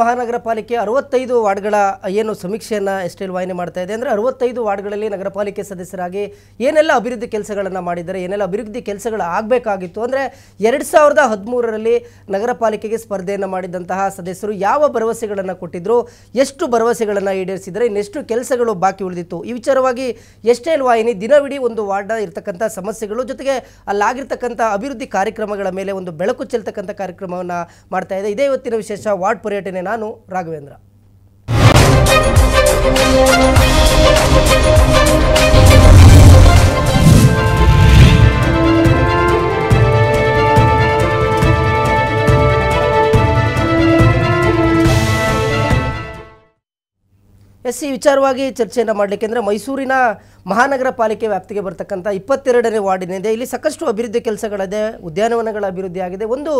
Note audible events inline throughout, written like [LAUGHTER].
ಮಹಾನಗರ ಪಾಲಿಕೆ ಅರವತ್ತೈದು ವಾರ್ಡ್ಗಳ ಏನು ಸಮೀಕ್ಷೆಯನ್ನು ಎಷ್ಟೇ ವಾಹಿನಿ ಮಾಡ್ತಾ ಇದೆ ಅಂದರೆ ಅರವತ್ತೈದು ವಾರ್ಡ್ಗಳಲ್ಲಿ ನಗರ ಪಾಲಿಕೆ ಸದಸ್ಯರಾಗಿ ಏನೆಲ್ಲ ಅಭಿವೃದ್ಧಿ ಕೆಲಸಗಳನ್ನು ಮಾಡಿದ್ದಾರೆ ಏನೆಲ್ಲ ಅಭಿವೃದ್ಧಿ ಕೆಲಸಗಳು ಆಗಬೇಕಾಗಿತ್ತು ಅಂದರೆ ಎರಡು ಸಾವಿರದ ಹದಿಮೂರರಲ್ಲಿ ನಗರ ಪಾಲಿಕೆಗೆ ಸ್ಪರ್ಧೆಯನ್ನು ಮಾಡಿದಂತಹ ಸದಸ್ಯರು ಯಾವ ಭರವಸೆಗಳನ್ನು ಕೊಟ್ಟಿದ್ರು ಎಷ್ಟು ಭರವಸೆಗಳನ್ನು ಈಡೇರಿಸಿದರೆ ಇನ್ನೆಷ್ಟು ಕೆಲಸಗಳು ಬಾಕಿ ಉಳಿದಿತ್ತು ಈ ವಿಚಾರವಾಗಿ ಎಸ್ ವಾಹಿನಿ ದಿನವಿಡೀ ಒಂದು ವಾರ್ಡ್ನ ಇರತಕ್ಕಂಥ ಸಮಸ್ಯೆಗಳು ಜೊತೆಗೆ ಅಲ್ಲಾಗಿರ್ತಕ್ಕಂಥ ಅಭಿವೃದ್ಧಿ ಕಾರ್ಯಕ್ರಮಗಳ ಮೇಲೆ ಒಂದು ಬೆಳಕು ಚೆಲ್ತಕ್ಕಂಥ ಕಾರ್ಯಕ್ರಮವನ್ನು ಮಾಡ್ತಾ ಇದೆ ಇದೇ ಇವತ್ತಿನ ವಿಶೇಷ ವಾರ್ಡ್ ಪರ್ಯಟನೆ ನಾನು ರಾಘವೇಂದ್ರ ಎಸ್ ಸಿ ವಿಚಾರವಾಗಿ ಚರ್ಚೆಯನ್ನು ಮಾಡಲಿಕ್ಕೆ ಅಂದರೆ ಮೈಸೂರಿನ ಮಹಾನಗರ ಪಾಲಿಕೆ ವ್ಯಾಪ್ತಿಗೆ ಬರ್ತಕ್ಕಂಥ ಇಪ್ಪತ್ತೆರಡನೇ ವಾರ್ಡಿನಿಂದ ಇಲ್ಲಿ ಸಾಕಷ್ಟು ಅಭಿವೃದ್ಧಿ ಕೆಲಸಗಳಿದೆ ಉದ್ಯಾನವನಗಳ ಅಭಿವೃದ್ಧಿ ಆಗಿದೆ ಒಂದು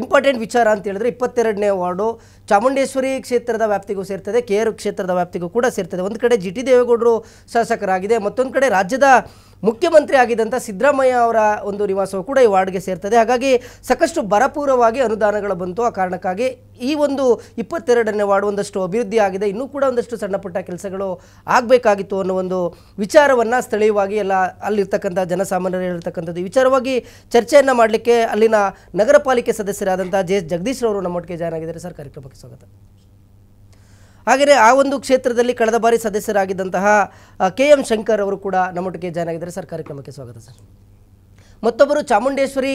ಇಂಪಾರ್ಟೆಂಟ್ ವಿಚಾರ ಅಂತ ಹೇಳಿದ್ರೆ ಇಪ್ಪತ್ತೆರಡನೇ ವಾರ್ಡು ಚಾಮುಂಡೇಶ್ವರಿ ಕ್ಷೇತ್ರದ ವ್ಯಾಪ್ತಿಗೂ ಸೇರ್ತದೆ ಕೆ ಕ್ಷೇತ್ರದ ವ್ಯಾಪ್ತಿಗೂ ಕೂಡ ಸೇರ್ತದೆ ಒಂದು ಕಡೆ ಜಿ ಟಿ ದೇವೇಗೌಡರು ಶಾಸಕರಾಗಿದೆ ಮತ್ತೊಂದು ಕಡೆ ರಾಜ್ಯದ ಮುಖ್ಯಮಂತ್ರಿ ಆಗಿದ್ದಂಥ ಸಿದ್ದರಾಮಯ್ಯ ಅವರ ಒಂದು ನಿವಾಸವು ಕೂಡ ಈ ವಾರ್ಡ್ಗೆ ಸೇರ್ತದೆ ಹಾಗಾಗಿ ಸಾಕಷ್ಟು ಬರಪೂರವಾಗಿ ಅನುದಾನಗಳು ಬಂತು ಆ ಕಾರಣಕ್ಕಾಗಿ ಈ ಒಂದು ಇಪ್ಪತ್ತೆರಡನೇ ವಾರ್ಡ್ ಒಂದಷ್ಟು ಅಭಿವೃದ್ಧಿ ಆಗಿದೆ ಇನ್ನೂ ಕೂಡ ಒಂದಷ್ಟು ಸಣ್ಣಪುಟ್ಟ ಕೆಲಸಗಳು ಆಗಬೇಕಾಗಿತ್ತು ಅನ್ನೋ ಒಂದು ವಿಚಾರವನ್ನು ಸ್ಥಳೀಯವಾಗಿ ಎಲ್ಲ ಅಲ್ಲಿರ್ತಕ್ಕಂಥ ಜನಸಾಮಾನ್ಯರು ಹೇಳಿರ್ತಕ್ಕಂಥದ್ದು ವಿಚಾರವಾಗಿ ಚರ್ಚೆಯನ್ನು ಮಾಡಲಿಕ್ಕೆ ಅಲ್ಲಿನ ನಗರ ಸದಸ್ಯರಾದಂಥ ಜೆ ಎಸ್ ಜಗದೀಶ್ ರವರು ನಮ್ಮೊಟ್ಟಿಗೆ ಜಾಯ್ನ್ ಆಗಿದ್ದಾರೆ ಸರ್ ಕಾರ್ಯಕ್ರಮಕ್ಕೆ ಸ್ವಾಗತ ಹಾಗೆಯೇ ಆ ಒಂದು ಕ್ಷೇತ್ರದಲ್ಲಿ ಕಳೆದ ಬಾರಿ ಸದಸ್ಯರಾಗಿದ್ದಂತಹ ಕೆ ಎಂ ಶಂಕರ್ ಅವರು ಕೂಡ ನಮ್ಮೊಟ್ಟಿಗೆ ಜಾಯ್ನ್ ಆಗಿದ್ದಾರೆ ಸರ್ ಕಾರ್ಯಕ್ರಮಕ್ಕೆ ಸ್ವಾಗತ ಸರ್ ಮತ್ತೊಬ್ಬರು ಚಾಮುಂಡೇಶ್ವರಿ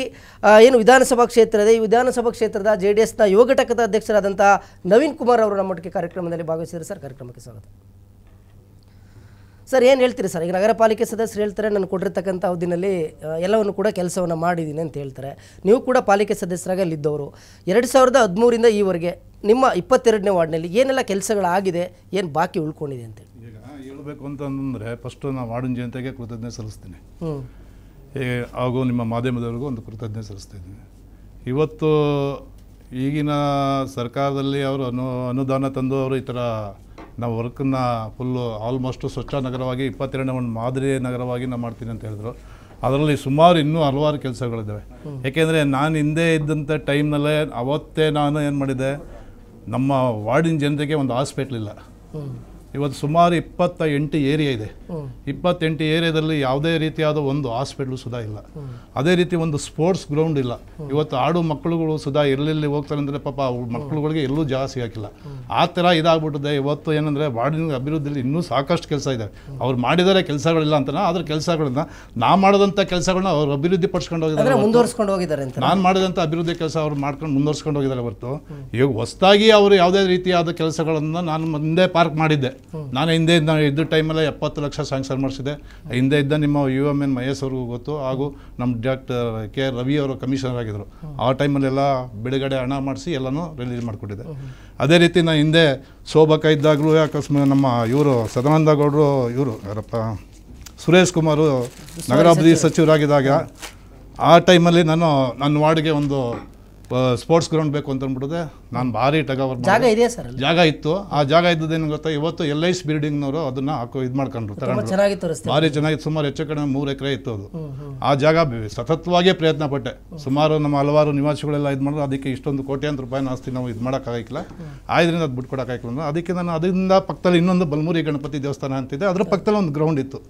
ಏನು ವಿಧಾನಸಭಾ ಕ್ಷೇತ್ರ ಇದೆ ಈ ವಿಧಾನಸಭಾ ಕ್ಷೇತ್ರದ ಜೆ ಡಿ ಎಸ್ನ ಯುವ ಘಟಕದ ಅಧ್ಯಕ್ಷರಾದಂಥ ನವೀನ್ ಕುಮಾರ್ ಅವರು ನಮ್ಮೊಟ್ಟಿಗೆ ಕಾರ್ಯಕ್ರಮದಲ್ಲಿ ಭಾಗವಹಿಸಿದ್ದಾರೆ ಸರ್ ಕಾರ್ಯಕ್ರಮಕ್ಕೆ ಸ್ವಾಗತ ಸರ್ ಏನು ಹೇಳ್ತೀರಿ ಸರ್ ಈಗ ನಗರ ಪಾಲಿಕೆ ಸದಸ್ಯರು ಹೇಳ್ತಾರೆ ನಾನು ಕೊಟ್ಟಿರ್ತಕ್ಕಂಥ ಅವಧಿನಲ್ಲಿ ಎಲ್ಲವನ್ನು ಕೂಡ ಕೆಲಸವನ್ನು ಮಾಡಿದ್ದೀನಿ ಅಂತ ಹೇಳ್ತಾರೆ ನೀವು ಕೂಡ ಪಾಲಿಕೆ ಸದಸ್ಯರಾಗಿ ಅಲ್ಲಿದ್ದವರು ಎರಡು ಸಾವಿರದ ಹದಿಮೂರಿಂದ ಈವರೆಗೆ ನಿಮ್ಮ ಇಪ್ಪತ್ತೆರಡನೇ ವಾರ್ಡ್ನಲ್ಲಿ ಏನೆಲ್ಲ ಕೆಲಸಗಳಾಗಿದೆ ಏನು ಬಾಕಿ ಉಳ್ಕೊಂಡಿದೆ ಅಂತ ಈಗ ಹೇಳಬೇಕು ಅಂತಂದರೆ ಫಸ್ಟು ನಾನು ವಾರ್ಡಿನ ಜನತೆಗೆ ಕೃತಜ್ಞತೆ ಸಲ್ಲಿಸ್ತೀನಿ ಹಾಗೂ ನಿಮ್ಮ ಮಾಧ್ಯಮದವ್ರಿಗೂ ಒಂದು ಕೃತಜ್ಞತೆ ಸಲ್ಲಿಸ್ತಿದ್ದೀನಿ ಇವತ್ತು ಈಗಿನ ಸರ್ಕಾರದಲ್ಲಿ ಅವರು ಅನು ಅನುದಾನ ತಂದು ಅವರು ಈ ಥರ ನಾವು ವರ್ಕನ್ನು ಫುಲ್ಲು ಆಲ್ಮೋಸ್ಟು ಸ್ವಚ್ಛ ನಗರವಾಗಿ ಇಪ್ಪತ್ತೆರಡನೇ ಒಂದು ಮಾದರಿ ನಗರವಾಗಿ ನಾವು ಮಾಡ್ತೀನಿ ಅಂತ ಹೇಳಿದ್ರು ಅದರಲ್ಲಿ ಸುಮಾರು ಇನ್ನೂ ಹಲವಾರು ಕೆಲಸಗಳಿದ್ದಾವೆ ಯಾಕೆಂದರೆ ನಾನು ಹಿಂದೆ ಇದ್ದಂಥ ಟೈಮ್ನಲ್ಲೇ ಅವತ್ತೇ ನಾನು ಏನು ಮಾಡಿದೆ ನಮ್ಮ ವಾರ್ಡಿನ ಜನತೆಗೆ ಒಂದು ಹಾಸ್ಪಿಟ್ಲ್ ಇಲ್ಲ ಇವತ್ತು ಸುಮಾರು ಇಪ್ಪತ್ತ ಎಂಟು ಏರಿಯಾ ಇದೆ ಇಪ್ಪತ್ತೆಂಟು ಏರಿಯಾದಲ್ಲಿ ಯಾವುದೇ ರೀತಿಯಾದ ಒಂದು ಹಾಸ್ಪಿಟ್ಲು ಸುಧಾ ಇಲ್ಲ ಅದೇ ರೀತಿ ಒಂದು ಸ್ಪೋರ್ಟ್ಸ್ ಗ್ರೌಂಡ್ ಇಲ್ಲ ಇವತ್ತು ಆಡು ಮಕ್ಕಳುಗಳು ಸುಧಾ ಎಲ್ಲೆಲ್ಲಿ ಹೋಗ್ತಾರೆ ಅಂದರೆ ಪಾಪ ಮಕ್ಕಳುಗಳಿಗೆ ಎಲ್ಲೂ ಜಾಗ ಸಿಗೋಕ್ಕಿಲ್ಲ ಆ ಥರ ಇದಾಗ್ಬಿಟ್ಟಿದೆ ಇವತ್ತು ಏನಂದರೆ ವಾರ್ಡಿನ ಅಭಿವೃದ್ಧಿಯಲ್ಲಿ ಇನ್ನೂ ಸಾಕಷ್ಟು ಕೆಲಸ ಇದೆ ಅವ್ರು ಮಾಡಿದರೆ ಕೆಲಸಗಳಿಲ್ಲ ಅಂತ ಆದರೆ ಕೆಲಸಗಳನ್ನ ನಾ ಮಾಡಿದಂಥ ಕೆಲಸಗಳನ್ನ ಅವ್ರು ಅಭಿವೃದ್ಧಿ ಪಡಿಸ್ಕೊಂಡು ಹೋಗಿದ್ದಾರೆ ಮುಂದುವರ್ಸ್ಕೊಂಡು ಹೋಗಿದ್ದಾರೆ ನಾನು ಮಾಡಿದಂಥ ಅಭಿವೃದ್ಧಿ ಕೆಲಸ ಅವ್ರು ಮಾಡ್ಕೊಂಡು ಮುಂದುವರ್ಸ್ಕೊಂಡು ಹೋಗಿದ್ದಾರೆ ಹೊರತು ಈಗ ಹೊಸದಾಗಿ ಅವರು ಯಾವುದೇ ರೀತಿಯಾದ ಕೆಲಸಗಳನ್ನು ನಾನು ಮುಂದೆ ಪಾರ್ಕ್ ಮಾಡಿದ್ದೆ ನಾನು ಹಿಂದೆ ಇದ್ದ ಇದ್ದ ಟೈಮಲ್ಲೇ ಎಪ್ಪತ್ತು ಲಕ್ಷ ಸ್ಯಾಂಕ್ಷನ್ ಮಾಡಿಸಿದೆ ಹಿಂದೆ ಇದ್ದ ನಿಮ್ಮ ಯು ಎಮ್ ಎನ್ ಮಹೇಶ್ ಅವ್ರಿಗೂ ಗೊತ್ತು ಹಾಗೂ ನಮ್ಮ ಡಾಕ್ಟರ್ ಕೆ ಆರ್ ರವಿ ಅವರು ಕಮಿಷನರ್ ಆಗಿದ್ದರು ಆ ಟೈಮಲ್ಲೆಲ್ಲ ಬಿಡುಗಡೆ ಹಣ ಮಾಡಿಸಿ ಎಲ್ಲನೂ ರಿಲೀಸ್ ಮಾಡಿಕೊಟ್ಟಿದೆ ಅದೇ ರೀತಿ ನಾನು ಹಿಂದೆ ಶೋಭಕ ಇದ್ದಾಗಲೂ ಅಕಸ್ಮಾತ್ ನಮ್ಮ ಇವರು ಸದಾನಂದ ಗೌಡರು ಇವರು ಯಾರಪ್ಪ ಸುರೇಶ್ ಕುಮಾರು ನಗರಾಭಿವೃದ್ಧಿ ಸಚಿವರಾಗಿದ್ದಾಗ ಆ ಟೈಮಲ್ಲಿ ನಾನು ನನ್ನ ವಾರ್ಡ್ಗೆ ಒಂದು ಸ್ಪೋರ್ಟ್ಸ್ ಗ್ರೌಂಡ್ ಬೇಕು ಅಂತ ನಾನು ಭಾರಿ ಟಗವರ್ ಜಾಗ ಇದೆ ಸರ್ ಜಾಗ ಇತ್ತು ಆ ಜಾಗ ಇದ್ದದೇನು ಗೊತ್ತಾ ಇವತ್ತು ಎಲ್ ಸಿ ಬಿಲ್ಡಿಂಗ್ನವರು ಅದನ್ನ ಹಾಕೋ ಇದು ಮಾಡ್ಕೊಂಡ್ರು ಭಾರಿ ಚೆನ್ನಾಗಿತ್ತು ಸುಮಾರು ಹೆಚ್ಚು ಕಡೆ ಮೂರು ಎಕರೆ ಇತ್ತು ಅದು ಆ ಜಾಗ ಸತತವಾಗಿ ಪ್ರಯತ್ನ ಪಟ್ಟೆ ಸುಮಾರು ನಮ್ಮ ಹಲವಾರು ನಿವಾಸಿಗಳೆಲ್ಲ ಇದು ಮಾಡಿದ್ರು ಅದಕ್ಕೆ ಇಷ್ಟೊಂದು ಕೋಟ್ಯಾಂತರ ರೂಪಾಯಿ ಆಸ್ತಿ ನಾವು ಇದು ಮಾಡೋಕ್ಕಾಗಿಲ್ಲ ಆದ್ರಿಂದ ಅದು ಬಿಟ್ಕೊಡೋಕ್ಕಾಗಿಲ್ಲ ಅದಕ್ಕೆ ನಾನು ಅದರಿಂದ ಪಕ್ಕದಲ್ಲಿ ಇನ್ನೊಂದು ಬಲ್ಮುರಿ ಗಣಪತಿ ದೇವಸ್ಥಾನ ಅಂತಿದೆ ಅದ್ರ ಪಕ್ಕದಲ್ಲಿ ಒಂದು ಗ್ರೌಂಡ್ ಇತ್ತು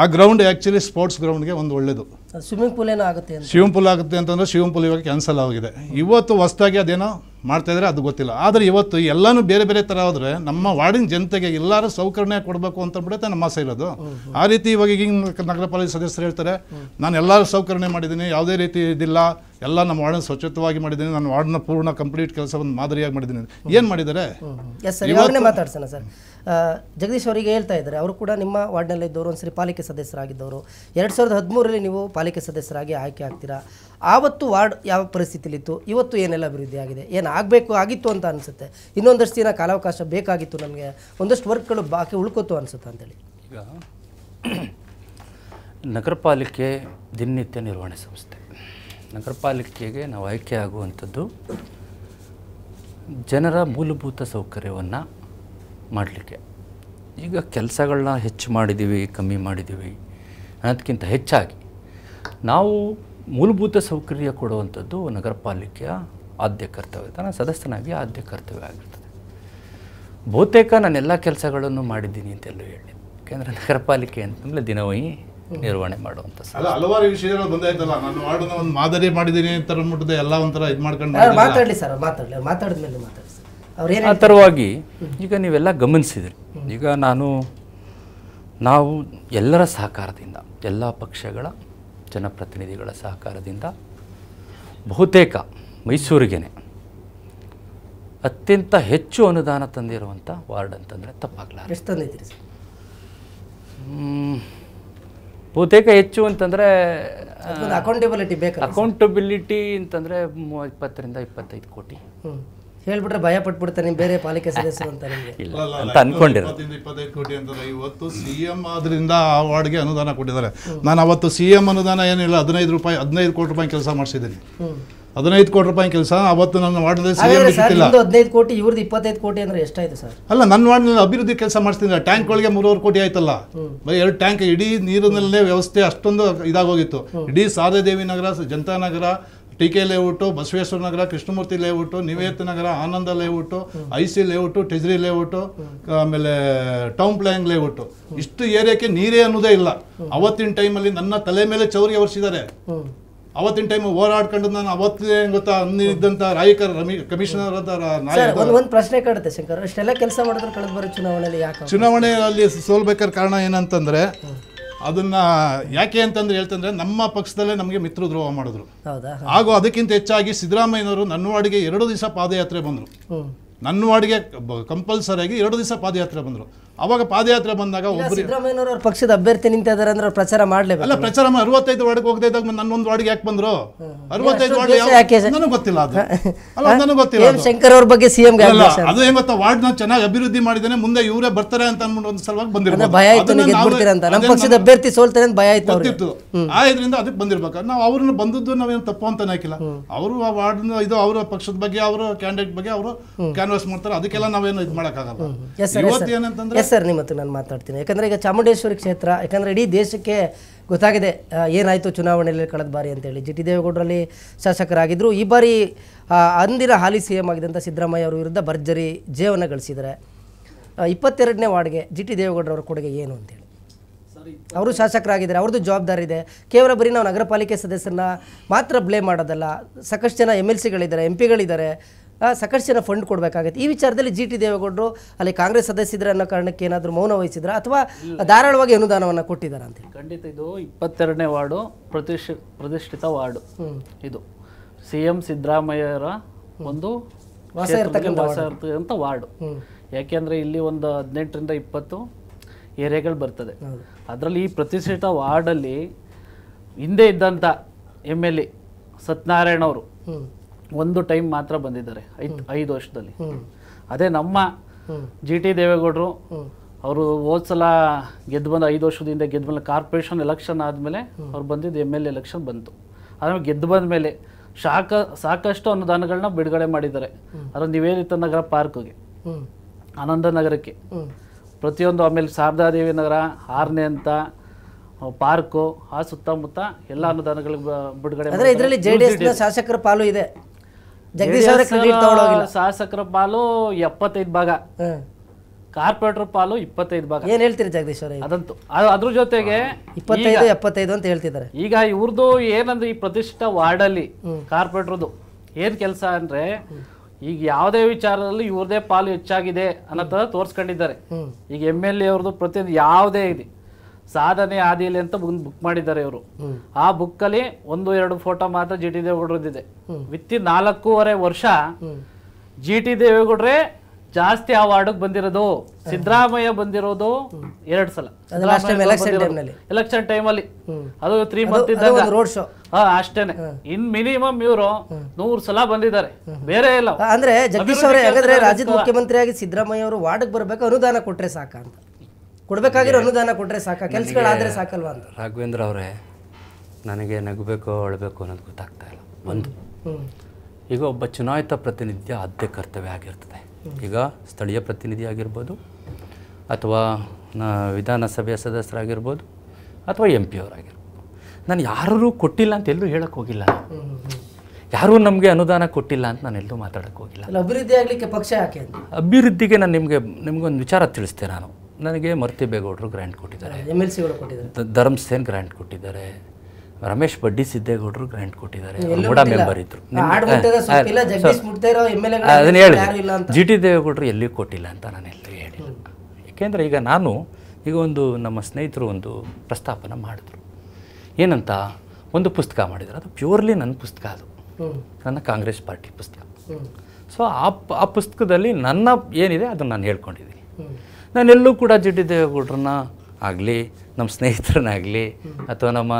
ಆ ಗ್ರೌಂಡ್ ಆ್ಯಕ್ಚುಲಿ ಸ್ಪೋರ್ಟ್ಸ್ ಗ್ರೌಂಡ್ಗೆ ಒಂದು ಒಳ್ಳೇದು ಸ್ವಿಮ್ಮಿಂಗ್ ಪೂಲ್ ಏನಾಗುತ್ತೆ ಆಗುತ್ತೆ ಪೂಲ್ ಆಗುತ್ತೆ ಅಂತಂದ್ರೆ ಸ್ವಿಮ್ಮಿಂಗ್ ಪೂಲ್ ಇವಾಗ ಕ್ಯಾನ್ಸಲ್ ಆಗಿದೆ ಇವತ್ತು ಹೊಸ್ದಾಗಿ ಅದೇನೋ ಮಾಡ್ತಾ ಇದ್ರೆ ಅದು ಗೊತ್ತಿಲ್ಲ ಆದರೆ ಇವತ್ತು ಎಲ್ಲನೂ ಬೇರೆ ಬೇರೆ ಥರ ಆದರೆ ನಮ್ಮ ವಾರ್ಡಿನ ಜನತೆಗೆ ಎಲ್ಲರೂ ಸೌಕರ್ಯ ಕೊಡಬೇಕು ಅಂತ ಬಿಡುತ್ತೆ ನಮ್ಮ ಆಸೆ ಇರೋದು ಆ ರೀತಿ ಇವಾಗ ಈಗಿನ ನಗರ ಪಾಲಿಕೆ ಸದಸ್ಯರು ಹೇಳ್ತಾರೆ ನಾನು ಎಲ್ಲರೂ ಸೌಕರ್ಯ ಮಾಡಿದ್ದೀನಿ ಯಾವುದೇ ರೀತಿ ಇದಿಲ್ಲ ಎಲ್ಲ ನಮ್ಮ ವಾರ್ಡನ್ ಸ್ವಚ್ಛತವಾಗಿ ಮಾಡಿದ್ದೀನಿ ನಾನು ವಾರ್ಡ್ನ ಪೂರ್ಣ ಕಂಪ್ಲೀಟ್ ಕೆಲಸವನ್ನು ಮಾದರಿಯಾಗಿ ಮಾಡಿದ್ದೀನಿ ಏನು ಮಾಡಿದ್ದಾರೆ ಜಗದೀಶ್ ಅವರಿಗೆ ಹೇಳ್ತಾ ಇದ್ದಾರೆ ಅವರು ಕೂಡ ನಿಮ್ಮ ವಾರ್ಡ್ನಲ್ಲಿದ್ದವರು ಒಂದು ಸರಿ ಪಾಲಿಕೆ ಸದಸ್ಯರಾಗಿದ್ದವರು ಎರಡು ಸಾವಿರದ ಹದಿಮೂರರಲ್ಲಿ ನೀವು ಪಾಲಿಕೆ ಸದಸ್ಯರಾಗಿ ಆಯ್ಕೆ ಆಗ್ತೀರಾ ಆವತ್ತು ವಾರ್ಡ್ ಯಾವ ಪರಿಸ್ಥಿತಿಲಿತ್ತು ಇವತ್ತು ಏನೆಲ್ಲ ಅಭಿವೃದ್ಧಿ ಆಗಿದೆ ಏನು ಆಗಬೇಕು ಆಗಿತ್ತು ಅಂತ ಅನಿಸುತ್ತೆ ಇನ್ನೊಂದಷ್ಟು ದಿನ ಕಾಲಾವಕಾಶ ಬೇಕಾಗಿತ್ತು ನಮಗೆ ಒಂದಷ್ಟು ವರ್ಕ್ಗಳು ಬಾಕಿ ಉಳ್ಕೋತು ಅನಿಸುತ್ತೆ ಅಂತೇಳಿ ಈಗ ನಗರಪಾಲಿಕೆ ದಿನನಿತ್ಯ ನಿರ್ವಹಣೆ ಸಂಸ್ಥೆ ನಗರಪಾಲಿಕೆಗೆ ನಾವು ಆಯ್ಕೆ ಆಗುವಂಥದ್ದು ಜನರ ಮೂಲಭೂತ ಸೌಕರ್ಯವನ್ನು ಮಾಡಲಿಕ್ಕೆ ಈಗ ಕೆಲಸಗಳನ್ನ ಹೆಚ್ಚು ಮಾಡಿದ್ದೀವಿ ಕಮ್ಮಿ ಮಾಡಿದ್ದೀವಿ ಅನ್ನೋದಕ್ಕಿಂತ ಹೆಚ್ಚಾಗಿ ನಾವು ಮೂಲಭೂತ ಸೌಕರ್ಯ ಕೊಡುವಂಥದ್ದು ನಗರ ಪಾಲಿಕೆಯ ಆದ್ಯ ಕರ್ತವ್ಯ ತನ್ನ ಸದಸ್ಯನಾಗಿ ಆದ್ಯ ಕರ್ತವ್ಯ ಆಗಿರ್ತದೆ ಬಹುತೇಕ ನಾನು ಎಲ್ಲ ಕೆಲಸಗಳನ್ನು ಮಾಡಿದ್ದೀನಿ ಅಂತೆಲ್ಲೂ ಹೇಳಿ ಯಾಕೆಂದರೆ ನಗರ ಪಾಲಿಕೆ ಅಂತಂದರೆ ದಿನವಹಿ ನಿರ್ವಹಣೆ ಮಾಡುವಂಥ ಹಲವಾರು ವಿಷಯಗಳು ಬಂದಾಯ್ತಲ್ಲ ನಾನು ಮಾಡೋದನ್ನ ಒಂದು ಮಾದರಿ ಮಾಡಿದ್ದೀನಿ ಅಂತ ಮುಟ್ಟದೆ ಎಲ್ಲ ಒಂಥರ ಇದು ಮಾಡ್ಕೊಂಡು ಮಾತಾಡಲಿ ಸರ್ ಮಾತಾಡಲಿ ಮಾತಾಡಿದ್ಮೇಲೆ ಮಾತಾಡಿ ಆ ಥರವಾಗಿ ಈಗ ನೀವೆಲ್ಲ ಗಮನಿಸಿದ್ರಿ ಈಗ ನಾನು ನಾವು ಎಲ್ಲರ ಸಹಕಾರದಿಂದ ಎಲ್ಲ ಪಕ್ಷಗಳ ಜನಪ್ರತಿನಿಧಿಗಳ ಸಹಕಾರದಿಂದ ಬಹುತೇಕ ಮೈಸೂರಿಗೇ ಅತ್ಯಂತ ಹೆಚ್ಚು ಅನುದಾನ ತಂದಿರುವಂಥ ವಾರ್ಡ್ ಅಂತಂದರೆ ಎಷ್ಟು ತಂದಿದ್ದೀರಿ ಬಹುತೇಕ ಹೆಚ್ಚು ಅಂತಂದರೆ ಅಕೌಂಟಬಿಲಿಟಿ ಬೇಕು ಅಕೌಂಟಬಿಲಿಟಿ ಅಂತಂದರೆ ಇಪ್ಪತ್ತರಿಂದ ಇಪ್ಪತ್ತೈದು ಕೋಟಿ ಹೇಳ್ಬಿಟ್ರೆ ಭಯ ಪಟ್ಬಿಡ್ತಾರೆ ನೀವು ಬೇರೆ ಪಾಲಿಕೆ ಸದಸ್ಯರು ಅಂತ ನಿಮಗೆ ಇಲ್ಲ ಅನ್ಕೊಂಡಿರೋ ಇಪ್ಪತ್ತೈದು ಕೋಟಿ ಅಂತ ಇವತ್ತು ಸಿ ಎಂ ಆದ್ರಿಂದ ಆ ವಾರ್ಡ್ಗೆ ಅನುದಾನ ಕೊಟ್ಟಿದ್ದಾರೆ ನಾನು ಅವತ್ತು ಸಿ ಎಂ ಅನುದಾನ ಏನಿಲ್ಲ ಹದಿನೈದು ರೂಪಾಯಿ ಹದಿನೈದು ಕೋಟಿ ರೂಪಾಯಿ ಕೆಲಸ ಮಾಡಿಸಿದ್ದೀನಿ ಹದಿನೈದು ಕೋಟಿ ರೂಪಾಯಿ ಕೆಲಸ ಅವತ್ತು ನನ್ನ ವಾರ್ಡ್ನಲ್ಲಿ ಸಿ ಎಂ ಹದಿನೈದು ಕೋಟಿ ಇವ್ರದ್ದು ಇಪ್ಪತ್ತೈದು ಕೋಟಿ ಅಂದ್ರೆ ಎಷ್ಟಾಯ್ತು ಸರ್ ಅಲ್ಲ ನನ್ನ ವಾರ್ಡ್ನಲ್ಲಿ ಅಭಿವೃದ್ಧಿ ಕೆಲಸ ಮಾಡಿಸ್ತಿದ್ದೆ ಟ್ಯಾಂಕ್ಗಳಿಗೆ ಮೂರುವರೆ ಕೋಟಿ ಆಯ್ತಲ್ಲ ಬರೀ ಎರಡು ಟ್ಯಾಂಕ್ ಇಡೀ ನೀರಿನಲ್ಲೇ ವ್ಯವಸ್ಥೆ ಅಷ್ಟೊಂದು ಇದಾಗೋಗಿತ್ತು ಇಡೀ Saradevi Nagar Janata Nagar T K layout Basaveshwara Nagar Krishnamurthy layout Niveta Nagar Ananda layout I C layout ಟೆಜ್ರಿ ಲೇಔಟು ಆಮೇಲೆ ಟೌನ್ ಪ್ಲಾನಿಂಗ್ ಲೇಔಟು ಇಷ್ಟು ಏರಿಯಾಕ್ಕೆ ನೀರೇ ಅನ್ನೋದೇ ಇಲ್ಲ ಅವತ್ತಿನ ಟೈಮಲ್ಲಿ ನನ್ನ ತಲೆ ಮೇಲೆ ಚೌರಿ ಹೊರಿಸಿದ್ದಾರೆ ಅವತ್ತಿನ ಟೈಮ್ ಹೋರಾಡ್ಕೊಂಡು ನಾನು ಅವತ್ತೇ ಗೊತ್ತಾ ಅಂದಿದ್ದಂಥ ರಾಯಕರ್ ರಮಿ ಕಮಿಷನರ್ ಒಂದು ಪ್ರಶ್ನೆ ಕಾಡುತ್ತೆ ಶಂಕರ್ ಅಷ್ಟೆಲ್ಲ ಕೆಲಸ ಮಾಡಿದ್ರೆ ಕಳೆದ ಬರೋ ಚುನಾವಣೆಯಲ್ಲಿ ಯಾಕೆ ಚುನಾವಣೆಯಲ್ಲಿ ಸೋಲ್ಬೇಕಾದ ಕಾರಣ ಏನಂತಂದ್ರೆ ಅದನ್ನು ಯಾಕೆ ಅಂತಂದ್ರೆ ಹೇಳ್ತಂದ್ರೆ ನಮ್ಮ ಪಕ್ಷದಲ್ಲೇ ನಮಗೆ ಮಿತ್ರ ದ್ರೋಹ ಮಾಡಿದ್ರು ಹಾಗೂ ಅದಕ್ಕಿಂತ ಹೆಚ್ಚಾಗಿ ಸಿದ್ದರಾಮಯ್ಯನವರು ನನ್ನವಾಡಿಗೆ ಎರಡು ದಿವಸ ಪಾದಯಾತ್ರೆ ಬಂದರು ನನ್ನವಾಡಿಗೆ ಕಂಪಲ್ಸರಿಯಾಗಿ ಎರಡು ದಿವಸ ಪಾದಯಾತ್ರೆ ಬಂದರು ಅವಾಗ ಪಾದಯಾತ್ರೆ ಬಂದಾಗ ಒಬ್ಬರು ಪಕ್ಷದ ಅಭ್ಯರ್ಥಿ ನಿಂತಿದ್ದಾರೆ ಅಂದ್ರೆ ಪ್ರಚಾರ ಮಾಡಲೇಬೇಕು ಅಲ್ಲ ಪ್ರಚಾರ ಅರವತ್ತೈದು ವಾರ್ಡ್ಗೆ ಹೋಗದೆ ಇದ್ದಾಗ ನನ್ನೊಂದು ವಾರ್ಡ್ಗೆ ಯಾಕೆ ಬಂದ್ರು ಅರವತ್ತೈದು ವಾರ್ಡ್ ನನಗೆ ಗೊತ್ತಿಲ್ಲ ಅದು ಅಲ್ಲ ನನಗೆ ಗೊತ್ತಿಲ್ಲ ಶಂಕರ್ ಅವ್ರ ಬಗ್ಗೆ ಸಿಎಂ ಅದು ಹೆಂಗ್ ಗೊತ್ತಾ ವಾರ್ಡ್ನ ಚೆನ್ನಾಗಿ ಅಭಿವೃದ್ಧಿ ಮಾಡಿದ್ದೇನೆ ಮುಂದೆ ಇವರೇ ಬರ್ತಾರೆ ಅಂತ ಅನ್ಬಿಟ್ಟು ಒಂದು ಸಲುವಾಗಿ ಬಂದಿರೋ ಭಯ ಆಯ್ತು ನಮ್ಮ ಪಕ್ಷದ ಅಭ್ಯರ್ಥಿ ಸೋಲ್ತಾರೆ ಅಂತ ಭಯ ಆಯ್ತು ಗೊತ್ತಿತ್ತು ಆದ್ರಿಂದ ಅದಕ್ಕೆ ಬಂದಿರ್ಬೇಕು ನಾವು ಅವ್ರನ್ನ ಬಂದದ್ದು ನಾವೇನು ತಪ್ಪು ಅಂತ ಹಾಕಿಲ್ಲ ಅವರು ಆ ವಾರ್ಡ್ ಇದು ಅವರ ಪಕ್ಷದ ಬಗ್ಗೆ ಅವರು ಕ್ಯಾಂಡಿಡೇಟ್ ಬಗ್ಗೆ ಅವರು ಕ್ಯಾನ್ವಾಸ್ ಮಾಡ್ತಾರೆ ಅದಕ್ಕೆಲ್ಲ ನಾವೇನು ಇದು ಮಾಡೋಕ್ಕಾಗಲ್ಲ ಇವತ್ತು ಏನಂತಂದ್ರೆ ಎಸ್ ಸರ್ ನಿಮ್ಮ ಹತ್ರ ನಾನು ಮಾತಾಡ್ತೀನಿ ಯಾಕಂದರೆ ಈಗ ಚಾಮುಂಡೇಶ್ವರಿ ಕ್ಷೇತ್ರ ಯಾಕಂದರೆ ಇಡೀ ದೇಶಕ್ಕೆ ಗೊತ್ತಾಗಿದೆ ಏನಾಯಿತು ಚುನಾವಣೆಯಲ್ಲಿ ಕಳೆದ ಬಾರಿ ಅಂತೇಳಿ ಜಿ ಟಿ ದೇವೇಗೌಡರಲ್ಲಿ ಶಾಸಕರಾಗಿದ್ದರು ಈ ಬಾರಿ ಅಂದಿನ ಹಾಲಿ ಸಿ ಎಂ ಆಗಿದ್ದಂಥ ಸಿದ್ದರಾಮಯ್ಯ ಅವರ ವಿರುದ್ಧ ಭರ್ಜರಿ ಜೇವನ ಗಳಿಸಿದರೆ ಇಪ್ಪತ್ತೆರಡನೇ ವಾರ್ಡ್ಗೆ ಜಿ ಟಿ ದೇವೇಗೌಡರವ್ರ ಕೊಡುಗೆ ಏನು ಅಂತೇಳಿ ಅವರು ಶಾಸಕರಾಗಿದ್ದಾರೆ ಅವ್ರದ್ದು ಜವಾಬ್ದಾರಿ ಇದೆ ಕೇವಲ ಬರೀ ನಾವು ನಗರ ಪಾಲಿಕೆ ಸದಸ್ಯರನ್ನ ಮಾತ್ರ ಬ್ಲೇಮ್ ಮಾಡೋದಲ್ಲ ಸಾಕಷ್ಟು ಜನ ಎಮ್ ಎಲ್ ಸಿಗಳಿದ್ದಾರೆ ಎಂ ಪಿಗಳಿದ್ದಾರೆ ಸಾಕಷ್ಟು ಜನ ಫಂಡ್ ಕೊಡಬೇಕಾಗುತ್ತೆ ಈ ವಿಚಾರದಲ್ಲಿ ಜಿ ಟಿ ದೇವೇಗೌಡರು ಅಲ್ಲಿ ಕಾಂಗ್ರೆಸ್ ಸದಸ್ಯರ ಅನ್ನೋ ಕಾರಣಕ್ಕೆ ಏನಾದರೂ ಮೌನ ವಹಿಸಿದ್ರ ಅಥವಾ ಧಾರಾಳವಾಗಿ ಅನುದಾನವನ್ನು ಕೊಟ್ಟಿದ್ದಾರ ಅಂತ ಖಂಡಿತ ಇದು ಇಪ್ಪತ್ತೆರಡನೇ ವಾರ್ಡು ಪ್ರತಿಷ್ಠ ಪ್ರತಿಷ್ಠಿತ ವಾರ್ಡು ಇದು ಸಿ ಎಂ ಸಿದ್ದರಾಮಯ್ಯರ ಒಂದು ವಾಸ ಇರ್ತಕ್ಕಂಥ ವಾಸ ಇರ್ತಕ್ಕಂಥ ವಾರ್ಡು ಯಾಕೆಂದರೆ ಇಲ್ಲಿ ಒಂದು ಹದಿನೆಂಟರಿಂದ ಇಪ್ಪತ್ತು ಏರಿಯಾಗಳು ಬರ್ತದೆ ಅದರಲ್ಲಿ ಈ ಪ್ರತಿಷ್ಠಿತ ವಾರ್ಡಲ್ಲಿ ಹಿಂದೆ ಇದ್ದಂಥ ಎಮ್ ಎಲ್ ಎ ಸತ್ಯನಾರಾಯಣ ಅವರು ಒಂದು ಟೈಮ್ ಮಾತ್ರ ಬಂದಿದ್ದಾರೆ ಐದು ಐದು ವರ್ಷದಲ್ಲಿ ಅದೇ ನಮ್ಮ ಜಿ ಟಿ ದೇವೇಗೌಡರು ಅವರು ಹೋದ ಸಲ ಗೆದ್ದು ಬಂದ ಐದು ವರ್ಷದಿಂದ ಗೆದ್ದು ಬಂದ ಕಾರ್ಪೊರೇಷನ್ ಎಲೆಕ್ಷನ್ ಆದಮೇಲೆ ಅವ್ರು ಬಂದಿದ್ದು ಎಮ್ ಎಲ್ ಎಲೆಕ್ಷನ್ ಬಂತು ಆದರೆ ಗೆದ್ದು ಬಂದ ಮೇಲೆ ಶಾಕ ಸಾಕಷ್ಟು ಅನುದಾನಗಳನ್ನ ಬಿಡುಗಡೆ ಮಾಡಿದ್ದಾರೆ ಅದರ ನಿವೇದಿತ ನಗರ ಪಾರ್ಕ್ಗೆ ಆನಂದ ನಗರಕ್ಕೆ ಪ್ರತಿಯೊಂದು ಆಮೇಲೆ ಶಾರದಾದೇವಿ ನಗರ ಆರನೇ ಅಂತ ಪಾರ್ಕು ಆ ಸುತ್ತಮುತ್ತ ಎಲ್ಲ ಅನುದಾನಗಳಿಗೆ ಬಿಡುಗಡೆ ಇದರಲ್ಲಿ ಶಾಸಕರ ಪಾಲು ಇದೆ ಜಗದೀಶ್ ಕ್ರೆಡಿಟ್ ಶಾಸಕರ ಪಾಲು ಎಪ್ಪತ್ತೈದು ಭಾಗ ಕಾರ್ಪೊರೇಟರ್ ಪಾಲು ಇಪ್ಪತ್ತೈದು ಭಾಗ ಏನ್ ಹೇಳ್ತೀರಿ ಜಗದೀಶ್ ಅದಂತೂ ಅದ್ರ ಜೊತೆಗೆ ಇಪ್ಪತ್ತೈದು ಎಪ್ಪತ್ತೈದು ಅಂತ ಹೇಳ್ತಿದ್ದಾರೆ ಈಗ ಇವ್ರದ್ದು ಏನಂದ್ರೆ ಈ ವಾರ್ಡ್ ವಾರ್ಡಲ್ಲಿ ಕಾರ್ಪೊರೇಟರ್ದು ಏನ್ ಕೆಲಸ ಅಂದ್ರೆ ಈಗ ಯಾವುದೇ ವಿಚಾರದಲ್ಲಿ ಇವ್ರದೇ ಪಾಲು ಹೆಚ್ಚಾಗಿದೆ ಅನ್ನೋ ತರ ತೋರಿಸ್ಕೊಂಡಿದ್ದಾರೆ ಈಗ ಎಮ್ ಎಲ್ ಎ ಅವ್ರದ್ದು ಪ್ರತಿಯೊಂದು ಯಾವುದೇ ಇದೆ ಸಾಧನೆ ಆದಿಯಲ್ಲಿ ಅಂತ ಬುಕ್ ಮಾಡಿದ್ದಾರೆ ಇವರು ಆ ಬುಕ್ ಅಲ್ಲಿ ಒಂದು ಎರಡು ಫೋಟೋ ಮಾತ್ರ ಜಿ ಟಿ ಇದೆ ವಿತ್ ನಾಲ್ಕೂವರೆ ವರ್ಷ ಜಿ ಟಿ ದೇವೇಗೌಡರೇ ಜಾಸ್ತಿ ಆ ವಾರ್ಡ್ಗೆ ಬಂದಿರೋದು ಸಿದ್ದರಾಮಯ್ಯ ಬಂದಿರೋದು ಎರಡ್ ಸಲ ಎಲೆಕ್ಷನ್ ಟೈಮ್ ಅಲ್ಲಿ ಅದು ತ್ರೀ ಮಂತ್ ಇದ್ದಾಗ ರೋಡ್ ಶೋ ಹಾ ಅಷ್ಟೇನೆ ಇನ್ ಮಿನಿಮಮ್ ಇವರು ನೂರ್ ಸಲ ಬಂದಿದ್ದಾರೆ ಬೇರೆ ಇಲ್ಲ ಅಂದ್ರೆ ಜಗದೀಶ್ ಅವರೇ ಹಾಗಾದ್ರೆ ರಾಜ್ಯದ ಮುಖ್ಯಮಂತ್ರಿಯಾಗಿ ಸಿದ್ದರಾಮಯ್ಯ ಅವರು ವಾರ್ಡ್ಗೆ ಬರ್ಬೇಕು ಅನುದಾನ ಕೊಟ್ರೆ ಸಾಕಂತ ಕೊಡಬೇಕಾಗಿರೋ ಅನುದಾನ ಕೊಟ್ಟರೆ ಸಾಕ ಕೆಲಸಗಳಾದರೆ ಸಾಕಲ್ವಾ ಅಂತ ರಾಘವೇಂದ್ರ ಅವರೇ ನನಗೆ ನಗಬೇಕು ಅಳಬೇಕು ಅನ್ನೋದು ಗೊತ್ತಾಗ್ತಾ ಇಲ್ಲ ಒಂದು ಈಗ ಒಬ್ಬ ಚುನಾಯಿತ ಪ್ರತಿನಿಧಿಯ ಆದ್ಯ ಕರ್ತವ್ಯ ಆಗಿರ್ತದೆ ಈಗ ಸ್ಥಳೀಯ ಪ್ರತಿನಿಧಿ ಆಗಿರ್ಬೋದು ಅಥವಾ ವಿಧಾನಸಭೆಯ ಸದಸ್ಯರಾಗಿರ್ಬೋದು ಅಥವಾ ಎಂ ಪಿ ಅವರಾಗಿರ್ಬೋದು ನಾನು ಯಾರೂ ಕೊಟ್ಟಿಲ್ಲ ಅಂತ ಎಲ್ಲೂ ಹೇಳಕ್ಕೆ ಹೋಗಿಲ್ಲ ಯಾರೂ ನಮಗೆ ಅನುದಾನ ಕೊಟ್ಟಿಲ್ಲ ಅಂತ ನಾನು ಎಲ್ಲೂ ಮಾತಾಡೋಕ್ಕೆ ಹೋಗಿಲ್ಲ ಅಭಿವೃದ್ಧಿ ಆಗಲಿಕ್ಕೆ ಪಕ್ಷ ಯಾಕೆ ಅಭಿವೃದ್ಧಿಗೆ ನಾನು ನಿಮಗೆ ನಿಮಗೊಂದು ವಿಚಾರ ತಿಳಿಸ್ತೇನೆ ನಾನು ನನಗೆ ಮರ್ತಿ ಬೇಗೌಡರು ಗ್ರ್ಯಾಂಟ್ ಕೊಟ್ಟಿದ್ದಾರೆ ಎಮ್ ಎಲ್ ಸಿಗಳು ಕೊಟ್ಟಿದ್ದಾರೆ ಧರ್ಮಸೇನ್ ಗ್ರ್ಯಾಂಟ್ ಕೊಟ್ಟಿದ್ದಾರೆ ರಮೇಶ್ ಬಡ್ಡಿ ಸಿದ್ದೇಗೌಡರು ಗ್ರ್ಯಾಂಟ್ ಕೊಟ್ಟಿದ್ದಾರೆ ಮೆಂಬರ್ ಇದ್ರು ಅದನ್ನ ಹೇಳಿ ಜಿ ಟಿ ದೇವೇಗೌಡರು ಎಲ್ಲಿ ಕೊಟ್ಟಿಲ್ಲ ಅಂತ ನಾನು ಎಲ್ಲಿ ಹೇಳಿಲ್ಲ ಏಕೆಂದರೆ ಈಗ ನಾನು ಈಗ ಒಂದು ನಮ್ಮ ಸ್ನೇಹಿತರು ಒಂದು ಪ್ರಸ್ತಾಪನ ಮಾಡಿದ್ರು ಏನಂತ ಒಂದು ಪುಸ್ತಕ ಮಾಡಿದ್ರು ಅದು ಪ್ಯೂರ್ಲಿ ನನ್ನ ಪುಸ್ತಕ ಅದು ನನ್ನ ಕಾಂಗ್ರೆಸ್ ಪಾರ್ಟಿ ಪುಸ್ತಕ ಸೊ ಆ ಆ ಪುಸ್ತಕದಲ್ಲಿ ನನ್ನ ಏನಿದೆ ಅದನ್ನು ನಾನು ಹೇಳ್ಕೊಂಡಿದ್ದೀನಿ ನಾನೆಲ್ಲೂ ಕೂಡ ಜಿ ಟಿ ಆಗಲಿ ನಮ್ಮ ಸ್ನೇಹಿತರನ್ನಾಗಲಿ ಅಥವಾ ನಮ್ಮ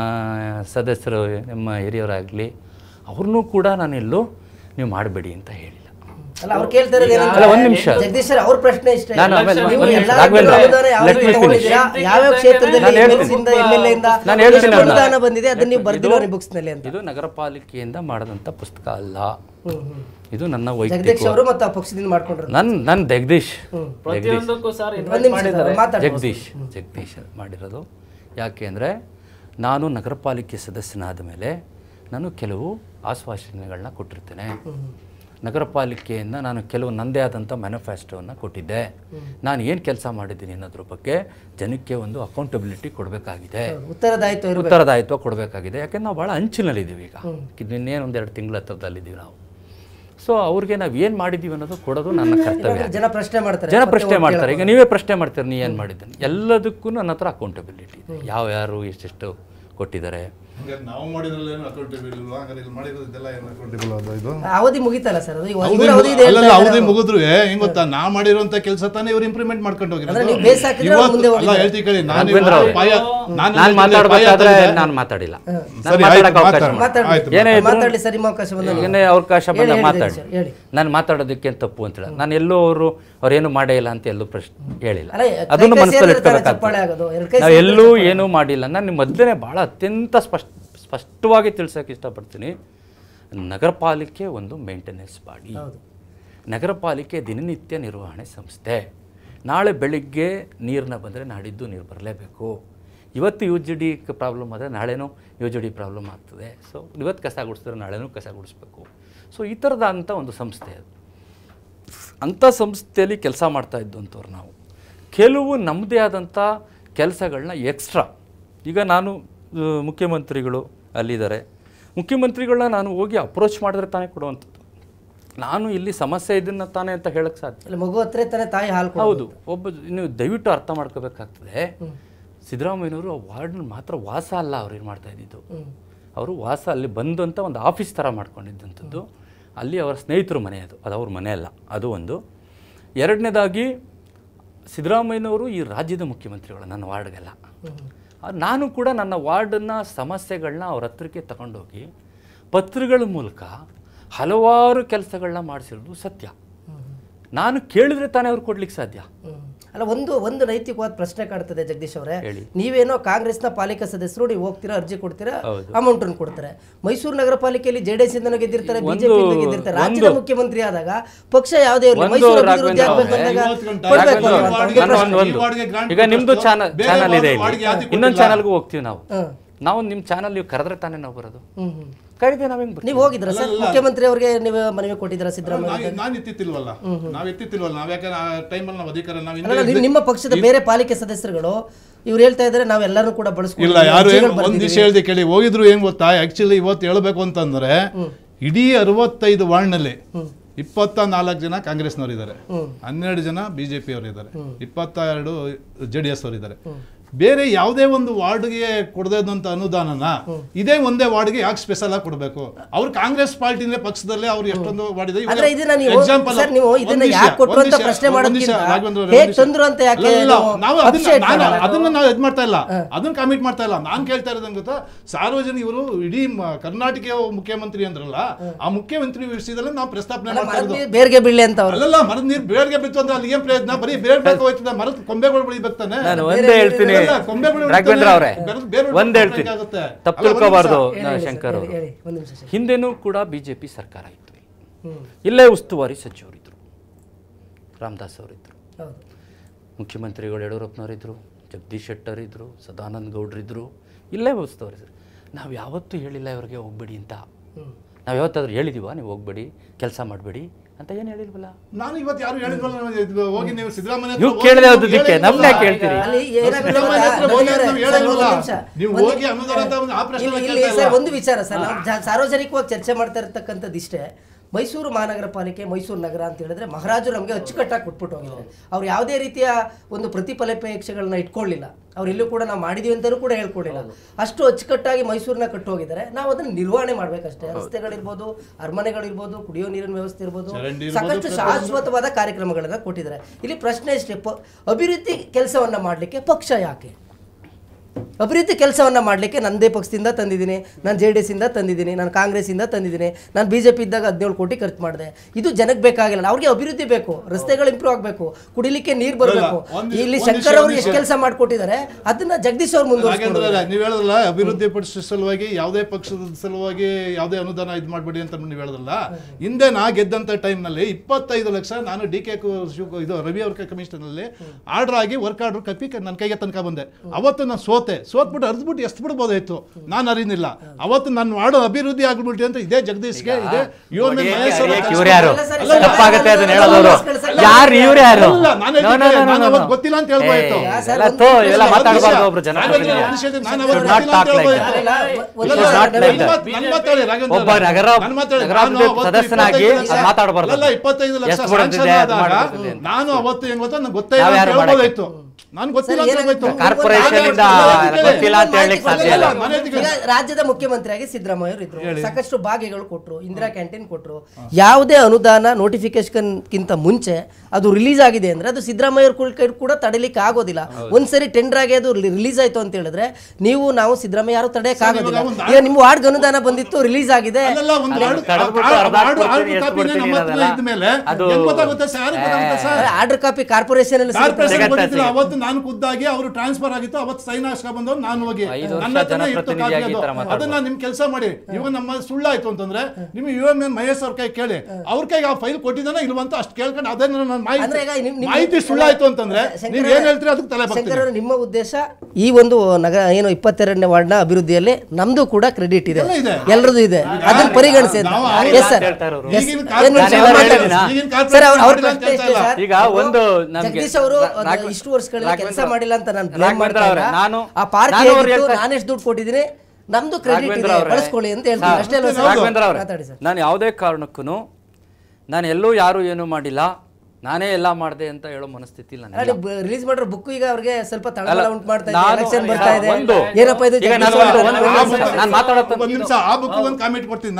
ಸದಸ್ಯರು ನಮ್ಮ ಹಿರಿಯರಾಗಲಿ ಅವ್ರನ್ನೂ ಕೂಡ ನಾನೆಲ್ಲೂ ನೀವು ಮಾಡಬೇಡಿ ಅಂತ ಹೇಳಿ ಅಲ್ಲ ಒಂದು ನಿಮಿಷ ಜಗದೀಶ್ ಸರ್ ಅವ್ರ ಪ್ರಶ್ನೆ ಇಷ್ಟ ಯಾವ ಕ್ಷೇತ್ರದಲ್ಲಿ ಅನುದಾನ ಬಂದಿದೆ ಅದನ್ನ ನೀವು ಬರ್ದಿರೋ ಬುಕ್ಸ್ ನಲ್ಲಿ ಅಂತ ಇದು ನಗರ ಮಾಡಿದಂತ ಪುಸ್ತಕ ಅಲ್ಲ ಇದು ನನ್ನ ಜಗದೀಶ್ ಅವರು ಮತ್ತೆ ಆ ಪಕ್ಷದಿಂದ ಮಾಡ್ಕೊಂಡ್ರು ನನ್ನ ನನ್ನ ಜಗದೀಶ್ ಜಗದೀಶ್ ಜಗದೀಶ್ ಮಾಡಿರೋದು ಯಾಕೆ ಅಂದರೆ ನಾನು ನಗರಪಾಲಿಕೆ ಸದಸ್ಯನಾದ ಮೇಲೆ ನಾನು ಕೆಲವು ಆಶ್ವಾಸನೆಗಳನ್ನ ಕೊಟ್ಟಿರ್ತೇನೆ ನಗರ ಪಾಲಿಕೆಯಿಂದ ನಾನು ಕೆಲವು ನಂದೇ ಆದಂಥ ಮ್ಯಾನಿಫೆಸ್ಟೋವನ್ನು ಕೊಟ್ಟಿದ್ದೆ ನಾನು ಏನು ಕೆಲಸ ಮಾಡಿದ್ದೀನಿ ಅನ್ನೋದ್ರ ಬಗ್ಗೆ ಜನಕ್ಕೆ ಒಂದು ಅಕೌಂಟಬಿಲಿಟಿ ಕೊಡಬೇಕಾಗಿದೆ ಉತ್ತರದಾಯಿತ್ವ ಉತ್ತರದಾಯಿತ್ವ ಕೊಡಬೇಕಾಗಿದೆ ಯಾಕೆಂದ್ರೆ ನಾವು ಭಾಳ ಅಂಚಿನಲ್ಲಿದ್ದೀವಿ ಈಗ ಇನ್ನೇನು ಎರಡು ತಿಂಗಳ ಇದ್ದೀವಿ ನಾವು ಸೊ ಅವ್ರಿಗೆ ನಾವು ಏನು ಮಾಡಿದ್ದೀವಿ ಅನ್ನೋದು ಕೊಡೋದು ನನ್ನ ಕರ್ತವ್ಯ ಜನ ಪ್ರಶ್ನೆ ಮಾಡ್ತಾರೆ ಜನ ಪ್ರಶ್ನೆ ಮಾಡ್ತಾರೆ ಈಗ ನೀವೇ ಪ್ರಶ್ನೆ ಮಾಡ್ತೀರಿ ನೀ ಏನು ಮಾಡಿದ್ದೀನಿ ಎಲ್ಲದಕ್ಕೂ ನನ್ನ ಹತ್ರ ಅಕೌಂಟಬಿಲಿಟಿ ಯಾವ್ಯಾರು ಎಷ್ಟೆಷ್ಟು ಕೊಟ್ಟಿದ್ದಾರೆ ನಾವು ಅವಧಿ ಮುಗಿದ್ರು ಗೊತ್ತಾ ಕೆಲಸ ತಾನೇ ಇವ್ರು ಇಂಪ್ರೂವ್ಮೆಂಟ್ ಮಾಡ್ಕೊಂಡು ಮಾತಾಡಿ ಏನೇ ಅವಕಾಶ ಮಾತಾಡಿ ನಾನು ಮಾತಾಡೋದಕ್ಕೆ ತಪ್ಪು ಅಂತ ಹೇಳ ನಾನು ಎಲ್ಲೂ ಅವರು ಅವ್ರು ಏನು ಮಾಡೇ ಇಲ್ಲ ಅಂತ ಎಲ್ಲೂ ಪ್ರಶ್ನೆ ಹೇಳಿಲ್ಲ ಅದನ್ನು ಮನಸ್ಸಲ್ಲಿ ಎಲ್ಲೂ ಏನೂ ಮಾಡಿಲ್ಲ ನಾನು ಮೊದಲನೇ ಬಹಳ ಅತ್ಯಂತ ಸ್ಪಷ್ಟ ಸ್ಪಷ್ಟವಾಗಿ ತಿಳಿಸೋಕೆ ಇಷ್ಟಪಡ್ತೀನಿ ನಗರಪಾಲಿಕೆ ಒಂದು ಮೇಂಟೆನೆನ್ಸ್ ಬಾಡಿ ನಗರ ಪಾಲಿಕೆ ದಿನನಿತ್ಯ ನಿರ್ವಹಣೆ ಸಂಸ್ಥೆ ನಾಳೆ ಬೆಳಿಗ್ಗೆ ನೀರನ್ನ ಬಂದರೆ ನಾಡಿದ್ದು ನೀರು ಬರಲೇಬೇಕು ಇವತ್ತು ಯು ಜಿ ಡಿ ಪ್ರಾಬ್ಲಮ್ ಆದರೆ ನಾಳೆನೂ ಯು ಜಿ ಡಿ ಪ್ರಾಬ್ಲಮ್ ಆಗ್ತದೆ ಸೊ ಇವತ್ತು ಕಸ ಗುಡಿಸಿದ್ರೆ ನಾಳೆನೂ ಕಸ ಗುಡಿಸ್ಬೇಕು ಸೊ ಈ ಥರದಂಥ ಒಂದು ಸಂಸ್ಥೆ ಅದು ಅಂಥ ಸಂಸ್ಥೆಯಲ್ಲಿ ಕೆಲಸ ಮಾಡ್ತಾ ಇದ್ದಂಥವ್ರು ನಾವು ಕೆಲವು ನಮ್ಮದೇ ಆದಂಥ ಕೆಲಸಗಳನ್ನ ಎಕ್ಸ್ಟ್ರಾ ಈಗ ನಾನು ಮುಖ್ಯಮಂತ್ರಿಗಳು ಅಲ್ಲಿದ್ದಾರೆ ಮುಖ್ಯಮಂತ್ರಿಗಳನ್ನ ನಾನು ಹೋಗಿ ಅಪ್ರೋಚ್ ಮಾಡಿದ್ರೆ ತಾನೇ ಕೊಡುವಂಥದ್ದು ನಾನು ಇಲ್ಲಿ ಸಮಸ್ಯೆ ಇದನ್ನ ತಾನೇ ಅಂತ ಹೇಳಕ್ಕೆ ಸಾಧ್ಯ ಮಗು ಹತ್ರ ತಾಯಿ ಹಾಲು ಹೌದು ಒಬ್ಬ ನೀವು ದಯವಿಟ್ಟು ಅರ್ಥ ಮಾಡ್ಕೋಬೇಕಾಗ್ತದೆ ಸಿದ್ದರಾಮಯ್ಯನವರು ಆ ವಾರ್ಡ್ನ ಮಾತ್ರ ವಾಸ ಅಲ್ಲ ಅವ್ರು ಏನು ಮಾಡ್ತಾ ಇದ್ದಿದ್ದು ಅವರು ವಾಸ ಅಲ್ಲಿ ಬಂದಂಥ ಒಂದು ಆಫೀಸ್ ಥರ ಮಾಡ್ಕೊಂಡಿದ್ದಂಥದ್ದು ಅಲ್ಲಿ ಅವರ ಸ್ನೇಹಿತರ ಮನೆ ಅದು ಅದು ಅವ್ರ ಮನೆ ಅಲ್ಲ ಅದು ಒಂದು ಎರಡನೇದಾಗಿ ಸಿದ್ದರಾಮಯ್ಯನವರು ಈ ರಾಜ್ಯದ ಮುಖ್ಯಮಂತ್ರಿಗಳು ನನ್ನ ವಾರ್ಡ್ಗೆಲ್ಲ ನಾನು ಕೂಡ ನನ್ನ ವಾರ್ಡನ್ನ ಸಮಸ್ಯೆಗಳನ್ನ ಅವ್ರ ಹತ್ರಕ್ಕೆ ತಗೊಂಡೋಗಿ ಪತ್ರಗಳ ಮೂಲಕ ಹಲವಾರು ಕೆಲಸಗಳನ್ನ ಮಾಡಿಸಿರೋದು ಸತ್ಯ ನಾನು ಕೇಳಿದ್ರೆ ತಾನೇ ಅವ್ರು ಕೊಡ್ಲಿಕ್ಕೆ ಸಾಧ್ಯ ಅಲ್ಲ ಒಂದು ಒಂದು ನೈತಿಕವಾದ ಪ್ರಶ್ನೆ ಕಾಡ್ತದೆ ಜಗದೀಶ್ ಅವರೇ ನೀವೇನೋ ಕಾಂಗ್ರೆಸ್ನ ಪಾಲಿಕಾ ಸದಸ್ಯರು ನೀವು ಹೋಗ್ತೀರಾ ಅರ್ಜಿ ಕೊಡ್ತೀರಾ ಅಮೌಂಟ್ ಅನ್ನು ಕೊಡ್ತಾರೆ ಮೈಸೂರು ನಗರ ಪಾಲಿಕೆಯಲ್ಲಿ ಜೆಡಿಎಸ್ ಇಂದ ಗೆದ್ದಿರ್ತಾರೆ ಬಿಜೆಪಿ ಗೆದ್ದಿರ್ತಾರೆ ರಾಜ್ಯದ ಮುಖ್ಯಮಂತ್ರಿ ಆದಾಗ ಪಕ್ಷ ಯಾವುದೇ ಮೈಸೂರು ಈಗ ಇದೆ ಇನ್ನೊಂದು ಚಾನಲ್ಗೂ ಹೋಗ್ತೀವಿ ನಾವು ನಾವು ನಿಮ್ಮ ಚಾನಲ್ ನೀವು ಕರೆದ್ರೆ ತಾನೇ ನಾವು ಬರೋದು ಕರೀತೀವಿ ನಾವು ಹೆಂಗ್ ನೀವು ಹೋಗಿದ್ರ ಸರ್ ಮುಖ್ಯಮಂತ್ರಿ ಅವರಿಗೆ ನೀವು ಮನವಿ ಕೊಟ್ಟಿದ್ರ ಸಿದ್ದರಾಮಯ್ಯ ನಾನು ಎತ್ತಿತ್ತಿಲ್ವಲ್ಲ ನಾವು ಎತ್ತಿತ್ತಿಲ್ವಲ್ಲ ನಾವು ಯಾಕೆ ಟೈಮಲ್ಲಿ ನಾವು ಅಧಿಕಾರ ನಾವು ನಿಮ್ಮ ಪಕ್ಷದ ಬೇರೆ ಪಾಲಿಕೆ ಸದಸ್ಯರುಗಳು ಇವ್ರು ಹೇಳ್ತಾ ಇದ್ರೆ ನಾವೆಲ್ಲರೂ ಕೂಡ ಬಳಸ್ಕೊಂಡು ಇಲ್ಲ ಯಾರು ಒಂದು ಹೇಳ್ದೆ ಹೇಳಿದೆ ಕೇಳಿ ಹೋಗಿದ್ರು ಏನು ಗೊತ್ತಾ ಆ್ಯಕ್ಚುಲಿ ಇವತ್ತು ಹೇಳಬೇಕು ಅಂತಂದ್ರೆ ಇಡೀ ಅರವತ್ತೈದು ವಾರ್ಡ್ನಲ್ಲಿ ಇಪ್ಪತ್ತ ನಾಲ್ಕು ಜನ ಕಾಂಗ್ರೆಸ್ನವ್ರು ಇದ್ದಾರೆ ಹನ್ನೆರಡು ಜನ ಬಿಜೆಪಿ ಅವರು ಇದ್ದಾರೆ ಇಪ್ಪತ್ತ ಎರಡು ಜೆ ಡಿ ಎಸ್ ಅವರು ಇದ್ದಾರೆ ಬೇರೆ ಯಾವುದೇ ಒಂದು ವಾರ್ಡ್ಗೆ ಕೊಡದಂತ ಅನುದಾನನ ಇದೇ ಒಂದೇ ವಾರ್ಡ್ಗೆ ಯಾಕೆ ಸ್ಪೆಷಲ್ ಆಗಿ ಕೊಡಬೇಕು ಅವ್ರು ಕಾಂಗ್ರೆಸ್ ಪಾರ್ಟಿನ ಪಕ್ಷದಲ್ಲೇ ಅವ್ರು ಎಷ್ಟೊಂದು ಮಾಡಿದ್ರೆ ಅದನ್ನ ಎದ್ ಮಾಡ್ತಾ ಇಲ್ಲ ಅದನ್ನ ಕಮಿಟ್ ಮಾಡ್ತಾ ಇಲ್ಲ ನಾನು ಕೇಳ್ತಾ ಇರೋದ್ ಗೊತ್ತಾ ಸಾರ್ವಜನಿಕ ಇವರು ಇಡೀ ಕರ್ನಾಟಕ ಮುಖ್ಯಮಂತ್ರಿ ಅಂದ್ರಲ್ಲ ಆ ಮುಖ್ಯಮಂತ್ರಿ ವಿಷಯದಲ್ಲಿ ನಾವು ಪ್ರಸ್ತಾಪನೆ ಮಾಡ್ತಾ ಬೀಳಿ ಅಂತ ಅಲ್ಲಲ್ಲ ಮರದ ನೀರ್ ಬೇರ್ಗೆ ಬಿತ್ತು ಅಂದ್ರೆ ಅಲ್ಲಿ ಏನ್ ಪ್ರಯತ್ನ ಬರೀ ಬೇರೆ ಹೋಯ್ತದೆ ಮರದ ಕೊಂಬೆಗಳು ಬಳಿ ಬರ್ತಾನೆ ಹೇಳ್ತೀನಿ ರಾಘವೇಂದ್ರ ಅವರೇ ಒಂದ್ ಹೇಳ್ತೀನಿ ತಪ್ಪು ತಿಳ್ಕೋಬಾರ್ದು ಶಂಕರ್ ಅವರು ಹಿಂದೆನೂ ಕೂಡ ಬಿಜೆಪಿ ಸರ್ಕಾರ ಇತ್ತು ಇಲ್ಲೇ ಉಸ್ತುವಾರಿ ಸಚಿವರಿದ್ರು ರಾಮದಾಸ್ ಅವರಿದ್ರು ಮುಖ್ಯಮಂತ್ರಿಗಳು ಯಡಿಯೂರಪ್ಪನವರಿದ್ದರು ಜಗದೀಶ್ ಶೆಟ್ಟರ್ ಇದ್ರು ಸದಾನಂದ ಇದ್ರು ಇಲ್ಲೇ ಉಸ್ತುವಾರಿ ನಾವು ಯಾವತ್ತೂ ಹೇಳಿಲ್ಲ ಇವ್ರಿಗೆ ಹೋಗ್ಬೇಡಿ ಅಂತ ನಾವು ಯಾವತ್ತಾದ್ರೂ ಹೇಳಿದೀವ ನೀವು ಹೋಗ್ಬೇಡಿ ಕೆಲಸ ಮಾಡಬೇಡಿ ಅಂತ ಏನು ಹೇಳಿಲ್ವಲ್ಲ ನಾನು ಇವತ್ತು ಯಾರು ಹೇಳಿದ್ವಲ್ಲ ಹೋಗಿ ನೀವು ಸಿದ್ದರಾಮಯ್ಯ ನೀವು ಕೇಳಿದೆ ಅದಕ್ಕೆ ನಮ್ಮನ್ನ ಕೇಳ್ತೀರಿ ನೀವು ಹೋಗಿ ಒಂದು ಆ ಪ್ರಶ್ನೆ ಒಂದು ವಿಚಾರ ಸರ್ ಸಾರ್ವಜನಿಕವಾಗಿ ಚರ್ಚೆ ಮಾಡ್ತಾ ಇರ್ತಕ್ಕಂಥದ್ದು ಇಷ್ಟೇ ಮೈಸೂರು ಮಹಾನಗರ ಪಾಲಿಕೆ ಮೈಸೂರು ನಗರ ಅಂತ ಹೇಳಿದ್ರೆ ಮಹಾರಾಜರು ನಮಗೆ ಅಚ್ಚುಕಟ್ಟಾಗಿ ಕೊಟ್ಬಿಟ್ಟು ಹೋಗಿದ್ದಾರೆ ಅವ್ರು ಯಾವುದೇ ರೀತಿಯ ಒಂದು ಪ್ರತಿಫಲಪೇಕ್ಷೆಗಳನ್ನ ಇಟ್ಕೊಳ್ಳಿಲ್ಲ ಇಲ್ಲೂ ಕೂಡ ನಾವು ಮಾಡಿದೀವಿ ಅಂತಲೂ ಕೂಡ ಹೇಳ್ಕೊಡಿಲ್ಲ ಅಷ್ಟು ಅಚ್ಚುಕಟ್ಟಾಗಿ ಮೈಸೂರನ್ನ ಕಟ್ಟು ನಾವು ಅದನ್ನ ನಿರ್ವಹಣೆ ಮಾಡಬೇಕಷ್ಟೇ ರಸ್ತೆಗಳಿರ್ಬೋದು ಅರಮನೆಗಳಿರ್ಬೋದು ಕುಡಿಯೋ ನೀರಿನ ವ್ಯವಸ್ಥೆ ಇರ್ಬೋದು ಸಾಕಷ್ಟು ಶಾಶ್ವತವಾದ ಕಾರ್ಯಕ್ರಮಗಳನ್ನು ಕೊಟ್ಟಿದ್ದಾರೆ ಇಲ್ಲಿ ಪ್ರಶ್ನೆ ಇಷ್ಟೇ ಅಭಿವೃದ್ಧಿ ಕೆಲಸವನ್ನ ಮಾಡಲಿಕ್ಕೆ ಪಕ್ಷ ಯಾಕೆ ಅಭಿವೃದ್ಧಿ ಕೆಲಸವನ್ನು ಮಾಡಲಿಕ್ಕೆ ನಂದೇ ಪಕ್ಷದಿಂದ ತಂದಿದ್ದೀನಿ ನಾನು ಜೆ ಡಿ ಎಸ್ಸಿಂದ ತಂದಿದ್ದೀನಿ ನಾನು ಇಂದ ತಂದಿದ್ದೀನಿ ನಾನು ಬಿ ಜೆ ಪಿ ಇದ್ದಾಗ ಹದಿನೇಳು ಕೋಟಿ ಖರ್ಚು ಮಾಡಿದೆ ಇದು ಜನಕ್ಕೆ ಬೇಕಾಗಿಲ್ಲ ಅವ್ರಿಗೆ ಅಭಿವೃದ್ಧಿ ಬೇಕು ರಸ್ತೆಗಳು ಇಂಪ್ರೂವ್ ಆಗಬೇಕು ಕುಡಿಲಿಕ್ಕೆ ನೀರು ಬರಬೇಕು ಇಲ್ಲಿ ಶಂಕರ್ ಅವರು ಎಷ್ಟು ಕೆಲಸ ಮಾಡಿಕೊಟ್ಟಿದ್ದಾರೆ ಅದನ್ನ ಜಗದೀಶ್ ಅವರು ನೀವು ಹೇಳಿದ್ರಲ್ಲ ಅಭಿವೃದ್ಧಿ ಪಡಿಸಿದ ಸಲುವಾಗಿ ಯಾವುದೇ ಪಕ್ಷದ ಸಲುವಾಗಿ ಯಾವುದೇ ಅನುದಾನ ಇದು ಮಾಡಬೇಡಿ ಅಂತ ನೀವು ಹೇಳೋದಲ್ಲ ಹಿಂದೆ ನಾ ಟೈಮ್ ಟೈಮ್ನಲ್ಲಿ ಇಪ್ಪತ್ತೈದು ಲಕ್ಷ ನಾನು ಡಿ ಕೆ ಇದು ರವಿ ಕಮಿಷನ್ ಕಮಿಷನಲ್ಲಿ ಆರ್ಡರ್ ಆಗಿ ವರ್ಕ್ ಆರ್ಡರ್ ಕಪ್ಪಿ ನನ್ನ ಕೈಗೆ ತನಕ ಬಂದೆ ಅವತ್ತು ನಾನು ಸೋತ ಸೋತೆ ಸೋತ್ಬಿಟ್ಟು ಅರ್ದ್ಬಿಟ್ಟು ಎಷ್ಟು ಬಿಡ್ಬೋದಾಯ್ತು ನಾನು ಅರಿನಿಲ್ಲ ಅವತ್ತು ನನ್ನ ಮಾಡೋ ಅಭಿವೃದ್ಧಿ ಆಗ್ಬಿಟ್ಟು ಅಂತ ಇದೇ ಜಗದೀಶ್ಗೆ ನಾನು ಗೊತ್ತಿಲ್ಲ ಅಂತ ಹೇಳ್ಬೋದಾಯ್ತು ನಾನು ಅವತ್ತು ಏನ್ ಗೊತ್ತಾ ಗೊತ್ತಾಯ್ತು ರಾಜ್ಯದ ಮುಖ್ಯಮಂತ್ರಿಯಾಗಿ ಸಿದ್ದರಾಮಯ್ಯ ಇದ್ರು ಸಾಕಷ್ಟು ಭಾಗ್ಯಗಳು ಕೊಟ್ಟರು ಇಂದಿರಾ ಕ್ಯಾಂಟೀನ್ ಕೊಟ್ಟರು ಯಾವುದೇ ಅನುದಾನ ನೋಟಿಫಿಕೇಶನ್ ಕಿಂತ ಮುಂಚೆ ಅದು ರಿಲೀಸ್ ಆಗಿದೆ ಅಂದ್ರೆ ಅದು ಸಿದ್ದರಾಮಯ್ಯ ಕೈ ಕೂಡ ತಡಲಿಕ್ಕೆ ಆಗೋದಿಲ್ಲ ಒಂದ್ಸರಿ ಟೆಂಡರ್ ಆಗಿ ಅದು ರಿಲೀಸ್ ಆಯ್ತು ಅಂತ ಹೇಳಿದ್ರೆ ನೀವು ನಾವು ಸಿದ್ದರಾಮಯ್ಯ ಯಾರು ತಡೆಯಕ್ಕೆ ಆಗೋದಿಲ್ಲ ಈಗ ನಿಮ್ಮ ವಾರ್ಡ್ ಅನುದಾನ ಬಂದಿತ್ತು ರಿಲೀಸ್ ಆಗಿದೆ ಆರ್ಡರ್ ಕಾಪಿ ಕಾರ್ಪೊರೇಷನ್ ನಾನು ಖುದ್ದಾಗಿ ಅವರು ಟ್ರಾನ್ಸ್ಫರ್ ಆಗಿತ್ತು ಅವತ್ತು ಸೈನ್ ಹಾಸ್ಕೊಂಡು ನಾನು ಹೋಗಿ ನನ್ನ ಜನ ಇತ್ತು ಅದನ್ನ ನಿಮ್ ಕೆಲಸ ಮಾಡಿ ಇವಾಗ ನಮ್ಮ ಸುಳ್ಳಾಯ್ತು ಅಂತಂದ್ರೆ ನಿಮ್ ಯು ಎಂ ಎನ್ ಮಹೇಶ್ ಅವ್ರ ಕೈ ಕೇಳಿ ಅವ್ರ ಕೈಗೆ ಆ ಫೈಲ್ ಕೊಟ್ಟಿದ್ದಾನೆ ಇಲ್ವಂತ ಅಷ್ಟು ಕೇಳ್ಕೊಂಡು ಅದನ್ನ ನಾನು ಮಾಹಿತಿ ಮಾಹಿತಿ ಸುಳ್ಳಾಯ್ತು ಅಂತಂದ್ರೆ ನೀವ್ ಏನ್ ಹೇಳ್ತೀರಿ ಅದಕ್ಕೆ ತಲೆ ನಿಮ್ಮ ಉದ್ದೇಶ ಈ ಒಂದು ನಗರ ಏನು ಇಪ್ಪತ್ತೆರಡನೇ ವಾರ್ಡ್ ನ ಅಭಿವೃದ್ಧಿಯಲ್ಲಿ ನಮ್ದು ಕೂಡ ಕ್ರೆಡಿಟ್ ಇದೆ ಎಲ್ಲರದ್ದು ಇದೆ ಅದನ್ನ ಪರಿಗಣಿಸಿ ಈಗ ಒಂದು ಇಷ್ಟು ವರ್ಷಗಳ ಕೆಲಸ ಮಾಡಿಲ್ಲ ಅಂತ ನಾನು ಬ್ಲೇಮ್ ಮಾಡ್ತಾರೆ ನಾನು ಆ ಪಾರ್ಕ್ ನಾನು ದುಡ್ಡು ಕೊಟ್ಟಿದ್ದೀನಿ ನಮ್ದು ಕ್ರೆಡಿಟ್ ಬಳಸ್ಕೊಳ್ಳಿ ಅಂತ ಹೇಳ್ತೀನಿ ನಾನು ಯಾವುದೇ ಕಾರಣಕ್ಕೂ ನಾನು ಎಲ್ಲೂ ಯಾರು ಏನು ಮಾಡಿಲ್ಲ ನಾನೇ ಎಲ್ಲ ಮಾಡಿದೆ ಅಂತ ಹೇಳೋ ಮನಸ್ಥಿತಿ ಇಲ್ಲ ರಿಲೀಸ್ ಮಾಡಿರೋ ಬುಕ್ ಈಗ ಅವ್ರಿಗೆ ಸ್ವಲ್ಪ ಉಂಟು ಮಾಡ್ತಾ ಇದೆ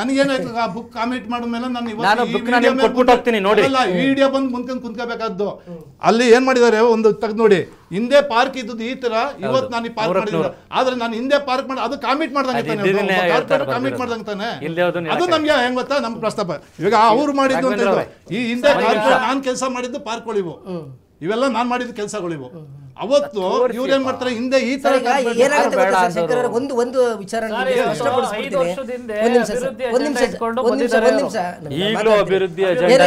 ಅಲ್ಲಿ ಏನ್ ಮಾಡಿದ್ದಾರೆ ಒಂದು ತಗ್ ನೋಡಿ ಹಿಂದೆ ಪಾರ್ಕ್ ಇದ್ದದ್ದು ಈ ತರ ಇವತ್ತು ನಾನು ಪಾರ್ಕ್ ಮಾಡಿದ್ರು ಆದ್ರೆ ನಾನು ಹಿಂದೆ ಪಾರ್ಕ್ ಮಾಡಿ ಅದು ಕಾಮಿಟ್ ಮಾಡ್ದಂಗೆ ಕಾಮಿಟ್ ಮಾಡ್ದಂಗೆ ತಾನೆ ಅದು ನಮ್ಗೆ ಹೆಂಗ್ ಗೊತ್ತಾ ನಮ್ ಪ್ರಸ್ತಾಪ ಇವಾಗ ಅವ್ರು ಮಾಡಿದ್ದು ಅಂತ ಈ ಹಿಂದೆ ನಾನ್ ಕೆಲಸ ಮಾಡಿದ್ದು ಪಾರ್ಕ್ ಒಳಿವು ಇವೆಲ್ಲ ನಾನ್ ಮಾಡಿದ ಕೆಲಸಗಳಿವು ಅವತ್ತು ಇವ್ರು ಏನ್ ಮಾಡ್ತಾರೆ ಹಿಂದೆ ಈ ತರ ಒಂದು ಒಂದು ವಿಚಾರ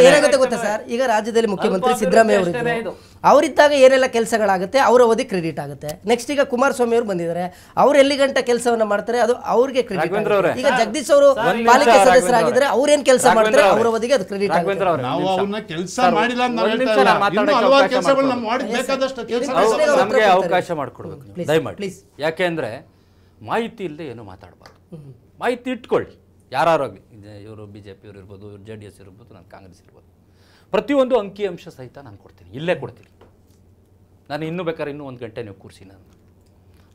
ಏನಾಗುತ್ತೆ ಗೊತ್ತಾ ಸರ್ ಈಗ ರಾಜ್ಯದಲ್ಲಿ ಮುಖ್ಯಮಂತ್ರಿ ಸಿದ್ದರಾಮಯ್ಯ ಅವರು ಅವರಿದ್ದಾಗ ಏನೆಲ್ಲ ಕೆಲಸಗಳಾಗುತ್ತೆ ಅವರ ಅವಧಿ ಕ್ರೆಡಿಟ್ ಆಗುತ್ತೆ ನೆಕ್ಸ್ಟ್ ಈಗ ಕುಮಾರಸ್ವಾಮಿ ಅವರು ಬಂದಿದ್ದಾರೆ ಅವ್ರು ಎಲ್ಲಿ ಗಂಟ ಕೆಲಸವನ್ನ ಮಾಡ್ತಾರೆ ಅದು ಅವ್ರಿಗೆ ಕ್ರೆಡಿಟ್ ಈಗ ಜಗದೀಶ್ ಅವರು ಪಾಲಿಕೆ ಸದಸ್ಯರಾಗಿದ್ದಾರೆ ಅವ್ರೇನ್ ಕೆಲಸ ಮಾಡ್ತಾರೆ ಅವರ ಅವಧಿಗೆ ಅದು ಕ್ರೆಡಿಟ್ ಆಗುತ್ತೆ ಅವಕಾಶ ಮಾಡಿಕೊಡ್ಬೇಕು ಯಾಕೆ ಯಾಕೆಂದ್ರೆ ಮಾಹಿತಿ ಇಲ್ಲದೆ ಏನು ಮಾತಾಡಬಾರ್ದು ಮಾಹಿತಿ ಇಟ್ಕೊಳ್ಳಿ ಯಾರು ಇವರು ಬಿಜೆಪಿ ಜೆ ಇರ್ಬೋದು ಇವ್ರು ಜೆ ಡಿ ಎಸ್ ಇರ್ಬೋದು ನಾನು ಕಾಂಗ್ರೆಸ್ ಇರ್ಬೋದು ಪ್ರತಿಯೊಂದು ಅಂಕಿಅಂಶ ಸಹಿತ ನಾನು ಕೊಡ್ತೀನಿ ಇಲ್ಲೇ ಕೊಡ್ತೀನಿ ನಾನು ಇನ್ನೂ ಬೇಕಾದ್ರೆ ಇನ್ನೂ ಒಂದು ಗಂಟೆ ನೀವು ಕೂರಿಸಿ ನಾನು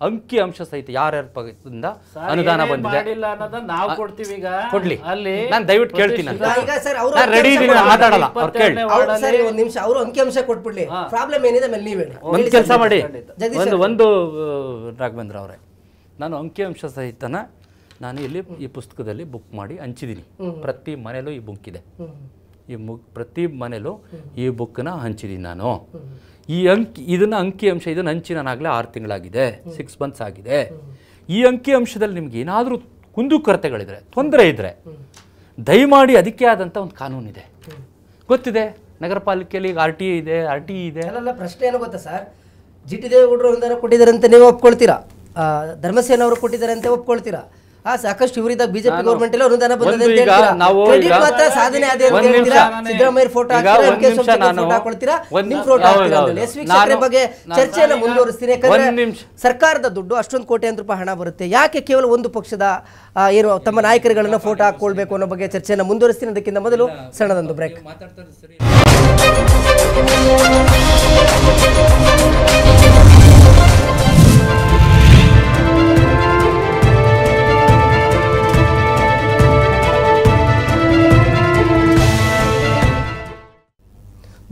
ಅಂಕಿ ಅಂಶ ಸಹಿತ ಯಾರ್ಯಾರ ಪಗದಿಂದ ಅನುದಾನ ಬಂದಿದೆ ಕೊಡ್ತೀವಿ ಈಗ ಕೊಡ್ಲಿ ಅಲ್ಲಿ ನಾನು ದಯವಿಟ್ಟು ಕೇಳ್ತೀನಿ ಮಾತಾಡಲ್ಲ ಅವ್ರು ಕೇಳಿ ಸರಿ ಒಂದು ನಿಮಿಷ ಅವರು ಅಂಕಿ ಅಂಶ ಕೊಟ್ಬಿಡ್ಲಿ ಪ್ರಾಬ್ಲಮ್ ಏನಿದೆ ಮೇಲೆ ನೀವು ಒಂದು ಕೆಲಸ ಮಾಡಿ ಒಂದು ಒಂದು ರಾಘವೇಂದ್ರ ಅವರೇ ನಾನು ಅಂಕಿ ಅಂಶ ಸಹಿತನ ನಾನು ಇಲ್ಲಿ ಈ ಪುಸ್ತಕದಲ್ಲಿ ಬುಕ್ ಮಾಡಿ ಹಂಚಿದ್ದೀನಿ ಪ್ರತಿ ಮನೆಯಲ್ಲೂ ಈ ಬುಕ್ ಇದೆ ಈ ಮುಗ್ ಪ್ರತಿ ಮನೇಲೂ ಈ ಬುಕ್ಕನ್ನ ಹಂಚಿದ್ದೀನಿ ನಾನು ಈ ಅಂಕಿ ಇದನ್ನು ಅಂಕಿ ಅಂಶ ಇದನ್ನು ಹಂಚಿ ನಾನಾಗಲೇ ಆರು ತಿಂಗಳಾಗಿದೆ ಸಿಕ್ಸ್ ಮಂತ್ಸ್ ಆಗಿದೆ ಈ ಅಂಕಿ ಅಂಶದಲ್ಲಿ ನಿಮ್ಗೆ ಏನಾದರೂ ಕುಂದುಕೊರತೆಗಳಿದ್ರೆ ತೊಂದರೆ ಇದ್ದರೆ ದಯಮಾಡಿ ಅದಕ್ಕೆ ಆದಂಥ ಒಂದು ಕಾನೂನಿದೆ ಗೊತ್ತಿದೆ ನಗರ ಪಾಲಿಕೆಯಲ್ಲಿ ಈಗ ಆರ್ ಟಿ ಇದೆ ಆರ್ ಟಿ ಇದೆ ಅಲ್ಲ ಪ್ರಶ್ನೆ ಏನು ಗೊತ್ತಾ ಸರ್ ಜಿ ಟಿ ದೇವೇಗೌಡರು ಕೊಟ್ಟಿದ್ದಾರೆ ಅಂತ ನೀವು ಒಪ್ಕೊಳ್ತೀರಾ ಧರ್ಮಸೇನವರು ಕೊಟ್ಟಿದ್ದಾರೆ ಅಂತ ಒಪ್ಕೊಳ್ತೀರಾ ಆ ಸಾಕಷ್ಟು ಇವರಿದ್ದ ಬಿಜೆಪಿ ಗೌರ್ಮೆಂಟ್ ಎಲ್ಲ ಅನುದಾನ ಬಂದಿದೆ ಅಂತ ಸಾಧನೆ ಅಂತ ಸಿದ್ದರಾಮಯ್ಯ ಫೋಟೋ ಹಾಕೊಳ್ತೀರಾ ನಿಮ್ ಫೋಟೋ ಎಸ್ ವಿ ಬಗ್ಗೆ ಚರ್ಚೆಯನ್ನು ಮುಂದುವರಿಸ್ತೀನಿ ಯಾಕಂದ್ರೆ ಸರ್ಕಾರದ ದುಡ್ಡು ಅಷ್ಟೊಂದು ಕೋಟಿ ರೂಪಾಯಿ ಹಣ ಬರುತ್ತೆ ಯಾಕೆ ಕೇವಲ ಒಂದು ಪಕ್ಷದ ಏನು ತಮ್ಮ ನಾಯಕರುಗಳನ್ನ ಫೋಟೋ ಹಾಕೊಳ್ಬೇಕು ಅನ್ನೋ ಬಗ್ಗೆ ಚರ್ಚೆಯನ್ನು ಮುಂದುವರಿಸ್ತೀನಿ ಅದಕ್ಕಿಂತ ಮೊದಲು ಸಣ್ಣದೊಂದು ಬ್ರೇಕ್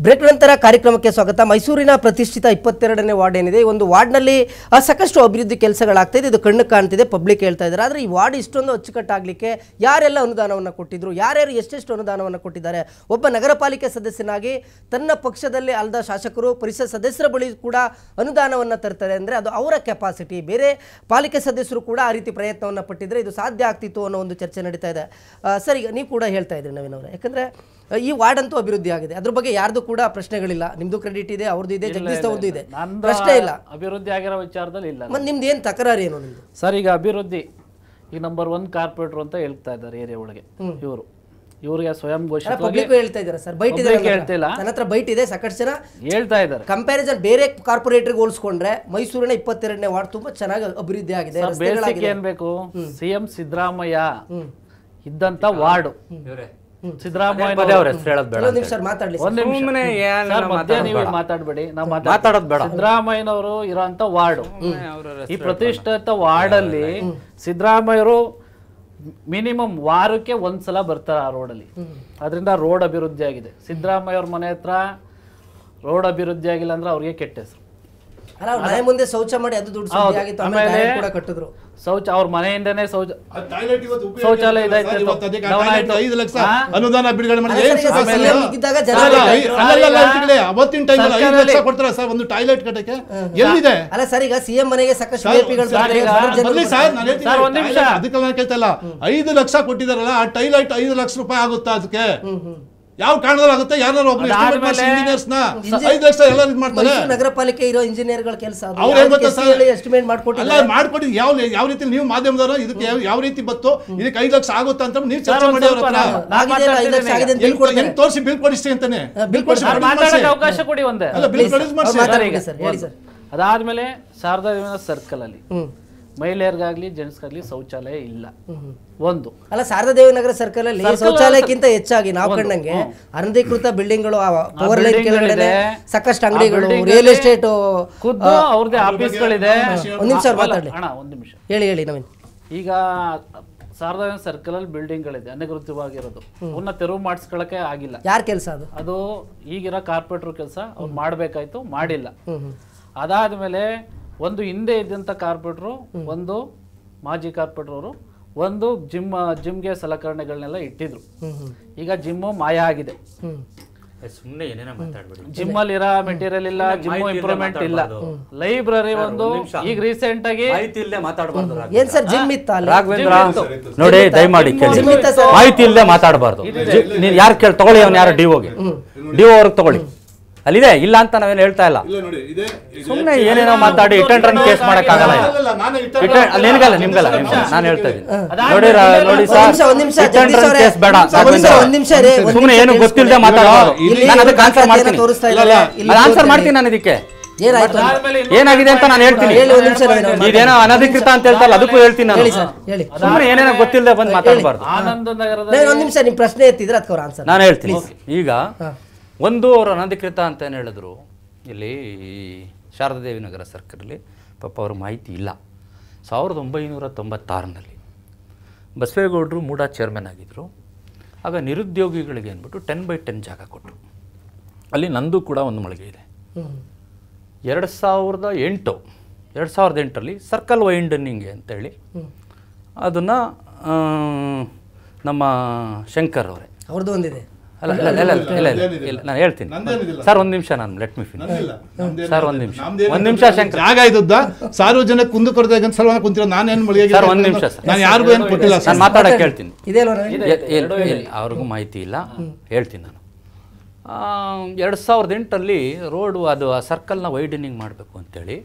ಬ್ರೇಕ್ ನಂತರ ಕಾರ್ಯಕ್ರಮಕ್ಕೆ ಸ್ವಾಗತ ಮೈಸೂರಿನ ಪ್ರತಿಷ್ಠಿತ ಇಪ್ಪತ್ತೆರಡನೇ ವಾರ್ಡ್ ಏನಿದೆ ಈ ಒಂದು ವಾರ್ಡ್ನಲ್ಲಿ ಸಾಕಷ್ಟು ಅಭಿವೃದ್ಧಿ ಕೆಲಸಗಳಾಗ್ತಾಯಿದೆ ಇದು ಕಣ್ಣು ಕಾಣ್ತಿದೆ ಪಬ್ಲಿಕ್ ಹೇಳ್ತಾ ಇದ್ದಾರೆ ಆದರೆ ಈ ವಾರ್ಡ್ ಇಷ್ಟೊಂದು ಅಚ್ಚುಕಟ್ಟಾಗಲಿಕ್ಕೆ ಯಾರೆಲ್ಲ ಅನುದಾನವನ್ನು ಕೊಟ್ಟಿದ್ರು ಯಾರ್ಯಾರು ಎಷ್ಟೆಷ್ಟು ಅನುದಾನವನ್ನು ಕೊಟ್ಟಿದ್ದಾರೆ ಒಬ್ಬ ನಗರ ಪಾಲಿಕೆ ಸದಸ್ಯನಾಗಿ ತನ್ನ ಪಕ್ಷದಲ್ಲಿ ಅಲ್ಲದ ಶಾಸಕರು ಪರಿಷತ್ ಸದಸ್ಯರ ಬಳಿ ಕೂಡ ಅನುದಾನವನ್ನು ತರ್ತಾರೆ ಅಂದರೆ ಅದು ಅವರ ಕೆಪಾಸಿಟಿ ಬೇರೆ ಪಾಲಿಕೆ ಸದಸ್ಯರು ಕೂಡ ಆ ರೀತಿ ಪ್ರಯತ್ನವನ್ನು ಪಟ್ಟಿದ್ದರೆ ಇದು ಸಾಧ್ಯ ಆಗ್ತಿತ್ತು ಅನ್ನೋ ಒಂದು ಚರ್ಚೆ ನಡೀತಾ ಇದೆ ಸರಿ ನೀವು ಕೂಡ ಹೇಳ್ತಾ ಇದ್ರಿ ನವೀನವರು ಯಾಕಂದರೆ ಈ ವಾರ್ಡ್ ಅಂತೂ ಅಭಿವೃದ್ಧಿ ಆಗಿದೆ ಅದ್ರ ಬಗ್ಗೆ ಯಾರ್ದು ಕೂಡ ಪ್ರಶ್ನೆಗಳಿಲ್ಲ ನಿಮ್ದು ಕ್ರೆಡಿಟ್ ಇದೆ ಅವ್ರದ್ದು ಇದೆ ಜಗದೀಶ್ ಅವ್ರದ್ದು ಇದೆ ಪ್ರಶ್ನೆ ಇಲ್ಲ ಅಭಿವೃದ್ಧಿ ಆಗಿರೋ ವಿಚಾರದಲ್ಲಿ ಇಲ್ಲ ಮತ್ತೆ ನಿಮ್ದು ಏನು ತಕರಾರು ಏನು ನಿಮ್ದು ಸರ್ ಈಗ ಅಭಿವೃದ್ಧಿ ಈ ನಂಬರ್ ಒನ್ ಕಾರ್ಪೊರೇಟರ್ ಅಂತ ಹೇಳ್ತಾ ಇದ್ದಾರೆ ಏರಿಯಾ ಒಳಗೆ ಇವರು ಇವರಿಗೆ ಸ್ವಯಂ ಹೇಳ್ತಾ ಇದ್ದಾರೆ ಸರ್ ಬೈಟ್ ಇದೆ ಇಲ್ಲ ಬೈಟ್ ಇದೆ ಹೇಳ್ತಾ ಇದ್ದಾರೆ ಕಂಪ್ಯಾರಿಸನ್ ಬೇರೆ ಕಾರ್ಪೊರೇಟರ್ ಹೋಲಿಸ್ಕೊಂಡ್ರೆ ಮೈಸೂರಿನ ಇಪ್ಪತ್ತೆರಡನೇ ವಾರ್ಡ್ ತುಂಬಾ ಚೆನ್ನಾಗಿ ಅಭಿವೃದ್ಧಿ ಆಗಿದೆ ಏನ್ಬೇಕು ಏನ್ ಬೇಕು ಸಿಎಂ ಸಿದ್ದರಾಮಯ್ಯ ಇದ್ದಂತ ವಾರ್ಡ್ ಸಿದ್ದರಾಮಯ್ಯ ಸಿದ್ದರಾಮಯ್ಯನವರು ಇರೋಂತ ವಾರ್ಡ್ ಈ ಪ್ರತಿಷ್ಠಿತ ವಾರ್ಡ್ ಅಲ್ಲಿ ಸಿದ್ದರಾಮಯ್ಯರು ಮಿನಿಮಮ್ ವಾರಕ್ಕೆ ಒಂದ್ಸಲ ಬರ್ತಾರೆ ಆ ರೋಡ್ ಅಲ್ಲಿ ಅದರಿಂದ ರೋಡ್ ಅಭಿವೃದ್ಧಿ ಆಗಿದೆ ಸಿದ್ದರಾಮಯ್ಯ ಅವ್ರ ಮನೆ ಹತ್ರ ರೋಡ್ ಅಭಿವೃದ್ಧಿ ಆಗಿಲ್ಲ ಅಂದ್ರೆ ಅವ್ರಿಗೆ ಕೆಟ್ಟ ಹೆಸರು ಮನೆ ಮುಂದೆ ಶೌಚ ಮಾಡಿ ಅದು ದುಡ್ಡು ಆಗಿತ್ತು ಆಮೇಲೆ ಕೂಡ ಕಟ್ಟಿದ್ರು ಶೌಚ ಅವ್ರ ಮನೆಯಿಂದನೇ ಶೌಚ ಶೌಚಾಲಯ ಇದಾಯ್ತು ಐದು ಲಕ್ಷ ಅನುದಾನ ಬಿಡುಗಡೆ ಮಾಡಿ ಅವತ್ತಿನ ಟೈಮ್ ಐದು ಲಕ್ಷ ಕೊಡ್ತಾರ ಸರ್ ಒಂದು ಟಾಯ್ಲೆಟ್ ಕಟ್ಟಕ್ಕೆ ಎಲ್ಲಿದೆ ಅಲ್ಲ ಸರ್ ಈಗ ಸಿಎಂ ಮನೆಗೆ ಸಾಕಷ್ಟು ಸರ್ ಒಂದ್ ನಿಮಿಷ ನಾನು ಐದು ಲಕ್ಷ ಕೊಟ್ಟಿದಾರಲ್ಲ ಆ ಟಾಯ್ಲೆಟ್ ಐದು ಲಕ್ಷ ರೂಪಾಯಿ ಆಗುತ್ತಾ ಅದಕ್ಕೆ ಯಾವ ಆಗುತ್ತೆ ಯಾರು ಒಬ್ಬ ಇಂಜಿನಿಯರ್ಸ್ ನ ಐದು ಲಕ್ಷ ಎಲ್ಲ ಇದು ಮಾಡ್ತಾರೆ ನಗರ ಪಾಲಿಕೆ ಇರೋ ಇಂಜಿನಿಯರ್ ಗಳ ಕೆಲಸ ಅವ್ರು ಸರ್ ಎಸ್ಟಿಮೇಟ್ ಮಾಡ್ಕೊಟ್ಟು ಎಲ್ಲ ಮಾಡ್ಕೊಟ್ಟು ಯಾವ ಯಾವ ರೀತಿ ನೀವು ಮಾಧ್ಯಮದವರು ಇದಕ್ಕೆ ಯಾವ ರೀತಿ ಬತ್ತು ಇದಕ್ಕೆ ಐದು ಲಕ್ಷ ಆಗುತ್ತೆ ಅಂತ ನೀವು ಚರ್ಚೆ ಮಾಡಿ ಅವ್ರ ಹತ್ರ ಹೆಂಗ್ ತೋರಿಸಿ ಬಿಲ್ ಕೊಡಿಸಿ ಅಂತಾನೆ ಬಿಲ್ ಕೊಡಿಸಿ ಅವಕಾಶ ಕೊಡಿ ಒಂದೇ ಅಲ್ಲ ಬಿಲ್ ಕೊಡಿಸ್ ಮಾಡಿ ಅದಾದ್ಮೇಲೆ ಶಾರದಾ ಸರ್ಕಲ್ ಅಲ್ಲಿ ಮಹಿಳೆಯರಿಗಾಗ್ಲಿ ಜೆಂಟ್ಸ್ಗಾಗ್ಲಿ ಶೌಚಾಲಯ ಇಲ್ಲ ಒಂದು ಅಲ್ಲ ಶಾರದಾ ದೇವಿ ನಗರ ಸರ್ಕಲ್ ಅಲ್ಲಿ ಶೌಚಾಲಯಕ್ಕಿಂತ ಹೆಚ್ಚಾಗಿ ನಾವು ಕಂಡಂಗೆ ಅನಧಿಕೃತ ಬಿಲ್ಡಿಂಗ್ಗಳು ಪವರ್ ಲೈನ್ ಸಾಕಷ್ಟು ಅಂಗಡಿಗಳು ರಿಯಲ್ ಎಸ್ಟೇಟ್ ಖುದ್ದು ಅವ್ರದ್ದೇ ಆಫೀಸ್ಗಳಿದೆ ಒಂದು ನಿಮಿಷ ಮಾತಾಡಿ ಒಂದು ನಿಮಿಷ ಹೇಳಿ ಹೇಳಿ ನವೀನ್ ಈಗ ಶಾರದಾ ಸರ್ಕಲ್ ಅಲ್ಲಿ ಬಿಲ್ಡಿಂಗ್ ಗಳಿದೆ ಅನಗೃತವಾಗಿರೋದು ಅವನ್ನ ತೆರವು ಮಾಡಿಸ್ಕೊಳಕ್ಕೆ ಆಗಿಲ್ಲ ಯಾರ ಕೆಲಸ ಅದು ಅದು ಈಗಿರೋ ಕಾರ್ಪೊರೇಟರ್ ಕೆಲಸ ಅವ್ರು ಮಾಡ್ಬೇಕಾಯ್ತು ಮಾಡಿಲ್ಲ ಅದಾದ್ಮೇಲೆ ಒಂದು ಹಿಂದೆ ಇದ್ದಂಥ ಕಾರ್ಪೊರೇಟ್ರು ಒಂದು ಮಾಜಿ ಕಾರ್ಪೊರೇಟರ್ ಒಂದು ಜಿಮ್ ಜಿಮ್ಗೆ ಸಲಕರಣೆಗಳನ್ನೆಲ್ಲ ಇಟ್ಟಿದ್ರು ಈಗ ಜಿಮ್ಮು ಮಾಯ ಆಗಿದೆ ಸುಮ್ಮನೆ ಮಾತಾಡ್ಬೇಡಿ ಜಿಮ್ ಅಲ್ಲಿ ಇರೋ ಮೆಟೀರಿಯಲ್ ಇಲ್ಲ ಜಿಮ್ ಇಂಪ್ರೂವ್ಮೆಂಟ್ ಇಲ್ಲ ಲೈಬ್ರರಿ ಒಂದು ಈಗ ರೀಸೆಂಟ್ ಆಗಿ ಮಾಹಿತಿ ಇಲ್ಲದೆ ಏನ್ ಸರ್ ಜಿಮ್ ಇತ್ತ ರಾಘವೇಂದ್ರ ನೋಡಿ ದಯಮಾಡಿ ಕೇಳಿ ಮಾಹಿತಿ ಇಲ್ಲದೆ ಮಾತಾಡಬಾರ್ದು ಯಾರು ಕೇಳಿ ತಗೊಳ್ಳಿ ಅವ್ನು ಯಾರು ಡಿ ಹೋಗಿ ಡಿ ಅವ್ರಿಗೆ ತಗೊಳ್ಳಿ ಅಲ್ಲಿದೆ ಇಲ್ಲ ಅಂತ ನಾವೇನು ಹೇಳ್ತಾ ಇಲ್ಲ ಸುಮ್ಮನೆ ಏನೇನೋ ಮಾತಾಡಿ ರಿಟರ್ನ್ ರನ್ ಕೇಸ್ ಮಾಡಕ್ಕಾಗಲ್ಲ ರಿಟರ್ನ್ ಅಲ್ಲಿ ನಿಮ್ಗಲ್ಲ ನಿಮ್ಗಲ್ಲ ನಾನು ಹೇಳ್ತಾ ಇದ್ದೀನಿ ನೋಡಿ ನೋಡಿ ಸರ್ ರಿಟರ್ನ್ ರನ್ ಕೇಸ್ ಬೇಡ ಸುಮ್ಮನೆ ಏನು ಗೊತ್ತಿಲ್ಲದೆ ಮಾತಾಡೋದು ನಾನು ಅದಕ್ಕೆ ಆನ್ಸರ್ ಮಾಡ್ತೀನಿ ಆನ್ಸರ್ ಮಾಡ್ತೀನಿ ನಾನು ಇದಕ್ಕೆ ಏನಾಗಿದೆ ಅಂತ ನಾನು ಹೇಳ್ತೀನಿ ಇದೇನೋ ಅನಧಿಕೃತ ಅಂತ ಹೇಳ್ತಾರಲ್ಲ ಅದಕ್ಕೂ ಹೇಳ್ತೀನಿ ನಾನು ಸುಮ್ಮನೆ ಏನೇನೋ ಗೊತ್ತಿಲ್ಲದೆ ಬಂದು ಮಾತಾಡಬಾರ್ದು ಒಂದ್ ನಿಮಿಷ ನಿಮ್ ಪ್ರಶ್ನೆ ಎತ್ತಿದ್ರೆ ಅದಕ್ಕೆ ಆನ್ಸರ್ ನಾನು ಹೇಳ್ತೀನಿ ಈಗ ಒಂದು ಅವರು ಅನಧಿಕೃತ ಏನು ಹೇಳಿದ್ರು ಇಲ್ಲಿ ಶಾರದಾದೇವಿ ನಗರ ಸರ್ಕಲಲ್ಲಿ ಪಾಪ ಅವ್ರ ಮಾಹಿತಿ ಇಲ್ಲ ಸಾವಿರದ ಒಂಬೈನೂರ ತೊಂಬತ್ತಾರನಲ್ಲಿ ಬಸವೇಗೌಡರು ಮೂಡಾ ಚೇರ್ಮನ್ ಆಗಿದ್ದರು ಆಗ ನಿರುದ್ಯೋಗಿಗಳಿಗೆ ಅಂದ್ಬಿಟ್ಟು ಟೆನ್ ಬೈ ಟೆನ್ ಜಾಗ ಕೊಟ್ಟರು ಅಲ್ಲಿ ನಂದು ಕೂಡ ಒಂದು ಮಳಿಗೆ ಇದೆ ಎರಡು ಸಾವಿರದ ಎಂಟು ಎರಡು ಸಾವಿರದ ಎಂಟರಲ್ಲಿ ಸರ್ಕಲ್ ವೈಂಡನ್ನಿಂಗ್ ಅಂತೇಳಿ ಅದನ್ನು ನಮ್ಮ ಶಂಕರ್ ಅವರೇ ಅವ್ರದ್ದು ಒಂದಿದೆ ಅಲ್ಲ ಇಲ್ಲ ಇಲ್ಲ ಇಲ್ಲ ಇಲ್ಲ ಇಲ್ಲ ನಾನು ಹೇಳ್ತೀನಿ ಸರ್ ಒಂದು ನಿಮಿಷ ನಾನು ಲೆಟ್ ಮಿ ಫಿನಿಶ್ ಸರ್ ಒಂದು ನಿಮಿಷ ಒಂದು ನಿಮಿಷ ಶಂಕರ್ ಆಗ ಇದ್ದದ್ದ ಸಾರ್ವಜನಿಕ ಕುಂದು ಕೊರತೆ ಅಂತ ಸಲ ಕುಂತಿರೋ ನಾನೇನು ಮಳಿಗೆ ಸರ್ ಒಂದು ನಿಮಿಷ ಸರ್ ನಾನು ಯಾರಿಗೂ ಏನು ಕೊಟ್ಟಿಲ್ಲ ನಾನು ಮಾತಾಡಕ್ಕೆ ಹೇಳ್ತೀನಿ ಅವ್ರಿಗೂ ಮಾಹಿತಿ ಇಲ್ಲ ಹೇಳ್ತೀನಿ ನಾನು ಎರಡು ಸಾವಿರದ ಎಂಟರಲ್ಲಿ ರೋಡು ಅದು ಆ ಸರ್ಕಲ್ನ ವೈಡನಿಂಗ್ ಮಾಡಬೇಕು ಅಂತೇಳಿ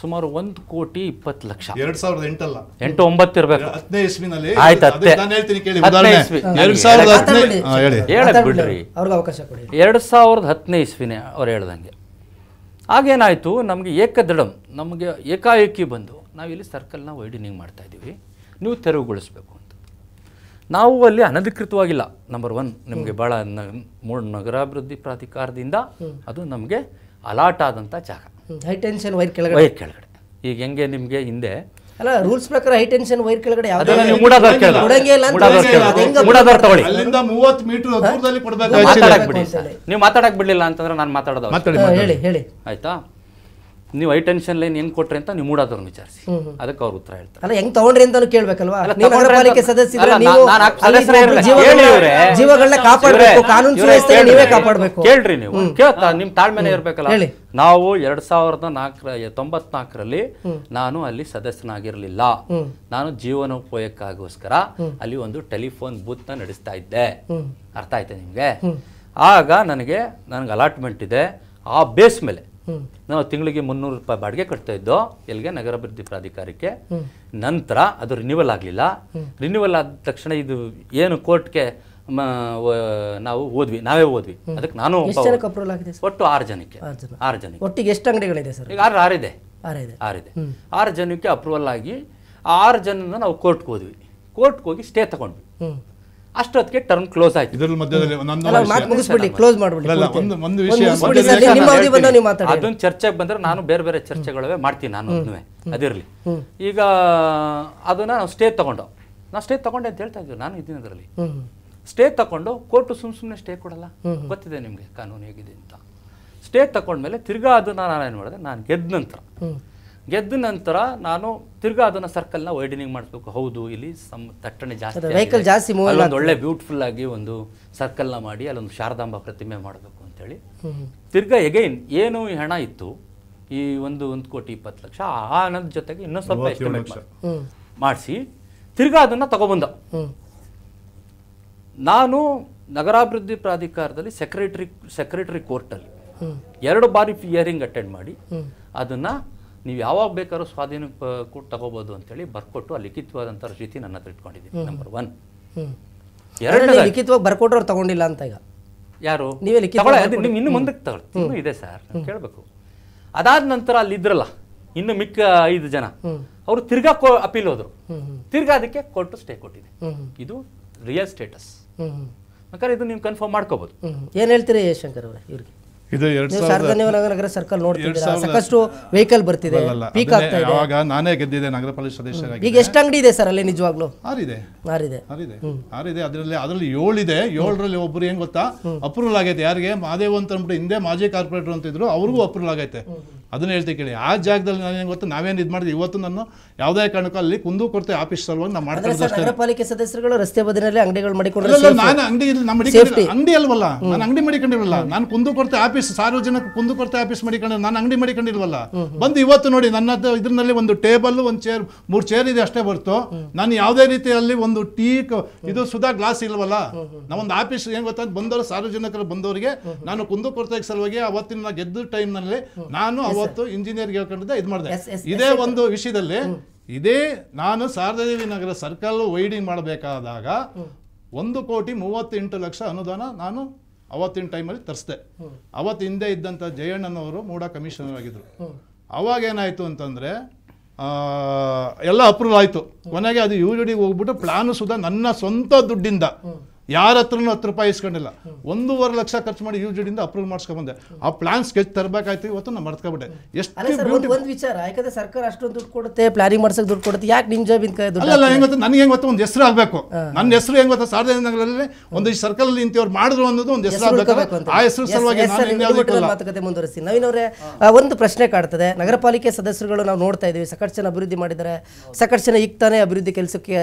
ಸುಮಾರು ಒಂದು ಕೋಟಿ ಇಪ್ಪತ್ತು ಲಕ್ಷ ಎರಡ್ ಸಾವಿರದ ಎಂಟಲ್ಲ ಎಂಟು ಒಂಬತ್ತು ಇರಬೇಕು ಹತ್ತನೇ ಆಯ್ತು ಅವಕಾಶ ಕೊಡಿ ಎರಡು ಸಾವಿರದ ಹತ್ತನೇ ಇಸ್ವಿನೇ ಅವ್ರು ಹೇಳ್ದಂಗೆ ಆಗೇನಾಯಿತು ನಮಗೆ ದಡಂ ನಮಗೆ ಏಕಾಏಕಿ ಬಂದು ನಾವಿಲ್ಲಿ ಸರ್ಕಲ್ನ ವೈಡಿನಿಂಗ್ ಮಾಡ್ತಾ ಇದ್ದೀವಿ ನೀವು ತೆರವುಗೊಳಿಸ್ಬೇಕು ಅಂತ ನಾವು ಅಲ್ಲಿ ಅನಧಿಕೃತವಾಗಿಲ್ಲ ನಂಬರ್ ಒನ್ ನಿಮಗೆ ಭಾಳ ನಗರಾಭಿವೃದ್ಧಿ ಪ್ರಾಧಿಕಾರದಿಂದ ಅದು ನಮಗೆ ಅಲಾಟ್ ಆದಂಥ ಜಾಗ ಹೈ ಟೆನ್ಷನ್ ವೈರ್ ಕೆಳಗಡೆ ವೈರ್ ಕೆಳಗಡೆ ಈಗ ಹೆಂಗೆ ನಿಮಗೆ ಹಿಂದೆ ಅಲ್ಲ ರೂಲ್ಸ್ ಪ್ರಕಾರ ಹೈ ಟೆನ್ಷನ್ ವೈರ್ ಕೆಳಗಡೆ ಯಾವ ಅದನ್ನ ನೀವು ಮೂಡಂಗೇ ಇಲ್ಲ ತಗೊಳ್ಳಿ ಅಲ್ಲಿಂದ 30 ಮೀಟರ್ ದೂರದಲ್ಲಿ ಕೊಡಬೇಕು ನೀವು ಮಾತಾಡಕ್ಕೆ ಬಿಡ್ಲಿಲ್ಲ ಅಂತಂದ್ರೆ ನಾನು ಮಾತಾಡೋದು ಹೇಳಿ ಹೇಳಿ ಆಯ್ತಾ ನೀವು ಐ ಟೆನ್ಷನ್ ಲೈನ್ ಏನ್ ಕೊಟ್ರಿ ಅಂತ ನೀವು ಮೂಡಾದವ್ರನ್ನ ವಿಚಾರಿಸಿ ಅದಕ್ಕೆ ಅವ್ರು ಉತ್ತರ ಹೇಳ್ತಾರೆ ಅಲ್ಲ ಹೆಂಗ್ ತಗೊಂಡ್ರಿ ಕೇಳ್ಬೇಕಲ್ವಾ ಕೇಳ್ರಿ ನೀವು ಕೇಳ್ತಾ ನಿಮ್ ತಾಳ್ಮೆನೆ ಇರ್ಬೇಕಲ್ಲ ನಾವು ಎರಡ್ ಸಾವಿರದ ನಾಲ್ಕರ ತೊಂಬತ್ನಾಲ್ಕರಲ್ಲಿ ನಾನು ಅಲ್ಲಿ ಸದಸ್ಯನಾಗಿರ್ಲಿಲ್ಲ ನಾನು ಜೀವನೋಪಯೋಗಕ್ಕಾಗೋಸ್ಕರ ಅಲ್ಲಿ ಒಂದು ಟೆಲಿಫೋನ್ ಬೂತ್ ನ ನಡೆಸ್ತಾ ಇದ್ದೆ ಅರ್ಥ ಆಯ್ತಾ ನಿಮ್ಗೆ ಆಗ ನನಗೆ ನನಗೆ ಅಲಾಟ್ಮೆಂಟ್ ಇದೆ ಆ ಬೇಸ್ ಮೇಲೆ ನಾವು ತಿಂಗಳಿಗೆ ಮುನ್ನೂರು ರೂಪಾಯಿ ಬಾಡಿಗೆ ಕಟ್ತಾ ಇದ್ದೋ ಎಲ್ಲಿಗೆ ನಗರಾಭಿವೃದ್ಧಿ ಪ್ರಾಧಿಕಾರಕ್ಕೆ ನಂತರ ಅದು ರಿನ್ಯೂವಲ್ ಆಗಲಿಲ್ಲ ರಿನ್ಯೂವಲ್ ಆದ ತಕ್ಷಣ ಇದು ಏನು ಕೋರ್ಟ್ಗೆ ನಾವು ಓದ್ವಿ ನಾವೇ ಓದ್ವಿ ಅದಕ್ಕೆ ನಾನು ಒಟ್ಟು ಆರು ಜನಕ್ಕೆ ಆರು ಜನಕ್ಕೆ ಒಟ್ಟಿಗೆ ಎಷ್ಟು ಅಂಗಡಿಗಳಿದೆ ಸರ್ ಈಗ ಆರು ಆರಿದೆ ಆರಿದೆ ಆರು ಜನಕ್ಕೆ ಅಪ್ರೂವಲ್ ಆಗಿ ಆರು ಜನನ ನಾವು ಕೋರ್ಟ್ಗೆ ಹೋದ್ವಿ ಕೋರ್ಟ್ಗೆ ಹೋಗಿ ಸ್ಟೇ ತಗೊಂಡ್ವಿ ಅಷ್ಟೊತ್ತಿಗೆ ಟರ್ಮ್ ಕ್ಲೋಸ್ ಆಯ್ತು ಇದರ ಮಧ್ಯದಲ್ಲಿ ಕ್ಲೋಸ್ ಮಾಡ್ಬಿಡಿ ಚರ್ಚೆಗೆ ಬಂದ್ರೆ ನಾನು ಬೇರೆ ಬೇರೆ ಚರ್ಚೆಗಳವೇ ಮಾಡ್ತೀನಿ ನಾನು ಅದಿರಲಿ ಈಗ ಅದನ್ನ ನಾವು ಸ್ಟೇ ತಗೊಂಡು ನಾ ಸ್ಟೇ ತಗೊಂಡೆ ಅಂತ ಹೇಳ್ತಾ ಇದ್ದೀವಿ ನಾನು ಇದ್ದೀನಿ ಅದರಲ್ಲಿ ಸ್ಟೇ ತಗೊಂಡು ಕೋರ್ಟ್ ಸುಮ್ ಸುಮ್ಮನೆ ಸ್ಟೇ ಕೊಡಲ್ಲ ಗೊತ್ತಿದೆ ನಿಮಗೆ ಕಾನೂನು ಹೇಗಿದೆ ಅಂತ ಸ್ಟೇ ತಗೊಂಡ್ಮೇಲೆ ತಿರ್ಗಾ ಅದನ್ನ ನಾನು ಏನು ಮಾಡಿದೆ ನಾನು ಗೆದ್ದ ನಂತರ ಗೆದ್ದ ನಂತರ ನಾನು ತಿರ್ಗಾ ಅದನ್ನ ಸರ್ಕಲ್ನ ವೈಡನಿಂಗ್ ಮಾಡಿಸ್ಬೇಕು ಹೌದು ಇಲ್ಲಿ ಸಮ್ ತಟ್ಟಣೆ ಜಾಸ್ತಿ ಒಳ್ಳೆ ಬ್ಯೂಟಿಫುಲ್ ಆಗಿ ಒಂದು ಸರ್ಕಲ್ನ ಮಾಡಿ ಅಲ್ಲೊಂದು ಶಾರದಾಂಬ ಪ್ರತಿಮೆ ಮಾಡಬೇಕು ಹೇಳಿ ತಿರ್ಗಾ ಎಗೈನ್ ಏನು ಹೆಣ ಹಣ ಇತ್ತು ಈ ಒಂದು ಒಂದು ಕೋಟಿ ಇಪ್ಪತ್ತು ಲಕ್ಷ ಆ ಹಣದ ಜೊತೆಗೆ ಇನ್ನೊಂದು ಸ್ವಲ್ಪ ಎಸ್ಟಿಮೇಟ್ ಮಾಡಿಸಿ ತಿರ್ಗಾ ಅದನ್ನ ತಗೊಬಂದ ನಾನು ನಗರಾಭಿವೃದ್ಧಿ ಪ್ರಾಧಿಕಾರದಲ್ಲಿ ಸೆಕ್ರೆಟರಿ ಸೆಕ್ರೆಟರಿ ಕೋರ್ಟಲ್ಲಿ ಎರಡು ಬಾರಿ ಹಿಯರಿಂಗ್ ಅಟೆಂಡ್ ಮಾಡಿ ಅದನ್ನ ನೀವು ಯಾವಾಗ ಬೇಕಾದ್ರೂ ಸ್ವಾಧೀನ ಕೂಡ ತಗೋಬೋದು ಅಂತೇಳಿ ಬರ್ಕೊಟ್ಟು ಆ ಲಿಖಿತವಾದಂತಹ ನನ್ನ ಹತ್ರ ಇಟ್ಕೊಂಡಿದ್ದೀನಿ ನಂಬರ್ ಒನ್ ಎರಡನೇ ಲಿಖಿತವಾಗಿ ಬರ್ಕೊಟ್ಟವ್ರು ತಗೊಂಡಿಲ್ಲ ಅಂತ ಈಗ ಯಾರು ನೀವೇ ಲಿಖಿತ ಇನ್ನು ಮುಂದಕ್ಕೆ ತಗೊಳ್ತೀನಿ ಇದೆ ಸರ್ ಕೇಳಬೇಕು ಅದಾದ ನಂತರ ಅಲ್ಲಿ ಇದ್ರಲ್ಲ ಇನ್ನು ಮಿಕ್ಕ ಐದು ಜನ ಅವರು ತಿರ್ಗಾ ಅಪೀಲ್ ಹೋದ್ರು ತಿರ್ಗಾ ಅದಕ್ಕೆ ಕೋರ್ಟ್ ಸ್ಟೇ ಕೊಟ್ಟಿದೆ ಇದು ರಿಯಲ್ ಸ್ಟೇಟಸ್ ಬೇಕಾದ್ರೆ ಇದು ನೀವು ಕನ್ಫರ್ಮ್ ಮಾಡ್ಕೋಬಹುದು ಏನು ಹೇಳ್ತೀರಿ ಯಶಂಕರ್ ಅವರೇ ಇವ್ರಿಗೆ ಇದು ಎರಡ್ ನಗರ ಸರ್ಕಲ್ ಸಾಕಷ್ಟು ವೆಹಿಕಲ್ ಬರ್ತಿದೆ ಪೀಕ್ ಆಗ್ತಾ ಇದೆ ನಾನೇ ಗೆದ್ದಿದೆ ನಗರ ಪಾಲಿಕೆ ಸದಸ್ಯರಾಗಿ ಈಗ ಎಷ್ಟು ಅಂಗಡಿ ಇದೆ ಸರ್ ಅಲ್ಲಿ ನಿಜವಾಗ್ಲು ಆರಿದೆ ಆರಿದೆ ಆರಿದೆ ಆರಿದೆ ಅದರಲ್ಲಿ ಅದರಲ್ಲಿ ಏಳಿದೆ ಏಳರಲ್ಲಿ ಒಬ್ರು ಏನ್ ಗೊತ್ತಾ ಅಪ್ರೂವಲ್ ಆಗೈತೆ ಯಾರಿಗೆ ಮಹಾದೇವ್ ಅಂತ ಅಂದ್ಬಿಟ್ಟು ಹಿಂದೆ ಮಾಜಿ ಕಾರ್ಪೊರೇಟರ್ ಅಂತಿದ್ರು ಅವ್ರಿಗೂ ಅಪ್ರೂವಲ್ ಆಗೈತೆ ಅದನ್ನ ಹೇಳ್ತೀವಿ ಕೇಳಿ ಆ ಜಾಗದಲ್ಲಿ ನಾನೇನು ಗೊತ್ತಾ ನಾವೇನು ಇದ್ ಮಾಡಿದ್ವಿ ಇವತ್ತು ನಾನು ಯಾವುದೇ ಕಾರಣಕ್ಕೂ ಅಲ್ಲಿ ಕುಂದು ಕೊರತೆ ಆಫೀಸ್ ಸಲುವಾಗಿ ನಾವು ಮಾಡ್ತಾರೆ ಪಾಲಿಕೆ ಸದಸ್ಯರುಗಳು ರಸ್ತೆ ಬದಿನಲ್ಲಿ ಅಂಗಡಿಗಳು ಮಾಡಿಕೊಂಡು ನಾನು ಅಂಗಡಿ ನಮ್ಮ ಅಂಗಡಿ ಅಲ್ವಲ್ಲ ನಾನು ಅಂಗಡಿ ಮಾಡಿಕೊಂಡಿರಲ್ಲ ನಾನು ಕುಂದು ಕೊರತೆ ಆಫೀಸ್ ಸಾರ್ವಜನಿಕ ಕುಂದು ಕೊರತೆ ಆಫೀಸ್ ಮಾಡಿಕೊಂಡು ನಾನು ಅಂಗಡಿ ಮಾಡಿಕೊಂಡಿರಲ್ಲ ಬಂದು ಇವತ್ತು ನೋಡಿ ನನ್ನ ಇದ್ರಲ್ಲಿ ಒಂದು ಟೇಬಲ್ ಒಂದು ಚೇರ್ ಮೂರು ಚೇರ್ ಇದೆ ಅಷ್ಟೇ ಬರ್ತು ನಾನು ಯಾವುದೇ ರೀತಿಯಲ್ಲಿ ಒಂದು ಟೀ ಇದು ಸುಧಾ ಗ್ಲಾಸ್ ಇಲ್ವಲ್ಲ ನಾವೊಂದು ಆಫೀಸ್ ಏನ್ ಗೊತ್ತ ಬಂದವರು ಸಾರ್ವಜನಿಕರು ಬಂದವರಿಗೆ ನಾನು ಕುಂದು ಕೊರತೆ ಸಲುವಾಗಿ ಅವತ್ತಿನ ಗೆದ್ದ ಟೈಮ್ನಲ್ಲಿ ನಾನು ಅವತ್ತು ಇಂಜಿನಿಯರ್ ಹೇಳ್ಕೊಂಡಿದ್ದೆ ಇದು ಮಾಡಿದೆ ಇದೇ ಒಂದು ವಿಷಯದಲ್ಲಿ ಇದೇ ನಾನು ಸಾರದೇವಿ ನಗರ ಸರ್ಕಲ್ ವೈಡಿಂಗ್ ಮಾಡಬೇಕಾದಾಗ ಒಂದು ಕೋಟಿ ಮೂವತ್ತೆಂಟು ಲಕ್ಷ ಅನುದಾನ ನಾನು ಅವತ್ತಿನ ಟೈಮಲ್ಲಿ ತರಿಸಿದೆ ಅವತ್ತು ಹಿಂದೆ ಇದ್ದಂಥ ಜಯಣ್ಣನವರು ಮೂಡ ಕಮಿಷನರ್ ಆಗಿದ್ದರು ಅವಾಗೇನಾಯಿತು ಅಂತಂದರೆ ಎಲ್ಲ ಅಪ್ರೂವ್ ಆಯಿತು ಕೊನೆಗೆ ಅದು ಯು ಜಿ ಡಿಗೆ ಹೋಗ್ಬಿಟ್ಟು ಪ್ಲಾನು ಸುದ ನನ್ನ ಸ್ವಂತ ದುಡ್ಡಿಂದ ಯಾರ ಹತ್ರನೂ ಹತ್ತು ರೂಪಾಯಿ ಇಸ್ಕೊಂಡಿಲ್ಲ ಒಂದೂವರೆ ಲಕ್ಷ ಖರ್ಚು ಮಾಡಿ ಯು ಇಂದ ಅಪ್ರೂವ್ ಬಂದೆ ಆ ಪ್ಲಾನ್ ಸ್ಕೆಚ್ ತರಬೇಕಾಯ್ತು ಇವತ್ತು ನಾನು ಮರ್ತ್ಕೊಬಿಟ್ಟೆ ಎಷ್ಟು ಒಂದು ವಿಚಾರ ಯಾಕಂದ್ರೆ ಸರ್ಕಾರ ಅಷ್ಟೊಂದು ದುಡ್ಡು ಕೊಡುತ್ತೆ ಪ್ಲಾನಿಂಗ್ ಮಾಡ್ಸಕ್ಕೆ ದುಡ್ಡು ಕೊಡುತ್ತೆ ಯಾಕೆ ನಿಮ್ಮ ಜಾಬ್ ಅಲ್ಲ ಹೆಂಗ್ ಗೊತ್ತಾ ನನಗೆ ಹೆಂಗ್ ಒಂದು ಹೆಸರು ಆಗಬೇಕು ನನ್ನ ಹೆಸರು ಹೆಂಗ್ ಗೊತ್ತಾ ಸಾರ್ವಜನಿಕ ದಿನಗಳಲ್ಲಿ ಒಂದು ಈ ಸರ್ಕಲ್ ನಿಂತಿವ್ರು ಮಾಡಿದ್ರು ಅನ್ನೋದು ಒಂದು ಹೆಸರು ಆಗಬೇಕು ಆ ಹೆಸರು ಸಲುವಾಗಿ ಮಾತುಕತೆ ಮುಂದುವರಿಸಿ ನವೀನವ್ರೆ ಒಂದು ಪ್ರಶ್ನೆ ಕಾಡ್ತದೆ ನಗರ ಪಾಲಿಕೆ ಸದಸ್ಯರುಗಳು ನಾವು ನೋಡ್ತಾ ಇದೀವಿ ಸಾಕಷ್ಟು ಅಭಿವೃದ್ಧಿ ಮಾಡಿದ್ದಾರೆ ಸಾಕಷ್ಟು ಜನ ಈಗ ತಾನೇ ಅಭಿವೃದ್ಧಿ ಕೆಲಸಕ್ಕೆ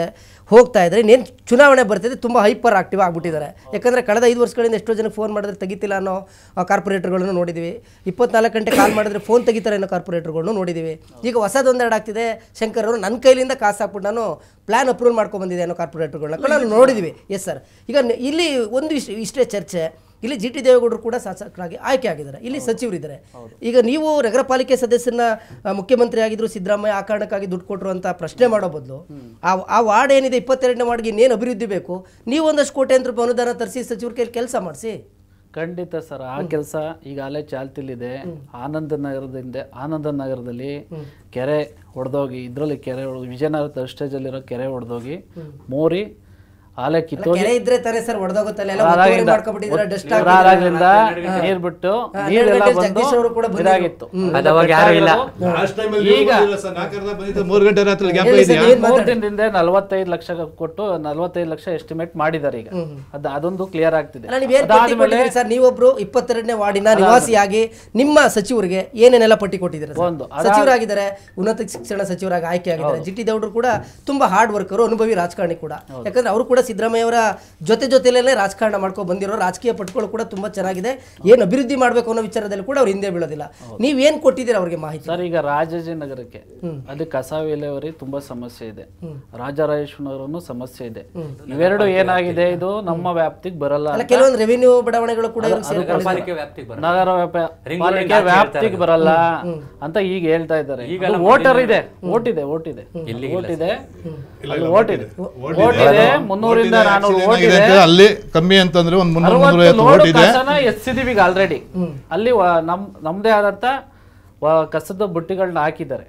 ಹೋಗ್ತಾ ಇದ್ರೆ ಇನ್ನೇನು ಚುನಾವಣೆ ಬರ್ತಿದೆ ತುಂಬಾ ಹೈಪರ್ ಆಕ್ಟಿವ್ ಆಕ್ಟಿವ್ ಆಗಿಬಿಟ್ಟಿದ್ದಾರೆ ಯಾಕಂದರೆ ಕಳೆದ ಐದು ವರ್ಷಗಳಿಂದ ಎಷ್ಟೋ ಜನ ಫೋನ್ ಮಾಡಿದ್ರೆ ತೆಗಿತಿಲ್ಲ ಅನ್ನೋ ಕಾರ್ಪೊರೇಟರ್ಗಳನ್ನು ನೋಡಿದ್ದೀವಿ ಇಪ್ಪತ್ನಾಲ್ಕು ಗಂಟೆ ಕಾಲ್ ಮಾಡಿದ್ರೆ ಫೋನ್ ತೆಗಿತಾರೆ ಅನ್ನೋ ಕಾರ್ಪೊರೇಟರ್ಗಳನ್ನು ನೋಡಿದ್ದೀವಿ ಈಗ ಹೊಸದೊಂದೆರಡು ಆಗ್ತಿದೆ ಶಂಕರ್ ಅವರು ನನ್ನ ಕೈಲಿಂದ ಕಾಸು ಹಾಕ್ಬಿಟ್ಟು ನಾನು ಪ್ಲ್ಯಾನ್ ಅಪ್ರೂವಲ್ ಮಾಡ್ಕೊಂಡು ಬಂದಿದೆ ಅನ್ನೋ ಕಾರ್ಪೊರೇಟರ್ಗಳನ್ನ ನಾವು ನೋಡಿದ್ದೀವಿ ಎಸ್ ಸರ್ ಈಗ ಇಲ್ಲಿ ಒಂದು ಇಷ್ಟೇ ಚರ್ಚೆ ಇಲ್ಲಿ ಜಿ ಟಿ ದೇವೇಗೌಡರು ಕೂಡ ಶಾಸಕರಾಗಿ ಆಯ್ಕೆ ಆಗಿದ್ದಾರೆ ಇಲ್ಲಿ ಸಚಿವರಿದ್ದಾರೆ ಈಗ ನೀವು ನಗರ ಪಾಲಿಕೆ ಸದಸ್ಯನ ಮುಖ್ಯಮಂತ್ರಿ ಆಗಿದ್ರು ಸಿದ್ದರಾಮಯ್ಯ ಆ ಕಾರಣಕ್ಕಾಗಿ ದುಡ್ಡು ಕೊಟ್ಟರು ಅಂತ ಪ್ರಶ್ನೆ ಮಾಡೋ ಬದಲು ಆ ಆ ವಾರ್ಡ್ ಏನಿದೆ ಇಪ್ಪತ್ತೆರಡನೇ ವಾರ್ಡ್ಗೆ ಇನ್ನೇನು ಅಭಿವೃದ್ಧಿ ಬೇಕು ನೀವು ಒಂದಷ್ಟು ಕೋಟಿ ರೂಪಾಯಿ ಅನುದಾನ ತರಿಸಿ ಸಚಿವರ ಕೈಯಲ್ಲಿ ಕೆಲಸ ಮಾಡಿಸಿ ಖಂಡಿತ ಸರ್ ಆ ಕೆಲಸ ಈಗಾಗಲೇ ಚಾಲ್ತಿಲಿದೆ ಆನಂದ ನಗರದಿಂದ ಆನಂದ ನಗರದಲ್ಲಿ ಕೆರೆ ಹೊಡೆದೋಗಿ ಇದರಲ್ಲಿ ಕೆರೆ ವಿಜಯನಗರ ಸ್ಟೇಜಲ್ಲಿರೋ ಕೆರೆ ಹೊಡೆದೋಗಿ ಮೋರಿ ಕೆರೆ ಇದ್ರೆ ತರೇ ಸರ್ ಡಸ್ಟ್ ಲಕ್ಷ ಕೊಟ್ಟು ಲಕ್ಷ ಎಸ್ಟಿಮೇಟ್ ಮಾಡಿದ್ದಾರೆ ಈಗ ಅದೊಂದು ಕ್ಲಿಯರ್ ಆಗ್ತಿದೆ ನೀವೊಬ್ರು ಇಪ್ಪತ್ತೆರಡನೇ ವಾರ್ಡಿನ ನಿವಾಸಿಯಾಗಿ ನಿಮ್ಮ ಸಚಿವರಿಗೆ ಏನೇನೆಲ್ಲ ಪಟ್ಟಿ ಕೊಟ್ಟಿದ್ದಾರೆ ಒಂದು ಸಚಿವರಾಗಿದ್ದಾರೆ ಉನ್ನತ ಶಿಕ್ಷಣ ಸಚಿವರಾಗಿ ಆಯ್ಕೆ ಆಗಿದ್ದಾರೆ ಜಿಟಿ ಕೂಡ ತುಂಬಾ ಹಾರ್ಡ್ ವರ್ಕರ್ ಅನುಭವಿ ರಾಜಕಾರಣಿ ಕೂಡ ಯಾಕಂದ್ರೆ ಅವರು ಕೂಡ ಸಿದ್ದರಾಮಯ್ಯವರ ಜೊತೆ ಜೊತೆಲೇ ರಾಜಕಾರಣ ಮಾಡ್ಕೊಂಡು ಬಂದಿರೋ ರಾಜಕೀಯ ಪಟ್ಟುಗಳು ಕೂಡ ತುಂಬಾ ಚೆನ್ನಾಗಿದೆ ಏನು ಅಭಿವೃದ್ಧಿ ಮಾಡಬೇಕು ಅನ್ನೋ ವಿಚಾರದಲ್ಲಿ ಕೂಡ ಅವ್ರು ಹಿಂದೆ ಬೀಳೋದಿಲ್ಲ ನೀವೇನು ಕೊಟ್ಟಿದ್ದೀರಾ ಅವ್ರಿಗೆ ಮಾಹಿತಿ ಸರ್ ಈಗ ರಾಜಾಜಿನಗರಕ್ಕೆ ಅದು ಕಸ ವಿಲೇವರಿ ತುಂಬಾ ಸಮಸ್ಯೆ ಇದೆ ರಾಜರಾಜೇಶ್ವರನು ಸಮಸ್ಯೆ ಇದೆ ಇವೆರಡು ಏನಾಗಿದೆ ಇದು ನಮ್ಮ ವ್ಯಾಪ್ತಿಗೆ ಬರಲ್ಲ ಕೆಲವೊಂದು ರೆವಿನ್ಯೂ ಬಡಾವಣೆಗಳು ಕೂಡ ನಗರ ವ್ಯಾಪ್ತಿಗೆ ಬರಲ್ಲ ಅಂತ ಈಗ ಹೇಳ್ತಾ ಇದ್ದಾರೆ ವೋಟರ್ ಇದೆ ವೋಟ್ ಇದೆ ವೋಟ್ ಇದೆ ವೋಟ್ ಇದೆ ವೋಟ್ ಇದೆ ಮುನ್ನೂರ ಅಲ್ಲಿ ಕಮ್ಮಿ ಅಂತಂದ್ರೆ ಒಂದು ಮುನ್ನೂರ ಐವತ್ತು ಈಗ ಆಲ್ರೆಡಿ ಅಲ್ಲಿ ನಮ್ ನಮ್ದೇ ಆದಂತ ಕಸದ ಬುಟ್ಟಿಗಳನ್ನ ಹಾಕಿದ್ದಾರೆ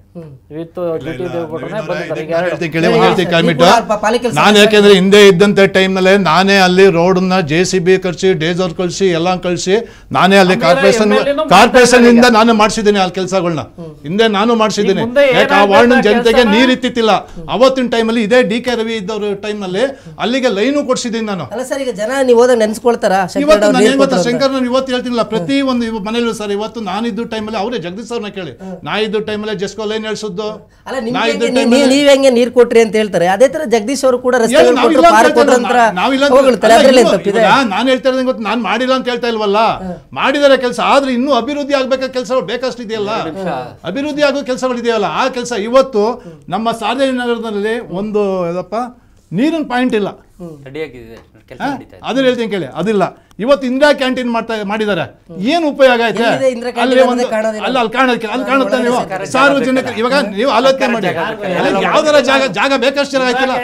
ನಾನು ಯಾಕೆಂದ್ರೆ ಹಿಂದೆ ಇದ್ದಂತ ಟೈಮ್ ನಲ್ಲಿ ನಾನೇ ಅಲ್ಲಿ ರೋಡ್ ನ ಜೆ ಸಿ ಬಿ ಕಳಿಸಿ ಡೇಸರ್ ಕಳಿಸಿ ಎಲ್ಲಾ ಕಳಿಸಿ ನಾನೇ ಅಲ್ಲಿ ಕಾರ್ಪೊರೇಷನ್ ಕಾರ್ಪೊರೇಷನ್ ಇಂದ ನಾನು ಮಾಡಿಸಿದ್ದೀನಿ ಆ ಕೆಲಸಗಳನ್ನ ಹಿಂದೆ ನಾನು ಮಾಡಿಸಿದ್ದೀನಿ ಯಾಕೆ ಆ ವಾರ್ಡ್ ಜನತೆಗೆ ನೀರ್ ಇತ್ತಿತ್ತಿಲ್ಲ ಅವತ್ತಿನ ಟೈಮ್ ಅಲ್ಲಿ ಇದೇ ಡಿ ಕೆ ರವಿ ಇದ್ದವ್ರ ಟೈಮ್ ನಲ್ಲಿ ಅಲ್ಲಿಗೆ ಲೈನು ಕೊಡ್ಸಿದ್ದೀನಿ ನಾನು ಜನ ನೀವು ಇವತ್ತು ನಾನು ಇವತ್ತು ಹೇಳ್ತೀನಿಲ್ಲ ಪ್ರತಿ ಒಂದು ಮನೇಲಿ ಸರ್ ಇವತ್ತು ನಾನಿದ್ದು ಟೈಮ್ ಅಲ್ಲಿ ಅವರೇ ಜಗದೀಶ್ ಅವ್ರನ್ನ ಕೇಳಿ ಇದ್ದ ಟೈಮಲ್ಲಿ ಜಸ್ಕೋ ಲೈನ್ ಎಳ್ಸದ್ದು ನೀವ್ ಹೆಂಗೆ ನೀರ್ ಕೊಟ್ರಿ ಅಂತ ಹೇಳ್ತಾರೆ ಅದೇ ತರ ಜಗದೀಶ್ ಅವರು ಕೂಡ ನಾನು ಹೇಳ್ತಾ ಇರೋದು ಗೊತ್ತು ನಾನು ಮಾಡಿಲ್ಲ ಅಂತ ಹೇಳ್ತಾ ಇಲ್ವಲ್ಲ ಮಾಡಿದರೆ ಕೆಲಸ ಆದ್ರೆ ಇನ್ನೂ ಅಭಿವೃದ್ಧಿ ಆಗ್ಬೇಕಾದ ಕೆಲಸ ಬೇಕಷ್ಟು ಇದೆಯಲ್ಲ ಅಭಿವೃದ್ಧಿ ಆಗೋ ಕೆಲಸಗಳು ಇದೆಯಲ್ಲ ಆ ಕೆಲಸ ಇವತ್ತು ನಮ್ಮ ಸಾರ್ವಜನಿಕ ನಗರದಲ್ಲಿ ಒಂದು ಏನಪ್ಪ ನೀರಿನ ಪಾಯಿಂಟ್ ಇಲ್ಲ ಅದನ್ನ ಹೇಳ್ತೀನಿ ಕೇಳಿ ಅದಿಲ್ಲ ಇವತ್ತು ಇಂದಿರಾ ಕ್ಯಾಂಟೀನ್ ಮಾಡ್ತಾ ಮಾಡಿದ್ದಾರೆ ಏನ್ ಉಪಯೋಗ ಐತೆ ಅಲ್ಲಿ ಒಂದು ಅಲ್ಲ ಅಲ್ಲಿ ಕಾಣೋದಕ್ಕೆ ಅಲ್ಲಿ ಕಾಣುತ್ತೆ ನೀವು ಸಾರ್ವಜನಿಕ ಇವಾಗ ನೀವು ಆಲೋಚನೆ ಮಾಡಿ ಯಾವ್ದಾರ ಜಾಗ ಜಾಗ ಬೇಕಷ್ಟು ಜಾಗ ಆಯ್ತಲ್ಲ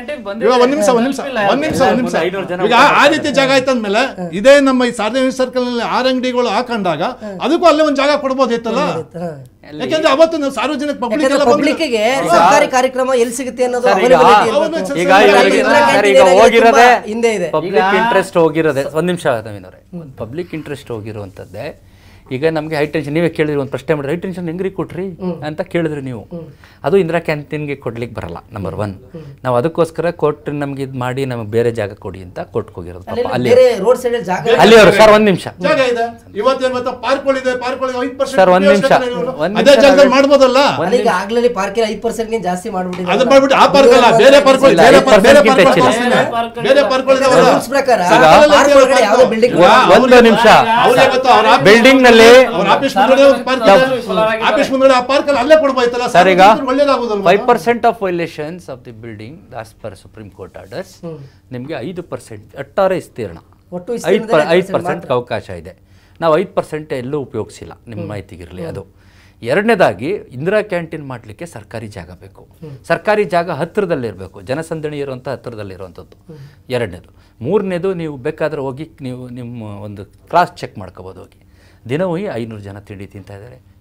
ಇವಾಗ ಒಂದ್ ನಿಮಿಷ ಒಂದ್ ನಿಮಿಷ ಒಂದ್ ನಿಮಿಷ ಒಂದ್ ನಿಮಿಷ ಈಗ ಆ ರೀತಿ ಜಾಗ ಆಯ್ತಂದ್ಮೇಲೆ ಇದೇ ನಮ್ಮ ಈ ಸಾರ್ವಜನಿಕ ಸರ್ಕಲ್ ನಲ್ಲಿ ಆರ್ ಅಂಗಡಿಗಳು ಹಾಕೊಂಡಾಗ ಅದಕ್ಕೂ ಅಲ್ಲೇ ಒಂದು ಜಾಗ ಕೊಡ್ಬೋದಿತ್ತಲ್ಲ ಯಾಕಂದ್ರೆ ಅವತ್ತು ನಾವು ಸಾರ್ವಜನಿಕ ಪಬ್ಲಿಕ್ ಸರ್ಕಾರಿ ಕಾರ್ಯಕ್ರಮ ಎಲ್ಲಿ ಸಿಗುತ್ತೆ ಅನ್ನೋದು ಈಗ ಹೋಗಿರೋದೇ ಹಿಂದೆ ಇದೆ ಪಬ್ಲಿಕ್ ಇಂಟ್ರೆಸ್ಟ್ ಹೋಗಿರೋದೇ ಒಂದ್ ನಿಮಿಷ ನವೀನ್ ಒಂದ್ ಪಬ್ಲಿಕ್ ಇಂಟ್ರೆಸ್ಟ್ ಹೋಗಿರುವಂತದ್ದೇ ಈಗ ನಮಗೆ ಹೈ ಟೆನ್ಷನ್ ನೀವೇ ಕೇಳಿದ್ರಿ ಒಂದು ಪ್ರಶ್ನೆ ಮಾಡಿದ್ರೆ ಹೈ ಟೆನ್ಷನ್ ಹೆಂಗ್ರಿ ಕೊಟ್ರಿ ಅಂತ ಕೇಳಿದ್ರಿ ನೀವು ಅದು ಇಂದಿರಾ ಕ್ಯಾಂಟೀನ್ಗೆ ಕೊಡ್ಲಿಕ್ಕೆ ಬರಲ್ಲ ನಂಬರ್ ಒನ್ ನಾವು ಅದಕ್ಕೋಸ್ಕರ ಕೊಟ್ಟು ನಮ್ಗೆ ಇದು ಮಾಡಿ ನಮಗೆ ಬೇರೆ ಜಾಗ ಕೊಡಿ ಅಂತ ಕೊಟ್ಟು ಹೋಗಿರೋದು ಅಲ್ಲಿ ಅಲ್ಲಿ ಅವರು ಸರ್ ಒಂದ್ ನಿಮಿಷ ಸರ್ ಒಂದು ನಿಮಿಷ ಒಂದು ನಿಮಿಷ building five percent of violations of the building as per Supreme Court orders ನಿಮಗೆ ಐದು ಪರ್ಸೆಂಟ್ ಇಸ್ ವಿಸ್ತೀರ್ಣ ಐದು ಪರ್ಸೆಂಟ್ ಅವಕಾಶ ಇದೆ ನಾವು ಐದು ಪರ್ಸೆಂಟ್ ಎಲ್ಲೂ ಉಪಯೋಗಿಸಿಲ್ಲ ನಿಮ್ಮ ಮಾಹಿತಿಗಿರಲಿ ಅದು ಎರಡನೇದಾಗಿ ಇಂದಿರಾ ಕ್ಯಾಂಟೀನ್ ಮಾಡಲಿಕ್ಕೆ ಸರ್ಕಾರಿ ಜಾಗ ಬೇಕು ಸರ್ಕಾರಿ ಜಾಗ ಹತ್ತಿರದಲ್ಲಿರಬೇಕು ಜನಸಂದಣಿ ಇರುವಂಥ ಹತ್ತಿರದಲ್ಲಿರುವಂಥದ್ದು ಎರಡನೇದು ಮೂರನೇದು ನೀವು ಬೇಕಾದ್ರೆ ಹೋಗಿ ನೀವು ನಿಮ್ಮ ಒಂದು ಕ್ಲಾಸ್ ಚೆಕ್ ಮಾಡ್ಕೋಬೋದು ಹೋಗಿ ದಿನವೂ ಐನೂರು ಜನ ತಿಂಡಿ ತಿಂತಾ ಇದ್ದಾರೆ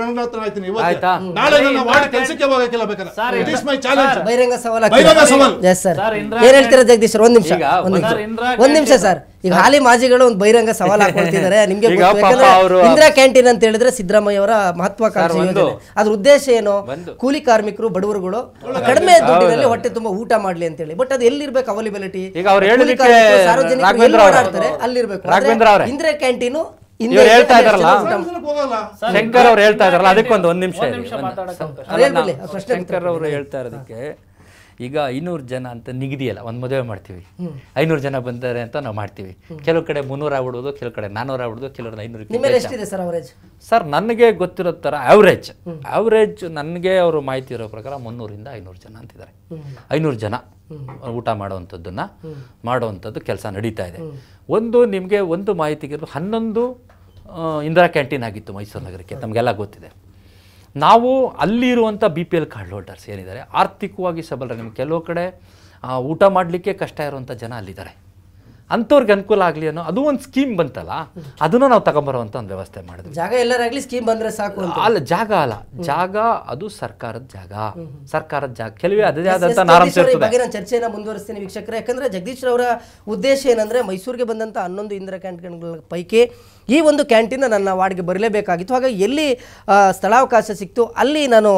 ಶರಣನಾಥನ ಆಯ್ತೀನಿ ನಾಳೆ ಕೆಲಸಕ್ಕೆ ಹೋಗಕ್ಕಿಲ್ಲ ಬೇಕಾದ್ರೆ ಸರ್ ಏನ್ ಹೇಳ್ತೀರಾ ಜಗದೀಶ್ ಒಂದ್ ನಿಮಿಷ ಒಂದ್ ನಿಮಿಷ ಸರ್ ಈಗ ಹಾಲಿ ಮಾಜಿಗಳು ಒಂದು ಬಹಿರಂಗ ಸವಾಲು ಹಾಕೊಳ್ತಿದ್ದಾರೆ [LAUGHS] ನಿಮ್ಗೆ ಇಂದಿರಾ ಕ್ಯಾಂಟೀನ್ ಅಂತ ಹೇಳಿದ್ರೆ ಸಿದ್ದರಾಮಯ್ಯ ಅವರ ಮಹತ್ವಾಕಾಂಕ್ಷಿ ಯೋಜನೆ ಅದ್ರ ಉದ್ದೇಶ ಏನು ಕೂಲಿ ಕಾರ್ಮಿಕರು ಬಡವರುಗಳು ಕಡಿಮೆ ದುಡ್ಡಿನಲ್ಲಿ ಹೊಟ್ಟೆ ತುಂಬಾ ಊಟ ಮಾಡ್ಲಿ ಅಂತ ಹೇಳಿ ಬಟ್ ಅದು ಎಲ್ಲಿರ್ಬೇಕು ಅವೈಲಬಿಲಿಟಿ ಸಾರ್ವಜನಿಕರು ಅಲ್ಲಿರ್ಬೇಕು ಇಂದಿರಾ ಕ್ಯಾಂಟೀನು ಹೇಳ್ತಾ ಇದಾರಲ್ಲ ಶಂಕರ್ ಅವ್ರು ಹೇಳ್ತಾ ಇದಾರಲ್ಲ ಅದಕ್ಕೊಂದು ಒಂದ್ ನಿಮಿಷ ಶಂಕರ್ ಅವರು ಹೇಳ್ತಾ ಇರೋದಕ್ಕೆ ಈಗ ಐನೂರು ಜನ ಅಂತ ನಿಗದಿಯಲ್ಲ ಒಂದು ಮದುವೆ ಮಾಡ್ತೀವಿ ಐನೂರು ಜನ ಬಂದರೆ ಅಂತ ನಾವು ಮಾಡ್ತೀವಿ ಕೆಲವು ಕಡೆ ಮುನ್ನೂರ ಆಗ್ಬಿಡೋದು ಕೆಲವು ಕಡೆ ನಾನ್ನೂರು ಆಗ್ಬಿಡೋದು ಕೆಲವ್ರನ್ನ ಐನೂರು ಸರ್ ನನಗೆ ಗೊತ್ತಿರೋ ಥರ ಆವ್ರೇಜ್ ಆವ್ರೇಜ್ ನನಗೆ ಅವರು ಮಾಹಿತಿ ಇರೋ ಪ್ರಕಾರ ಮುನ್ನೂರಿಂದ ಐನೂರು ಜನ ಅಂತಿದ್ದಾರೆ ಐನೂರು ಜನ ಊಟ ಮಾಡುವಂಥದ್ದನ್ನು ಮಾಡುವಂಥದ್ದು ಕೆಲಸ ನಡೀತಾ ಇದೆ ಒಂದು ನಿಮಗೆ ಒಂದು ಮಾಹಿತಿಗಿರೋದು ಹನ್ನೊಂದು ಇಂದಿರಾ ಕ್ಯಾಂಟೀನ್ ಆಗಿತ್ತು ಮೈಸೂರು ನಗರಕ್ಕೆ ನಮಗೆಲ್ಲ ಗೊತ್ತಿದೆ ನಾವು ಅಲ್ಲಿರುವಂಥ B P L card holders ಏನಿದ್ದಾರೆ ಆರ್ಥಿಕವಾಗಿ ಸಬಲರ ನಿಮ್ಗೆ ಕೆಲವು ಕಡೆ ಊಟ ಮಾಡಲಿಕ್ಕೆ ಕಷ್ಟ ಇರುವಂಥ ಜನ ಅಲ್ಲಿದ್ದಾರೆ ಅಂಥವ್ರಿಗೆ ಅನುಕೂಲ ಆಗಲಿ ಅನ್ನೋ ಅದು ಒಂದು ಸ್ಕೀಮ್ ಬಂತಲ್ಲ ಅದನ್ನು ನಾವು ತಗೊಂಬರುವಂಥ ಒಂದು ವ್ಯವಸ್ಥೆ ಮಾಡಿದ್ವಿ ಜಾಗ ಎಲ್ಲರಾಗಲಿ ಸ್ಕೀಮ್ ಬಂದರೆ ಸಾಕು ಅಲ್ಲ ಜಾಗ ಅಲ್ಲ ಜಾಗ ಅದು ಸರ್ಕಾರದ ಜಾಗ ಸರ್ಕಾರದ ಜಾಗ ಕೆಲವೇ ಅದೇ ಆದಂಥ ನಾನು ಚರ್ಚೆಯನ್ನು ಮುಂದುವರಿಸ್ತೀನಿ ವೀಕ್ಷಕರ ಯಾಕಂದ್ರೆ ಜಗದೀಶ್ ಅವರ ಉದ್ದೇಶ ಏನಂದ್ರೆ ಮೈಸೂರಿಗೆ ಬಂದಂಥ ಹನ್ನೊಂದು ಇಂದಿರಾ ಕ್ಯಾಂಟೀನ್ಗಳ ಪೈಕಿ ಈ ಒಂದು ಕ್ಯಾಂಟೀನ್ ನನ್ನ ವಾರ್ಡ್ಗೆ ಬರಲೇಬೇಕಾಗಿತ್ತು ಹಾಗಾಗಿ ಎಲ್ಲಿ ಸ್ಥಳಾವಕಾಶ ಸಿಕ್ತು ಅಲ್ಲಿ ನಾನು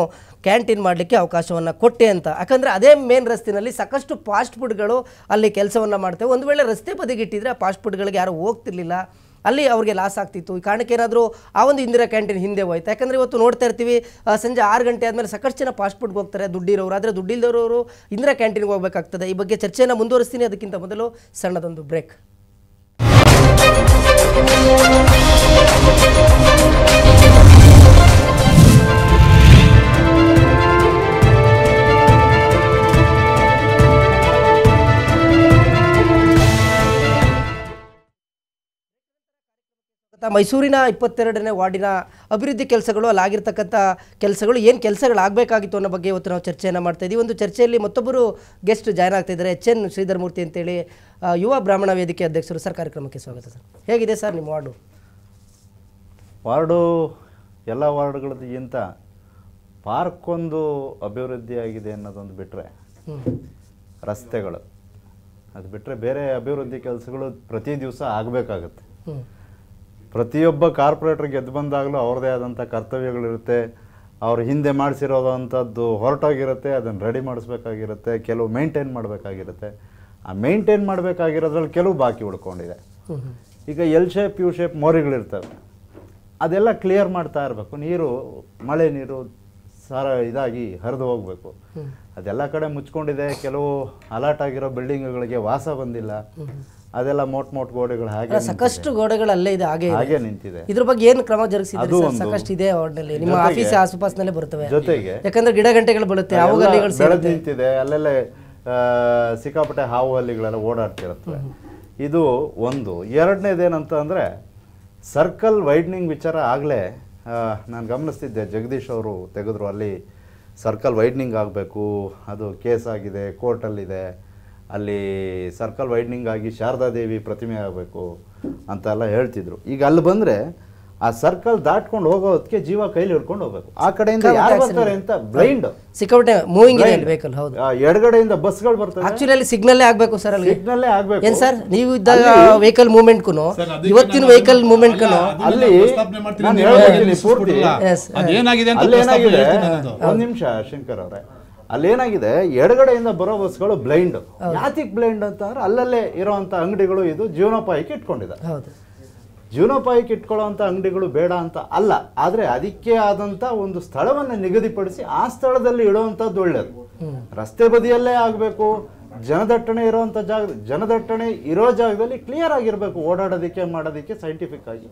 ಕ್ಯಾಂಟೀನ್ ಮಾಡಲಿಕ್ಕೆ ಅವಕಾಶವನ್ನು ಕೊಟ್ಟೆ ಅಂತ ಯಾಕಂದರೆ ಅದೇ ಮೇನ್ ರಸ್ತೆಯಲ್ಲಿ ಸಾಕಷ್ಟು ಫಾಸ್ಟ್ ಫುಡ್ಗಳು ಅಲ್ಲಿ ಕೆಲಸವನ್ನು ಮಾಡ್ತೇವೆ ಒಂದು ವೇಳೆ ರಸ್ತೆ ಬದಿಗಿಟ್ಟಿದ್ರೆ ಆ ಫಾಸ್ಟ್ ಫುಡ್ಗಳಿಗೆ ಯಾರೂ ಹೋಗ್ತಿರ್ಲಿಲ್ಲ ಅಲ್ಲಿ ಅವ್ರಿಗೆ ಲಾಸ್ ಆಗ್ತಿತ್ತು ಈ ಕಾರಣಕ್ಕೆ ಏನಾದರೂ ಆ ಒಂದು ಇಂದಿರಾ ಕ್ಯಾಂಟೀನ್ ಹಿಂದೆ ಹೋಯ್ತು ಯಾಕಂದರೆ ಇವತ್ತು ನೋಡ್ತಾ ಇರ್ತೀವಿ ಸಂಜೆ ಆರು ಗಂಟೆ ಆದಮೇಲೆ ಸಾಕಷ್ಟು ಜನ ಫಾಸ್ಟ್ ಫುಡ್ಗೆ ಹೋಗ್ತಾರೆ ದುಡ್ಡಿರೋರು ಆದರೆ ದುಡ್ಡಿಲ್ದವರು ಇಂದಿರಾ ಕ್ಯಾಂಟೀನ್ಗೆ ಹೋಗಬೇಕಾಗ್ತದೆ ಈ ಬಗ್ಗೆ ಚರ್ಚೆಯನ್ನು ಮುಂದುವರಿಸ್ತೀನಿ ಅದಕ್ಕಿಂತ ಮೊದಲು ಸಣ್ಣದೊಂದು ಬ್ರೇಕ್ ಮೈಸೂರಿನ ಇಪ್ಪತ್ತೆರಡನೇ ವಾರ್ಡಿನ ಅಭಿವೃದ್ಧಿ ಕೆಲಸಗಳು ಅಲ್ಲಾಗಿರ್ತಕ್ಕಂಥ ಕೆಲಸಗಳು ಏನು ಕೆಲಸಗಳಾಗಬೇಕಾಗಿತ್ತು ಅನ್ನೋ ಬಗ್ಗೆ ಇವತ್ತು ನಾವು ಚರ್ಚೆಯನ್ನು ಮಾಡ್ತಾ ಇದ್ದೀವಿ ಒಂದು ಚರ್ಚೆಯಲ್ಲಿ ಮತ್ತೊಬ್ಬರು ಗೆಸ್ಟ್ ಜಾಯ್ನ್ ಆಗ್ತಾ ಇದ್ದಾರೆ ಎಚ್ ಎನ್ ಶ್ರೀಧರ್ ಅಂತೇಳಿ ಯುವ ಬ್ರಾಹ್ಮಣ ವೇದಿಕೆ ಅಧ್ಯಕ್ಷರು ಸರ್ ಕಾರ್ಯಕ್ರಮಕ್ಕೆ ಸ್ವಾಗತ ಸರ್ ಹೇಗಿದೆ ಸರ್ ನಿಮ್ಮ ವಾರ್ಡು ವಾರ್ಡು ಎಲ್ಲ ವಾರ್ಡ್ಗಳದ್ಗಿಂತ ಪಾರ್ಕೊಂದು ಅಭಿವೃದ್ಧಿ ಆಗಿದೆ ಅನ್ನೋದೊಂದು ಬಿಟ್ಟರೆ ರಸ್ತೆಗಳು ಅದು ಬಿಟ್ಟರೆ ಬೇರೆ ಅಭಿವೃದ್ಧಿ ಕೆಲಸಗಳು ಪ್ರತಿ ದಿವಸ ಆಗಬೇಕಾಗತ್ತೆ ಪ್ರತಿಯೊಬ್ಬ ಕಾರ್ಪೊರೇಟರ್ ಎದ್ದು ಬಂದಾಗಲೂ ಅವ್ರದೇ ಆದಂಥ ಕರ್ತವ್ಯಗಳಿರುತ್ತೆ ಅವ್ರ ಹಿಂದೆ ಮಾಡಿಸಿರೋದಂಥದ್ದು ಹೊರಟಾಗಿರುತ್ತೆ ಹೊರಟೋಗಿರುತ್ತೆ ಅದನ್ನು ರೆಡಿ ಮಾಡಿಸ್ಬೇಕಾಗಿರುತ್ತೆ ಕೆಲವು ಮೇಂಟೈನ್ ಮಾಡಬೇಕಾಗಿರುತ್ತೆ ಆ ಮೇಂಟೈನ್ ಮಾಡಬೇಕಾಗಿರೋದ್ರಲ್ಲಿ ಕೆಲವು ಬಾಕಿ ಉಳ್ಕೊಂಡಿದೆ ಈಗ ಎಲ್ ಶೇಪ್ ಯು ಶೇಪ್ ಮೋರಿಗಳಿರ್ತವೆ ಅದೆಲ್ಲ ಕ್ಲಿಯರ್ ಮಾಡ್ತಾ ಇರಬೇಕು ನೀರು ಮಳೆ ನೀರು ಸಾರ ಇದಾಗಿ ಹರಿದು ಹೋಗಬೇಕು ಅದೆಲ್ಲ ಕಡೆ ಮುಚ್ಕೊಂಡಿದೆ ಕೆಲವು ಅಲರ್ಟ್ ಆಗಿರೋ ಬಿಲ್ಡಿಂಗ್ಗಳಿಗೆ ವಾಸ ಬಂದಿಲ್ಲ ಅದೆಲ್ಲ ಮೋಟ್ ಮೋಟ್ ಗೋಡೆಗಳು ಹಾಗೆ ಸಾಕಷ್ಟು ಗೋಡೆಗಳು ಅಲ್ಲೇ ಇದೆ ಹಾಗೆ ಹಾಗೆ ನಿಂತಿದೆ ಇದ್ರ ಬಗ್ಗೆ ಏನು ಕ್ರಮ ಜರುಗಿಸಿದ್ರು ಸಾಕಷ್ಟು ಇದೆ ವಾರ್ಡ್ನಲ್ಲಿ ನಿಮ್ಮ ಆಫೀಸ್ ಆಸುಪಾಸ್ನಲ್ಲೇ ಬರ್ತವೆ ಜೊತೆಗೆ ಯಾಕಂದ್ರೆ ಗಿಡ ಗಂಟೆಗಳು ಬರುತ್ತೆ ಗಲ್ಲಿಗಳು ನಿಂತಿದೆ ಅಲ್ಲಲ್ಲೇ ಸಿಕ್ಕಾಪಟ್ಟೆ ಹಾವು ಹಲ್ಲಿಗಳೆಲ್ಲ ಓಡಾಡ್ತಿರುತ್ತೆ ಇದು ಒಂದು ಎರಡನೇದೇನಂತ ಅಂದರೆ ಸರ್ಕಲ್ ವೈಡ್ನಿಂಗ್ ವಿಚಾರ ಆಗಲೇ ನಾನು ಗಮನಿಸ್ತಿದ್ದೆ ಜಗದೀಶ್ ಅವರು ತೆಗೆದ್ರು ಅಲ್ಲಿ ಸರ್ಕಲ್ ವೈಡ್ನಿಂಗ್ ಆಗಬೇಕು ಅದು ಕೇಸ್ ಆಗಿದೆ ಕೋರ್ಟಲ್ಲಿದೆ ಅಲ್ಲಿ ಸರ್ಕಲ್ ವೈಡ್ನಿಂಗ್ ಆಗಿ ಶಾರದಾ ದೇವಿ ಪ್ರತಿಮೆ ಆಗಬೇಕು ಅಂತೆಲ್ಲ ಹೇಳ್ತಿದ್ರು ಈಗ ಅಲ್ಲಿ ಬಂದರೆ ಆ ಸರ್ಕಲ್ ದಾಟ್ಕೊಂಡು ಹೋಗೋದಕ್ಕೆ ಜೀವ ಕೈಲಿ ಹಿಡ್ಕೊಂಡು ಹೋಗ್ಬೇಕು ಆ ಕಡೆಯಿಂದ ಯಾರು ಬರ್ತಾರೆ ಅಂತ ಬ್ಲೈಂಡ್ ಸಿಕ್ಕಾಪಟ್ಟೆ ಮೂವಿಂಗ್ ಇದೆ ವೆಹಿಕಲ್ ಹೌದು ಎಡಗಡೆಯಿಂದ ಬಸ್ಗಳು ಬರ್ತವೆ ಆಕ್ಚುಲಿ ಅಲ್ಲಿ ಸಿಗ್ನಲ್ಲೇ ಆಗಬೇಕು ಸರ್ ಅಲ್ಲಿ ಸಿಗ್ನಲ್ಲೇ ಆಗಬೇಕು ಏನ್ ಸರ್ ನೀವು ಇದ್ದಾಗ ವೆಹಿಕಲ್ ಮೂವ್ಮೆಂಟ್ ಕುನು ಇವತ್ತಿನ ವೆಹಿಕಲ್ ಮೂವ್ಮೆಂಟ್ ಕುನು ಅಲ್ಲಿ ನಾನು ಪೂರ್ತಿ ಅಲ್ಲಿ ಏನಾಗಿದೆ ಒಂದು ನಿಮಿಷ ಶಂಕರ್ ಅವರೇ ಅಲ್ಲೇನಾಗಿದೆ ಎಡಗಡೆಯಿಂದ ಬರೋ ಬಸ್ಗಳು ಬ್ಲೈಂಡ್ ಯಾತಿಕ್ ಬ್ಲೈಂಡ್ ಅಂತಂದ್ರೆ ಅಲ್ಲಲ್ಲೇ ಇರುವಂತ ಅಂಗಡಿಗಳು ಇದು ಜೀವನೋಪಾಯಕ್ಕೆ ಹೌದು ಜೀವನೋಪಾಯಕ್ಕೆ ಇಟ್ಕೊಳ್ಳೋವಂಥ ಅಂಗಡಿಗಳು ಬೇಡ ಅಂತ ಅಲ್ಲ ಆದರೆ ಅದಕ್ಕೆ ಆದಂಥ ಒಂದು ಸ್ಥಳವನ್ನು ನಿಗದಿಪಡಿಸಿ ಆ ಸ್ಥಳದಲ್ಲಿ ಇಡುವಂಥದ್ದು ಒಳ್ಳೆಯದು ರಸ್ತೆ ಬದಿಯಲ್ಲೇ ಆಗಬೇಕು ಜನದಟ್ಟಣೆ ಇರೋವಂಥ ಜಾಗ ಜನದಟ್ಟಣೆ ಇರೋ ಜಾಗದಲ್ಲಿ ಕ್ಲಿಯರ್ ಆಗಿರಬೇಕು ಓಡಾಡೋದಕ್ಕೆ ಮಾಡೋದಕ್ಕೆ ಸೈಂಟಿಫಿಕ್ ಆಗಿ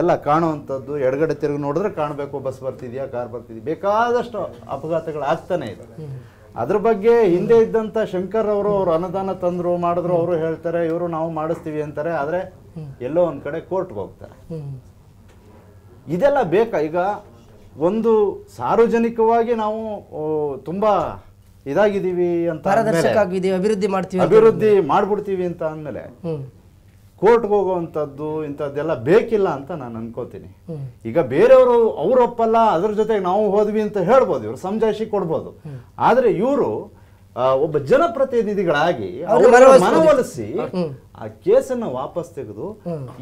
ಎಲ್ಲ ಕಾಣುವಂಥದ್ದು ಎಡಗಡೆ ತಿರುಗಿ ನೋಡಿದ್ರೆ ಕಾಣಬೇಕು ಬಸ್ ಬರ್ತಿದೆಯಾ ಕಾರ್ ಬರ್ತಿದೆಯಾ ಬೇಕಾದಷ್ಟು ಅಪಘಾತಗಳು ಆಗ್ತಾನೆ ಇದೆ ಅದ್ರ ಬಗ್ಗೆ ಹಿಂದೆ ಇದ್ದಂಥ ಶಂಕರ್ ಅವರು ಅವರು ಅನುದಾನ ತಂದರು ಮಾಡಿದ್ರು ಅವರು ಹೇಳ್ತಾರೆ ಇವರು ನಾವು ಮಾಡಿಸ್ತೀವಿ ಅಂತಾರೆ ಆದರೆ ಎಲ್ಲೋ ಒಂದು ಕಡೆ ಕೋರ್ಟ್ಗೆ ಹೋಗ್ತಾರೆ ಇದೆಲ್ಲ ಬೇಕಾ ಈಗ ಒಂದು ಸಾರ್ವಜನಿಕವಾಗಿ ನಾವು ತುಂಬ ಇದಾಗಿದ್ದೀವಿ ಅಂತ ಅಭಿವೃದ್ಧಿ ಮಾಡ್ತೀವಿ ಅಭಿವೃದ್ಧಿ ಮಾಡ್ಬಿಡ್ತೀವಿ ಅಂತ ಅಂದಮೇಲೆ ಕೋರ್ಟ್ಗೆ ಹೋಗುವಂಥದ್ದು ಇಂಥದ್ದೆಲ್ಲ ಬೇಕಿಲ್ಲ ಅಂತ ನಾನು ಅನ್ಕೋತೀನಿ ಈಗ ಬೇರೆಯವರು ಅವರೊಪ್ಪಲ್ಲ ಅದ್ರ ಜೊತೆಗೆ ನಾವು ಹೋದ್ವಿ ಅಂತ ಹೇಳ್ಬೋದು ಇವರು ಸಂಜಾಯಿಸಿ ಕೊಡ್ಬೋದು ಆದರೆ ಇವರು ಒಬ್ಬ ಜನಪ್ರತಿನಿಧಿಗಳಾಗಿ ಮನವೊಲಿಸಿ ಆ ಕೇಸನ್ನು ವಾಪಸ್ ತೆಗೆದು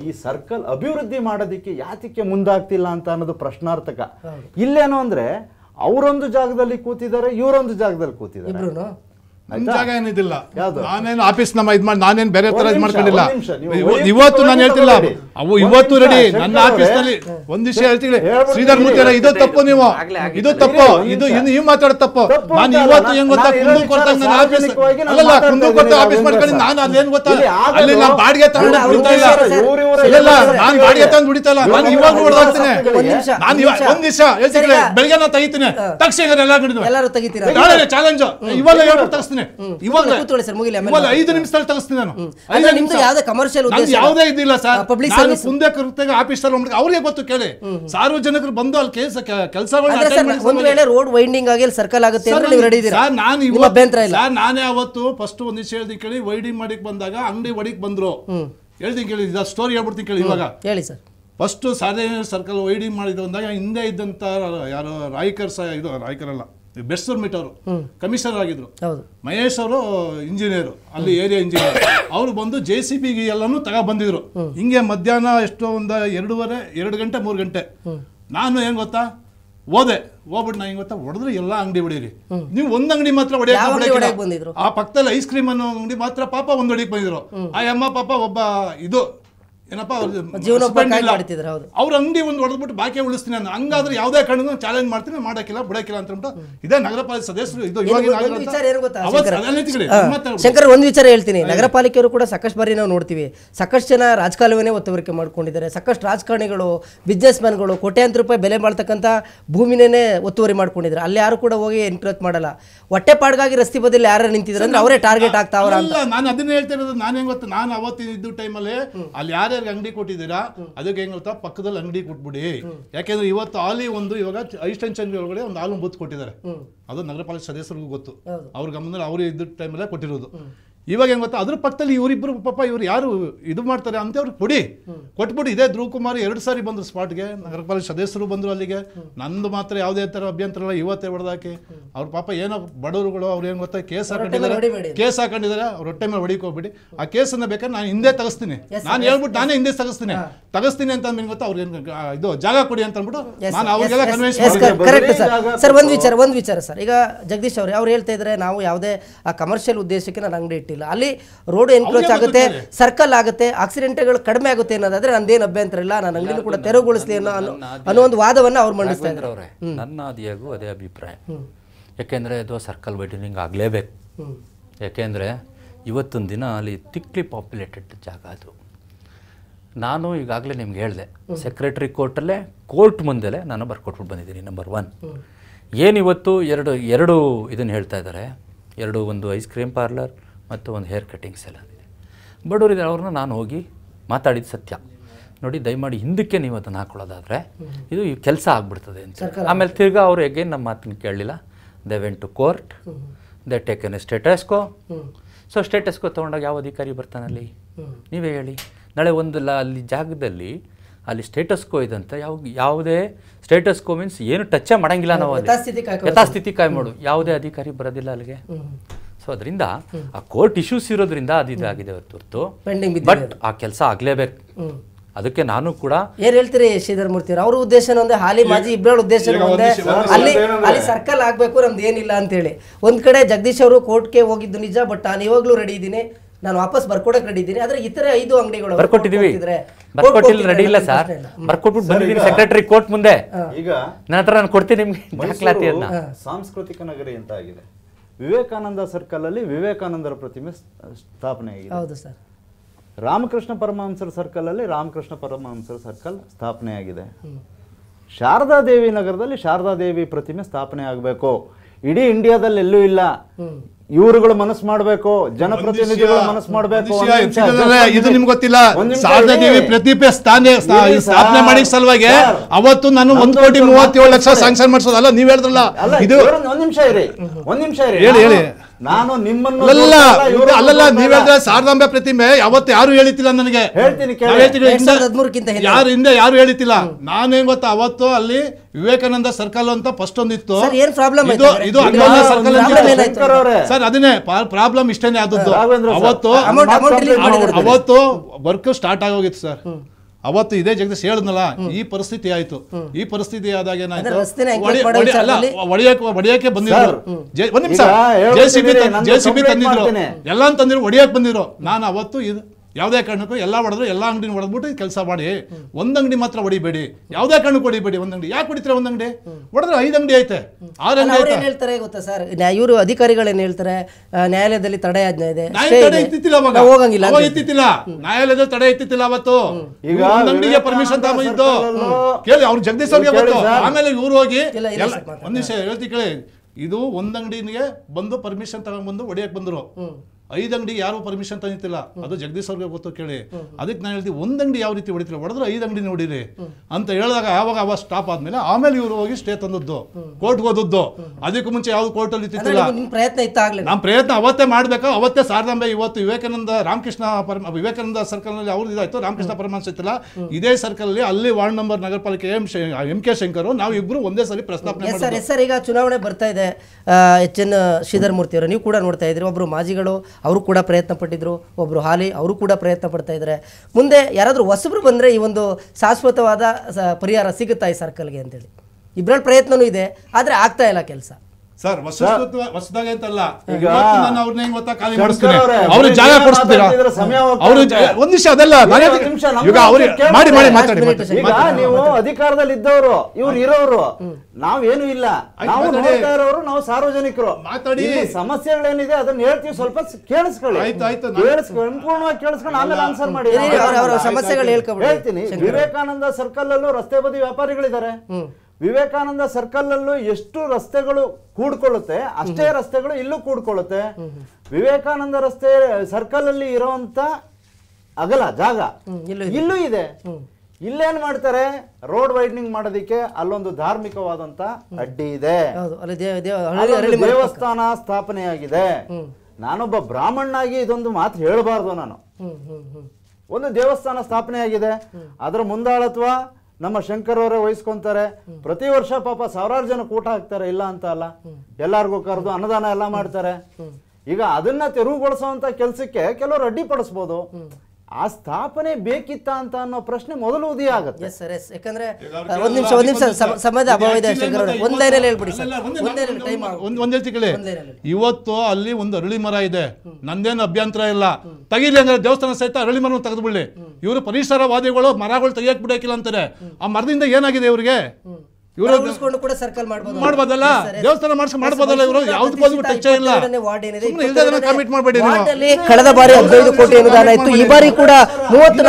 ಈ ಸರ್ಕಲ್ ಅಭಿವೃದ್ಧಿ ಮಾಡೋದಕ್ಕೆ ಯಾತಕ್ಕೆ ಮುಂದಾಗ್ತಿಲ್ಲ ಅಂತ ಅನ್ನೋದು ಪ್ರಶ್ನಾರ್ಥಕ ಇಲ್ಲೇನು ಅಂದ್ರೆ ಅವರೊಂದು ಜಾಗದಲ್ಲಿ ಕೂತಿದ್ದಾರೆ ಇವರೊಂದು ಜಾಗದಲ್ಲಿ ಕೂತಿದ್ದಾರೆ ಜಾಗ ಏನಿದಿಲ್ಲ ನಾನೇನು ಆಫೀಸ್ ನಮ್ಮ ಇದ್ ಮಾಡಿ ನಾನೇನು ಬೇರೆ ತರ ಇದು ಮಾಡ್ಕೊಂಡಿಲ್ಲ ಇವತ್ತು ನಾನು ಹೇಳ್ತಿಲ್ಲ ಅವು ಇವತ್ತು ರೆಡಿ ನನ್ನ ಆಫೀಸ್ ನಲ್ಲಿ ಒಂದ್ ವಿಷಯ ಹೇಳ್ತೀನಿ ಶ್ರೀಧರ್ ಮೂರ್ತಿ ಇದು ತಪ್ಪು ನೀವು ಇದು ತಪ್ಪು ಇದು ನೀವು ಮಾತಾಡೋದು ತಪ್ಪು ನಾನು ಇವತ್ತು ಹೆಂಗ್ ಗೊತ್ತಾ ಕುಂದು ಕೊಡ್ತಾ ನನ್ನ ಆಫೀಸ್ ಅಲ್ಲ ಕುಂದು ಕೊಡ್ತಾ ಆಫೀಸ್ ಮಾಡ್ಕೊಂಡು ನಾನು ಅದೇನ್ ಗೊತ್ತಾ ಅಲ್ಲಿ ನಾನು ಬಾಡಿಗೆ ತಗೊಂಡು ದುಡಿತಾ ಇಲ್ಲ ಇಲ್ಲ ನಾನು ಬಾಡಿಗೆ ತಗೊಂಡು ದುಡಿತಾ ಇಲ್ಲ ನಾನು ಇವಾಗ ಹೊಡೆದಾಗ್ತೇನೆ ನಾನು ಒಂದ್ ನಿಮಿಷ ಹೇಳ್ತೀನಿ ಬೆಳಿಗ್ಗೆ ನಾನು ತೆಗಿತೀನಿ ತಕ್ಷಣ ಎಲ್ಲರೂ ತೆಗಿತೀರಾ ಚಾಲೆಂಜ್ ಇವಾಗ ಹೇಳ್ಬಿಟ್ಟು ತಗಿಸ್ತೀನಿ ತಗಿಸ್ತೀನಿ ಇವಾಗ ಕೂತ್ಕೊಳ್ಳಿ ಸರ್ ಮುಗಿಲಿ ಇವಾಗ ಐದು ನಿಮಿಷದಲ್ಲಿ ತಗಿಸ್ತೀನಿ ನಾನು ಐದು ನಿಮಿಷ ಯಾವುದೇ ಕಮರ್ಷಿಯಲ್ ಉದ್ದೇಶ ಯಾವುದೇ ಇದಿಲ್ಲ ಸರ್ ಪಬ್ಲಿಕ್ ಸರ್ವಿಸ್ ಮುಂದೆ ಕೃತ್ಯ ಆಫೀಸರ್ ಅವ್ರಿಗೆ ಗೊತ್ತು ಕೇಳಿ ಸಾರ್ವಜನಿಕರು ಬಂದು ಅಲ್ಲಿ ಕೆಲಸ ಕೆಲಸಗಳು ಒಂದು ವೇಳೆ ರೋಡ್ ವೈಂಡಿಂಗ್ ಆಗಿ ಸರ್ಕಲ್ ಆಗುತ್ತೆ ಅಂತ ನೀವು ರೆಡಿ ಇದ್ದೀರಾ ನಾನು ಇವಾಗ ಅಭ್ಯಂತರ ಇಲ್ಲ ಸರ್ ನಾನೇ ಅವತ್ತು ಫಸ್ಟ್ ಒಂದು ವಿಷಯ ಹೇಳ್ದಿ ಕೇಳಿ ವೈಡಿಂಗ್ ಮಾಡಿಕ್ ಬಂದಾಗ ಅಂಗಡಿ ಒಡಿಗೆ ಬಂದ್ರು ಹೇಳ್ತೀನಿ ಕೇಳಿ ಸ್ಟೋರಿ ಹೇಳ್ಬಿಡ್ತೀನಿ ಕೇಳಿ ಇವಾಗ ಹೇಳಿ ಸರ್ ಫಸ್ಟ್ ಸಾರ್ವಜನಿಕ ಸರ್ಕಲ್ ವೈಡಿಂಗ್ ಮಾಡಿದ್ರು ಅಂದಾಗ ಹಿಂದೆ ಇದ್ದಂಥ ಯಾರು ರಾಯ್ಕರ್ ಸಹ ಇದು ರಾಯ್ಕರಲ್ಲ ಬೆಸ್ಟರ್ ಮೀಟ್ ಅವರು ಕಮಿಷನರ್ ಆಗಿದ್ರು ಮಹೇಶ್ ಅವರು ಇಂಜಿನಿಯರ್ ಅಲ್ಲಿ ಏರಿಯಾ ಇಂಜಿನಿಯರ್ ಅವರು ಬಂದು ಜೆ ಸಿ ಬಿ ಎಲ್ಲಾನು ತಗೋ ಬಂದಿದ್ರು ಹಿಂಗೆ ಮಧ್ಯಾಹ್ನ ಎಷ್ಟೋ ಒಂದು ಎರಡೂವರೆ ಎರಡು ಗಂಟೆ ಮೂರು ಗಂಟೆ ನಾನು ಹೆಂಗ್ ಗೊತ್ತಾ ಓದೆ ಹೋಗ್ಬಿಟ್ಟು ನಾ ಹೆಂಗ್ ಗೊತ್ತಾ ಹೊಡೆದ್ರೆ ಎಲ್ಲ ಅಂಗಡಿ ಹೊಡೀರಿ ನೀವು ಒಂದ್ ಅಂಗಡಿ ಮಾತ್ರ ಆ ಪಕ್ಕದಲ್ಲಿ ಐಸ್ ಕ್ರೀಮ್ ಅನ್ನೋ ಅಂಗಡಿ ಮಾತ್ರ ಪಾಪ ಒಂದ್ ಹೊಡಿಗೆ ಬಂದಿದ್ರು ಆ ಅಮ್ಮ ಪಾಪ ಒಬ್ಬ ಇದು ಏನಪ್ಪ ಅವ್ರು ಅವ್ರ ಅಂಗಡಿ ಒಂದು ಹೊಡೆದ್ಬಿಟ್ಟು ಬಾಕಿ ಉಳಿಸ್ತೀನಿ ಅಂತ ಹಂಗಾದ್ರೆ ಯಾವುದೇ ಕಣ್ಣು ಚಾಲೆಂಜ್ ಮಾಡ್ತೀನಿ ಮಾಡಕ್ಕಿಲ್ಲ ಬಿಡಕ್ಕಿಲ್ಲ ಅಂತ ಇದೇ ನಗರ ಪಾಲಿಕೆ ಸದಸ್ಯರು ಇದು ಶಂಕರ್ ಒಂದು ವಿಚಾರ ಹೇಳ್ತೀನಿ ನಗರ ಪಾಲಿಕೆಯವರು ಕೂಡ ಸಾಕಷ್ಟು ಬಾರಿ ನಾವು ನೋಡ್ತೀವಿ ಸಾಕಷ್ಟು ಜನ ರಾಜಕಾಲುವೆನೇ ಒತ್ತುವರಿಕೆ ಮಾಡ್ಕೊಂಡಿದ್ದಾರೆ ಸಾಕಷ್ಟು ರಾಜಕಾರಣಿಗಳು ಬಿಸ್ನೆಸ್ ಮ್ಯಾನ್ಗಳು ಕೋಟ್ಯಾಂತರ ರೂಪಾಯಿ ಬೆಲೆ ಮಾಡ್ತಕ್ಕಂಥ ಭೂಮಿನೇ ಒತ್ತುವರಿ ಮಾಡ್ಕೊಂಡಿದ್ದಾರೆ ಅಲ್ಲಿ ಯಾರು ಕೂಡ ಹೋಗಿ ಎನ್ಕ್ರೋಚ್ ಮಾಡಲ್ಲ ಹೊಟ್ಟೆ ಪಾಡ್ಗಾಗಿ ರಸ್ತೆ ಬದಲು ಯಾರು ನಿಂತಿದ್ರೆ ಅಂದ್ರೆ ಅವರೇ ಟಾರ್ಗೆಟ್ ಆಗ್ತಾವ್ರ ನಾನು ಅದನ್ನ ಹೇಳ್ತಿರೋದು ನಾನು ಗೊತ್ತು ನಾನು ಅವತ್ತಿನ ಇದ್ದು ಟೈಮಲ್ಲಿ ಅಲ್ಲಿ ಯಾರೇ ಮಹಿಳೆಯರಿಗೆ ಅಂಗಡಿ ಕೊಟ್ಟಿದ್ದೀರಾ ಅದಕ್ಕೆ ಹೆಂಗ್ ಗೊತ್ತಾ ಪಕ್ಕದಲ್ಲಿ ಅಂಗಡಿ ಕೊಟ್ಬಿಡಿ ಯಾಕೆಂದ್ರೆ ಇವತ್ತು ಆಲಿ ಒಂದು ಇವಾಗ ಐಸ್ಟೆನ್ಷನ್ ಒಳಗಡೆ ಒಂದು ಹಾಲು ಬೂತ್ ಕೊಟ್ಟಿದ್ದಾರೆ ಅದು ನಗರ ಪಾಲಿಕೆ ಸದಸ್ಯರಿಗೂ ಗೊತ್ತು ಅವ್ರ ಗಮನದಲ್ಲಿ ಅವರು ಇದ್ದ ಟೈಮಲ್ಲೇ ಕೊಟ್ಟಿರೋದು ಇವಾಗ ಏನು ಗೊತ್ತಾ ಅದ್ರ ಪಕ್ಕದಲ್ಲಿ ಇವರಿಬ್ಬರು ಪಾಪ ಇವ್ರು ಯಾರು ಇದು ಮಾಡ್ತಾರೆ ಅಂತ ಅವ್ರು ಕೊಡಿ ಕೊಟ್ಬಿಡಿ ಇದೇ ಧ್ರುವ ಕುಮಾರ್ ಎರಡು ಸಾರಿ ಬಂದ್ರು ಸ್ಪಾಟ್ಗೆ ನಗರ ಪಾಲಿಕೆ ಸದಸ್ಯರು ಬಂದ್ರು ಅಲ್ಲಿಗೆ ನಂದು ಮಾತ್ರ ಯಾವುದೇ ತರ ಅಭ್ಯಂತರ ಇಲ್ಲ ಇವತ್ತೇ ಹೊಡೆದಾಕಿ ಅವ್ರ ಪಾಪ ಏನೋ ಬಡವರುಗಳು ಅವ್ರು ಏನು ಗೊತ್ತಾ ಕೇಸ್ ಹಾಕೊಂಡಿದ್ದಾರೆ ಕೇಸ್ ಹಾಕೊಂಡಿದ್ದಾರೆ ಅವ್ರ ಹೊಟ್ಟೆ ಮೇಲೆ ಹೋಗ್ಬಿಡಿ ಆ ಕೇಸನ್ನ ಬೇಕಾದ್ರೆ ನಾನು ಹಿಂದೆ ತಗಸ್ತೀನಿ ನಾನು ಹೇಳ್ಬಿಟ್ಟು ನಾನೇ ಹಿಂದೆ ತಗಸ್ತೀನಿ ತಗಸ್ತೀನಿ ಅಂತ ಅಂದ್ಮೇಲೆ ಗೊತ್ತಾ ಅವ್ರು ಏನು ಇದು ಜಾಗ ಕೊಡಿ ಅಂತ ಅಂದ್ಬಿಟ್ಟು ನಾನು ಅವ್ರಿಗೆಲ್ಲ ಸರ್ ಒಂದು ವಿಚಾರ ಒಂದು ವಿಚಾರ ಸರ್ ಈಗ ಜಗದೀಶ್ ಅವ್ರೆ ಅವ್ರು ಹೇಳ್ತಾ ಇದ್ರೆ ನಾವು ಯಾವುದೇ ಆ ಕಮರ್ಷಿಯಲ್ ಉದ್ದೇಶಕ್ಕೆ ನಾನು ಅಂಗಡಿ ಇಟ್ಟಿಲ್ಲ ಇಲ್ಲ ಅಲ್ಲಿ ರೋಡ್ ಎನ್ಕ್ರೋಚ್ ಆಗುತ್ತೆ ಸರ್ಕಲ್ ಆಗುತ್ತೆ ಆಕ್ಸಿಡೆಂಟ್ಗಳು ಕಡಿಮೆ ಆಗುತ್ತೆ ಅನ್ನೋದಾದ್ರೆ ಏನು ಅಭ್ಯಂತರ ಇಲ್ಲ ನಾನು ಅಂಗಡಿ ಕೂಡ ತೆರವುಗೊಳಿಸಲಿ ಅನ್ನೋ ಅನ್ನೋ ಒಂದು ವಾದವನ್ನು ಅವ್ರು ಮಂಡಿಸ್ತಾ ಇದ್ದಾರೆ ಅವರೇ ನನ್ನ ಅದಿಯಾಗೂ ಅದೇ ಅಭಿಪ್ರಾಯ ಯಾಕೆಂದ್ರೆ ಅದು ಸರ್ಕಲ್ ವೈಡನಿಂಗ್ ಆಗಲೇಬೇಕು ಯಾಕೆಂದ್ರೆ ಇವತ್ತೊಂದು ದಿನ ಅಲ್ಲಿ ತಿಕ್ಲಿ ಪಾಪ್ಯುಲೇಟೆಡ್ ಜಾಗ ಅದು ನಾನು ಈಗಾಗಲೇ ನಿಮ್ಗೆ ಹೇಳಿದೆ ಸೆಕ್ರೆಟರಿ ಕೋರ್ಟಲ್ಲೇ ಕೋರ್ಟ್ ಮುಂದೆಲೇ ನಾನು ಬರ್ಕೊಟ್ಬಿಟ್ಟು ಬಂದಿದ್ದೀನಿ ನಂಬರ್ ಒನ್ ಏನಿವತ್ತು ಎರಡು ಎರಡು ಇದನ್ನು ಹೇಳ್ತಾ ಇದ್ದಾರೆ ಎರಡು ಒಂದು ಐಸ್ ಕ್ರೀಮ್ ಪಾರ್ಲರ್ ಮತ್ತು ಒಂದು ಹೇರ್ ಕಟ್ಟಿಂಗ್ಸ್ ಎಲ್ಲ ಇದೆ ಬಡವರಿದೆ ಅವ್ರನ್ನ ನಾನು ಹೋಗಿ ಮಾತಾಡಿದ್ದು ಸತ್ಯ ನೋಡಿ ದಯಮಾಡಿ ಹಿಂದಕ್ಕೆ ನೀವು ಅದನ್ನು ಹಾಕೊಳ್ಳೋದಾದರೆ ಇದು ಕೆಲಸ ಆಗ್ಬಿಡ್ತದೆ ಅಂತ ಆಮೇಲೆ ತಿರ್ಗಾ ಅವರು ಎಗೇನ್ ನಮ್ಮ ಮಾತನ್ನು ಕೇಳಲಿಲ್ಲ they went to court they take an status quo so status quo ತೊಗೊಂಡಾಗ ಯಾವ ಅಧಿಕಾರಿ ಬರ್ತಾನಲ್ಲಿ ನೀವೇ ಹೇಳಿ ನಾಳೆ ಒಂದು ಲ ಅಲ್ಲಿ ಜಾಗದಲ್ಲಿ ಅಲ್ಲಿ ಸ್ಟೇಟಸ್ಕೋ ಇದಂತೆ ಯಾವ ಯಾವುದೇ ಸ್ಟೇಟಸ್ಕೋ ಮೀನ್ಸ್ ಏನು ಟಚ್ಚೇ ಮಾಡೋಂಗಿಲ್ಲ ನಾವು ಯಥಾಸ್ಥಿತಿ ಕಾಯಿ ಮಾಡು ಯಾವುದೇ ಅಧಿಕಾರಿ ಬರೋದಿಲ್ಲ ಅಲ್ಲಿಗೆ ಸೊ ಅದರಿಂದ ಆ ಕೋರ್ಟ್ ಇಶ್ಯೂಸ್ ಇರೋದ್ರಿಂದ ಅದು ಇದಾಗಿದೆ ಹೊರತು ಬಟ್ ಆ ಕೆಲಸ ಆಗ್ಲೇಬೇಕು ಅದಕ್ಕೆ ನಾನು ಕೂಡ ಏನ್ ಹೇಳ್ತೀರಿ ಶ್ರೀಧರ್ ಮೂರ್ತಿ ಅವ್ರ ಉದ್ದೇಶನ ಒಂದೇ ಹಾಲಿ ಮಾಜಿ ಇಬ್ಬರ ಉದ್ದೇಶ ಒಂದೇ ಅಲ್ಲಿ ಅಲ್ಲಿ ಸರ್ಕಲ್ ಆಗ್ಬೇಕು ನಮ್ದು ಏನಿಲ್ಲ ಅಂತ ಹೇಳಿ ಒಂದ್ ಕಡೆ ಜಗದೀಶ್ ಅವರು ಕೋರ್ಟ್ಗೆ ಹೋಗಿದ್ದು ನಿಜ ಬಟ್ ನಾನು ಇವಾಗ್ಲೂ ರೆಡಿ ಇದ್ದೀನಿ ನಾನು ವಾಪಸ್ ಬರ್ಕೊಡಕ್ ರೆಡಿ ಇದ್ದೀನಿ ಆದ್ರೆ ಇತರ ಐದು ಅಂಗಡಿಗಳು ಬರ್ಕೊಟ್ಟಿದೀವಿ ಬರ್ಕೊಟ್ಟಿಲ್ಲ ರೆಡಿ ಇಲ್ಲ ಸರ್ ಬರ್ಕೊಟ್ಬಿಟ್ಟು ಬಂದಿದ್ದೀನಿ ಸೆಕ್ರೆಟರಿ ಕೋರ್ಟ್ ಮುಂದೆ ಈಗ ನನ್ನ ಹತ್ರ ನಾನು ಕೊಡ್ತೀನಿ ನಿಮ್ಗೆ ಸಾಂಸ್ಕೃತಿಕ ನಗರಿ ಅಂತ ಆಗಿದೆ ವಿವೇಕಾನಂದ ಸರ್ಕಲಲ್ಲಿ ವಿವೇಕಾನಂದರ ಪ್ರತಿಮೆ ಸ್ಥಾಪನೆ ಆಗಿದೆ ಹೌದು ಸರ್ ರಾಮಕೃಷ್ಣ ಪರಮಹಂಸರ ಸರ್ಕಲಲ್ಲಿ ರಾಮಕೃಷ್ಣ ಪರಮಹಂಸರ ಸರ್ಕಲ್ ಸ್ಥಾಪನೆಯಾಗಿದೆ ಶಾರದಾ ದೇವಿ ನಗರದಲ್ಲಿ ಶಾರದಾ ದೇವಿ ಪ್ರತಿಮೆ ಸ್ಥಾಪನೆ ಆಗಬೇಕು ಇಡೀ ಇಂಡಿಯಾದಲ್ಲಿ ಎಲ್ಲೂ ಇಲ್ಲ ಇವರುಗಳು ಮನಸ್ಸು ಮಾಡಬೇಕು ಜನಪ್ರತಿನಿಧಿಗಳು ಮನಸ್ಸು ಮಾಡಬೇಕು ಇದು ನಿಮ್ಗೆ ಗೊತ್ತಿಲ್ಲ ಸಾಧನದೇವಿ ಪ್ರತಿಭೆ ಸ್ಥಾನ ಸ್ಥಾಪನೆ ಮಾಡಿ ಸಲುವಾಗಿ ಅವತ್ತು ನಾನು ಒಂದ್ ಕೋಟಿ ಮೂವತ್ತೇಳು ಲಕ್ಷ ಸ್ಯಾಂಕ್ಷನ್ ಮಾಡಿಸೋದಲ್ಲ ನೀವ್ ಹೇಳಿದ್ರಲ್ಲ ಇದು ಒಂದ್ ನಿಮಿಷ ಇರಿ ಒಂದ್ ನಿಮಿಷ ಇರಿ ಹೇಳಿ ಹೇಳಿ ನಾನು ಅಲ್ಲಲ್ಲ ನೀವ್ ಹೇಳಿದ್ರೆ ಪ್ರತಿಮೆ ಯಾವತ್ತು ಯಾರು ಹೇಳಿತಿಲ್ಲ ನನಗೆ ಹೇಳ್ತೀನಿ ಯಾರು ಹಿಂದೆ ಯಾರು ಹೇಳಿತಿಲ್ಲ ನಾನೇನ್ ಗೊತ್ತಾ ಅವತ್ತು ಅಲ್ಲಿ ವಿವೇಕಾನಂದ ಸರ್ಕಲ್ ಅಂತ ಫಸ್ಟ್ ಒಂದಿತ್ತು ಇತ್ತು ಪ್ರಾಬ್ಲಮ್ ಇದು ಇದು ಸರ್ಕಲ್ ಸರ್ ಅದನ್ನೇ ಪ್ರಾಬ್ಲಮ್ ಇಷ್ಟನೇ ಆದದ್ದು ಅವತ್ತು ಅವತ್ತು ವರ್ಕ್ ಸ್ಟಾರ್ಟ್ ಆಗೋಗಿತ್ತು ಸರ್ ಅವತ್ತು ಇದೇ ಜಗದೀಶ್ ಹೇಳಿದ್ನಲ್ಲ ಈ ಪರಿಸ್ಥಿತಿ ಆಯ್ತು ಈ ಪರಿಸ್ಥಿತಿ ಆದಾಗ ಏನಾಯ್ತು ಬಂದಿದ್ರು ಒಂದ್ ನಿಮಿಷ ಜೆ ತಂದಿದ್ರು ಎಲ್ಲಾನು ತಂದಿದ್ರು ಒಡೆಯಕ್ಕೆ ಬಂದಿದ್ರು ನಾನು ಅವತ್ತು ಇದು ಯಾವುದೇ ಕಾರಣಕ್ಕೂ ಎಲ್ಲ ಹೊಡೆದ್ರು ಎಲ್ಲ ಅಂಗಡಿನ ಹೊಡೆದ್ಬಿಟ್ಟು ಕೆಲಸ ಮಾಡಿ ಒಂದಂಗಡಿ ಅಂಗಡಿ ಮಾತ್ರ ಹೊಡಿಬೇಡಿ ಯಾವುದೇ ಕಾರಣಕ್ಕೂ ಹೊಡಿಬೇಡಿ ಒಂದಂಗಡಿ ಅಂಗಡಿ ಯಾಕೆ ಹೊಡಿತಾರೆ ಒಂದಂಗಡಿ ಅಂಗಡಿ ಹೊಡೆದ್ರೆ ಐದು ಅಂಗಡಿ ಐತೆ ಆರು ಅಂಗಡಿ ಏನು ಹೇಳ್ತಾರೆ ಗೊತ್ತಾ ಸರ್ ಇವರು ಅಧಿಕಾರಿಗಳು ಏನು ಹೇಳ್ತಾರೆ ನ್ಯಾಯಾಲಯದಲ್ಲಿ ತಡೆ ಆಜ್ಞೆ ಇದೆ ಇತ್ತಿಲ್ಲ ಅವಾಗ ಹೋಗಂಗಿಲ್ಲ ಇತ್ತಿತ್ತಿಲ್ಲ ನ್ಯಾಯಾಲಯದಲ್ಲಿ ತಡೆ ಇತ್ತಿತ್ತಿಲ್ಲ ಅವತ್ತು ಈಗ ಅಂಗಡಿಗೆ ಪರ್ಮಿಷನ್ ತಗೊಂಡಿದ್ದು ಕೇಳಿ ಅವ್ರು ಜಗದೀಶ್ ಅವ್ರಿಗೆ ಬಂತು ಆಮೇಲೆ ಇವ್ರು ಹೋಗಿ ಒಂದ್ ವಿಷಯ ಹೇಳ್ತಿ ಕೇಳಿ ಇದು ಒಂದಂಗಡಿಗೆ ಬಂದು ಪರ್ಮಿಷನ್ ತಗೊಂಡ್ಬಂದು ಹೊಡಿಯಕ್ಕೆ ಬಂದ್ರು ಐದು ಅಂಗಡಿ ಯಾರು ಪರ್ಮಿಷನ್ ತಂದಿತ್ತಿಲ್ಲ ಅದು ಜಗದೀಶ್ ಅವ್ರಿಗೆ ಗೊತ್ತು ಕೇಳಿ ಅದಕ್ಕೆ ನಾನು ಹೇಳ್ತೀನಿ ಒಂದು ಅಂಗಡಿ ಯಾವ ರೀತಿ ಹೊಡಿತಿಲ್ಲ ಹೊಡೆದ್ರೆ ಐದು ಅಂಗಡಿ ನೋಡಿರಿ ಅಂತ ಹೇಳಿದಾಗ ಆವಾಗ ಅವಾಗ ಸ್ಟಾಪ್ ಆದ್ಮೇಲೆ ಆಮೇಲೆ ಇವರು ಹೋಗಿ ಸ್ಟೇ ತಂದದ್ದು ಕೋರ್ಟ್ಗೆ ಓದದ್ದು ಅದಕ್ಕೂ ಮುಂಚೆ ಯಾವ್ದು ಕೋರ್ಟಲ್ಲಿ ಪ್ರಯತ್ನ ಇತ್ತಾಗಲಿ ನಮ್ಮ ಪ್ರಯತ್ನ ಅವತ್ತೇ ಮಾಡಬೇಕು ಅವತ್ತೇ ಶಾರದಾಂಬೆ ಇವತ್ತು ವಿವೇಕಾನಂದ ರಾಮಕೃಷ್ಣ ಪರಮ ವಿವೇಕಾನಂದ ಸರ್ಕಲ್ನಲ್ಲಿ ಅವ್ರದ್ದು ಇದಾಯ್ತು ರಾಮಕೃಷ್ಣ ಪರಮಾನ್ಸ್ ಇತ್ತಲ್ಲ ಇದೇ ಸರ್ಕಲ್ ಅಲ್ಲಿ ವಾರ್ಡ್ ನಂಬರ್ ನಗರ ಪಾಲಿಕೆ ಎಂ ಎಂ ಕೆ ಶಂಕರ್ ನಾವು ಇಬ್ಬರು ಒಂದೇ ಸಲ ಪ್ರಸ್ತಾಪ ಸರ್ ಈಗ ಚುನಾವಣೆ ಬರ್ತಾ ಇದೆ ಎಚ್ ಎನ್ ಶ್ರೀಧರ್ ಮೂರ್ತಿ ಅವರು ನೀವು ಕೂಡ ನೋಡ್ತಾ ಇದ್ರಿ ಒಬ್ಬರು ಮಾಜಿಗಳು ಅವರು ಕೂಡ ಪ್ರಯತ್ನ ಪಟ್ಟಿದ್ದರು ಒಬ್ಬರು ಹಾಲಿ ಅವರು ಕೂಡ ಪ್ರಯತ್ನ ಪಡ್ತಾ ಇದ್ದಾರೆ ಮುಂದೆ ಯಾರಾದರೂ ಹೊಸಬ್ರು ಬಂದರೆ ಈ ಒಂದು ಶಾಶ್ವತವಾದ ಪರಿಹಾರ ಸಿಗುತ್ತಾ ಈ ಸರ್ಕಲ್ಗೆ ಅಂತೇಳಿ ಇಬ್ಬರಲ್ಲಿ ಪ್ರಯತ್ನವೂ ಇದೆ ಆದರೆ ಆಗ್ತಾ ಇಲ್ಲ ಕೆಲಸ ಸರ್ ವಸತಿ ವಸದಾಗ ಅಂತಲ್ಲ ನಾನು ಅವ್ರನ್ನ ಹೆಂಗ್ ಗೊತ್ತಾ ಖಾಲಿ ಮಾಡಿಸ್ತೀನಿ ಅವ್ರಿಗೆ ಜಾಗ ಕೊಡಿಸ್ತೀರಾ ಅವ್ರಿಗೆ ಒಂದ್ ನಿಮಿಷ ಅದೆಲ್ಲ ಈಗ ಅವ್ರಿಗೆ ಮಾಡಿ ಮಾಡಿ ಮಾತಾಡಿ ಈಗ ನೀವು ಅಧಿಕಾರದಲ್ಲಿ ಇದ್ದವರು ಇವ್ರು ಇರೋರು ನಾವೇನು ಇಲ್ಲ ನಾವು ನೋಡ್ತಾ ಇರೋರು ನಾವು ಸಾರ್ವಜನಿಕರು ಮಾತಾಡಿ ಸಮಸ್ಯೆಗಳೇನಿದೆ ಅದನ್ನ ಹೇಳ್ತೀವಿ ಸ್ವಲ್ಪ ಕೇಳಿಸ್ಕೊಳ್ಳಿ ಆಯ್ತು ಆಯ್ತು ಸಂಪೂರ್ಣವಾಗಿ ಕೇಳಿಸ್ಕೊಂಡು ಆಮೇಲೆ ಆನ್ಸರ್ ಮಾಡಿ ಸಮಸ್ಯೆಗಳು ಹೇಳ್ತೀನಿ ವಿವೇಕಾನಂದ ಸರ್ಕಲ್ ಅಲ್ಲೂ ರಸ್ತೆ ಬದಿ ವ್ಯಾಪಾರಿಗಳಿದ್ದಾರೆ ವಿವೇಕಾನಂದ ಸರ್ಕಲ್ ಅಲ್ಲೂ ಎಷ್ಟು ರಸ್ತೆಗಳು ಕೂಡ್ಕೊಳ್ಳುತ್ತೆ ಅಷ್ಟೇ ರಸ್ತೆಗಳು ಇಲ್ಲೂ ಕೂಡ್ಕೊಳ್ಳುತ್ತೆ ವಿವೇಕಾನಂದ ರಸ್ತೆ ಸರ್ಕಲ್ ಅಲ್ಲಿ ಇರೋಂತ ಅಗಲ ಜಾಗ ಇಲ್ಲೂ ಇದೆ ಇಲ್ಲೇನ್ ಮಾಡ್ತಾರೆ ರೋಡ್ ವೈಡ್ನಿಂಗ್ ಮಾಡೋದಿಕ್ಕೆ ಅಲ್ಲೊಂದು ಧಾರ್ಮಿಕವಾದಂತ ಅಡ್ಡಿ ಇದೆ ದೇವಸ್ಥಾನ ಸ್ಥಾಪನೆಯಾಗಿದೆ ನಾನೊಬ್ಬ ಆಗಿ ಇದೊಂದು ಮಾತು ಹೇಳಬಾರ್ದು ನಾನು ಒಂದು ದೇವಸ್ಥಾನ ಸ್ಥಾಪನೆ ಆಗಿದೆ ಅದರ ಮುಂದಾಳತ್ವ ನಮ್ಮ ಶಂಕರ್ ಅವರೇ ವಹಿಸ್ಕೊಂತಾರೆ ಪ್ರತಿ ವರ್ಷ ಪಾಪ ಸಾವಿರಾರು ಜನ ಕೂಟ ಹಾಕ್ತಾರೆ ಇಲ್ಲ ಅಂತ ಅಲ್ಲ ಎಲ್ಲಾರ್ಗೂ ಕರೆದು ಅನುದಾನ ಎಲ್ಲ ಮಾಡ್ತಾರೆ ಈಗ ಅದನ್ನ ತೆರವುಗೊಳಿಸುವಂತ ಕೆಲಸಕ್ಕೆ ಕೆಲವರು ಅಡ್ಡಿಪಡಿಸ್ಬೋದು ಆ ಸ್ಥಾಪನೆ ಬೇಕಿತ್ತ ಅಂತ ಅನ್ನೋ ಪ್ರಶ್ನೆ ಮೊದಲು ಉದಯ ಆಗುತ್ತೆ ಸರ್ ಎಸ್ ಯಾಕಂದ್ರೆ ಒಂದ್ ನಿಮಿಷ ನಿಮಿಷ ಸಮಯದ ಅಭಾವ ಇದೆ ಲೈನಲ್ಲಿ ಒಂದೇ ಇವತ್ತು ಅಲ್ಲಿ ಒಂದು ಅರಳಿ ಮರ ಇದೆ ನಂದೇನು ಅಭ್ಯಂತರ ಇಲ್ಲ ತೆಗಿಲಿ ಅಂದ್ರೆ ದೇವಸ್ಥಾನ ಸಹಿತ ಅರಳಿ ಮರವನ್ನು ತೆಗೆದ್ಬಿಡ್ಲಿ ಇವರು ಪರಿಸರವಾದಿಗಳು ಮರಗಳು ತೆಗಿಯಕ್ ಬಿಡಾಕಿಲ್ಲ ಅಂತಾರೆ ಆ ಮರದಿಂದ ಏನಾಗಿದೆ ಇವರಿಗೆ ಸರ್ಕಲ್ ಕಳೆದ ಬಾರಿ ಹದಿನೈದು ಕೋಟಿ ಅನುದಾನ ಇತ್ತು ಈ ಬಾರಿ ಕೂಡ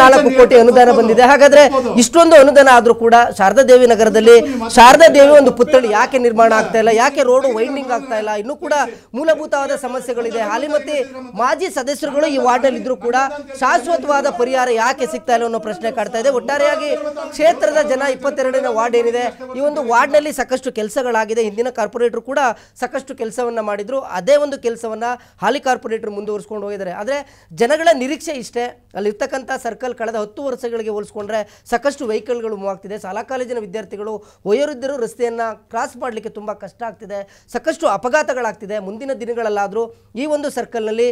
ನಾಲ್ಕು ಕೋಟಿ ಅನುದಾನ ಬಂದಿದೆ ಹಾಗಾದ್ರೆ ಇಷ್ಟೊಂದು ಅನುದಾನ ಆದ್ರೂ ಕೂಡ ಶಾರದಾ ದೇವಿ ನಗರದಲ್ಲಿ ಶಾರದಾ ದೇವಿ ಒಂದು ಪುತ್ಥಳಿ ಯಾಕೆ ನಿರ್ಮಾಣ ಆಗ್ತಾ ಇಲ್ಲ ಯಾಕೆ ರೋಡ್ ವೈಂಡಿಂಗ್ ಆಗ್ತಾ ಇಲ್ಲ ಇನ್ನು ಕೂಡ ಮೂಲಭೂತವಾದ ಸಮಸ್ಯೆಗಳಿದೆ ಹಾಲಿ ಮತ್ತೆ ಮಾಜಿ ಸದಸ್ಯರುಗಳು ಈ ಅಲ್ಲಿ ಇದ್ರೂ ಕೂಡ ಶಾಶ್ವತವಾದ ಪರಿಹಾರ ಯಾಕೆ ಸಿಗ್ತಾ ಇಲ್ಲ ಅನ್ನೋ ಪ್ರಶ್ನೆ ಕಾಡ್ತಾ ಇದೆ ಒಟ್ಟಾರೆಯಾಗಿ ಕ್ಷೇತ್ರದ ಜನ ಇಪ್ಪತ್ತೆರಡನೇ ವಾರ್ಡ್ ಏನಿದೆ ಈ ಒಂದು ಒಂದು ವಾರ್ಡ್ನಲ್ಲಿ ಸಾಕಷ್ಟು ಕೆಲಸಗಳಾಗಿದೆ ಹಿಂದಿನ ಕಾರ್ಪೊರೇಟರ್ ಕೂಡ ಸಾಕಷ್ಟು ಕೆಲಸವನ್ನು ಮಾಡಿದರು ಅದೇ ಒಂದು ಕೆಲಸವನ್ನು ಹಾಲಿ ಕಾರ್ಪೊರೇಟರ್ ಮುಂದುವರಿಸ್ಕೊಂಡು ಹೋಗಿದ್ದಾರೆ ಆದರೆ ಜನಗಳ ನಿರೀಕ್ಷೆ ಇಷ್ಟೇ ಅಲ್ಲಿರ್ತಕ್ಕಂಥ ಸರ್ಕಲ್ ಕಳೆದ ಹತ್ತು ವರ್ಷಗಳಿಗೆ ಹೋಲಿಸ್ಕೊಂಡ್ರೆ ಸಾಕಷ್ಟು ವೆಹಿಕಲ್ಗಳು ಮೂವ್ ಆಗ್ತಿದೆ ಶಾಲಾ ಕಾಲೇಜಿನ ವಿದ್ಯಾರ್ಥಿಗಳು ವಯೋವೃದ್ಧರು ರಸ್ತೆಯನ್ನು ಕ್ರಾಸ್ ಮಾಡಲಿಕ್ಕೆ ತುಂಬ ಕಷ್ಟ ಆಗ್ತಿದೆ ಸಾಕಷ್ಟು ಅಪಘಾತಗಳಾಗ್ತಿದೆ ಮುಂದಿನ ದಿನಗಳಲ್ಲಾದರೂ ಈ ಒಂದು ಸರ್ಕಲ್ನಲ್ಲಿ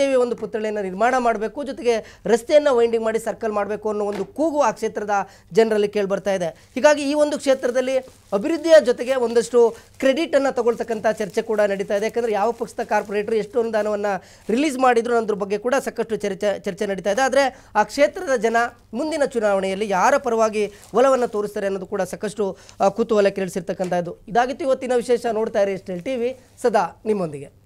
ದೇವಿ ಒಂದು ಪುತ್ಥಳಿಯನ್ನು ನಿರ್ಮಾಣ ಮಾಡಬೇಕು ಜೊತೆಗೆ ರಸ್ತೆಯನ್ನು ವೈಂಡಿಂಗ್ ಮಾಡಿ ಸರ್ಕಲ್ ಮಾಡಬೇಕು ಅನ್ನೋ ಒಂದು ಕೂಗು ಆ ಕ್ಷೇತ್ರದ ಜನರಲ್ಲಿ ಕೇಳಿಬರ್ತಾ ಇದೆ ಹೀಗಾಗಿ ಈ ಒಂದು ಕ್ಷೇತ್ರದಲ್ಲಿ ಅಭಿವೃದ್ಧಿಯ ಜೊತೆಗೆ ಒಂದಷ್ಟು ಕ್ರೆಡಿಟನ್ನು ತಗೊಳ್ತಕ್ಕಂಥ ಚರ್ಚೆ ಕೂಡ ನಡೀತಾ ಇದೆ ಯಾಕಂದರೆ ಯಾವ ಪಕ್ಷದ ಕಾರ್ಪೊರೇಟರ್ ಎಷ್ಟು ಅನುದಾನವನ್ನು ರಿಲೀಸ್ ಮಾಡಿದ್ರು ಅನ್ನೋದ್ರ ಬಗ್ಗೆ ಕೂಡ ಸಾಕಷ್ಟು ಚರ್ಚೆ ಚರ್ಚೆ ನಡೀತಾ ಇದೆ ಆದರೆ ಆ ಕ್ಷೇತ್ರದ ಜನ ಮುಂದಿನ ಚುನಾವಣೆಯಲ್ಲಿ ಯಾರ ಪರವಾಗಿ ಒಲವನ್ನು ತೋರಿಸ್ತಾರೆ ಅನ್ನೋದು ಕೂಡ ಸಾಕಷ್ಟು ಕುತೂಹಲ ಕೇಳಿಸಿರ್ತಕ್ಕಂಥದ್ದು ಇದಾಗಿತ್ತು ಇವತ್ತಿನ ವಿಶೇಷ ನೋಡ್ತಾ ಇರಿ ಎಷ್ಟೇಳಿ ಟಿ ವಿ ಸದಾ ನಿಮ್ಮೊಂದಿಗೆ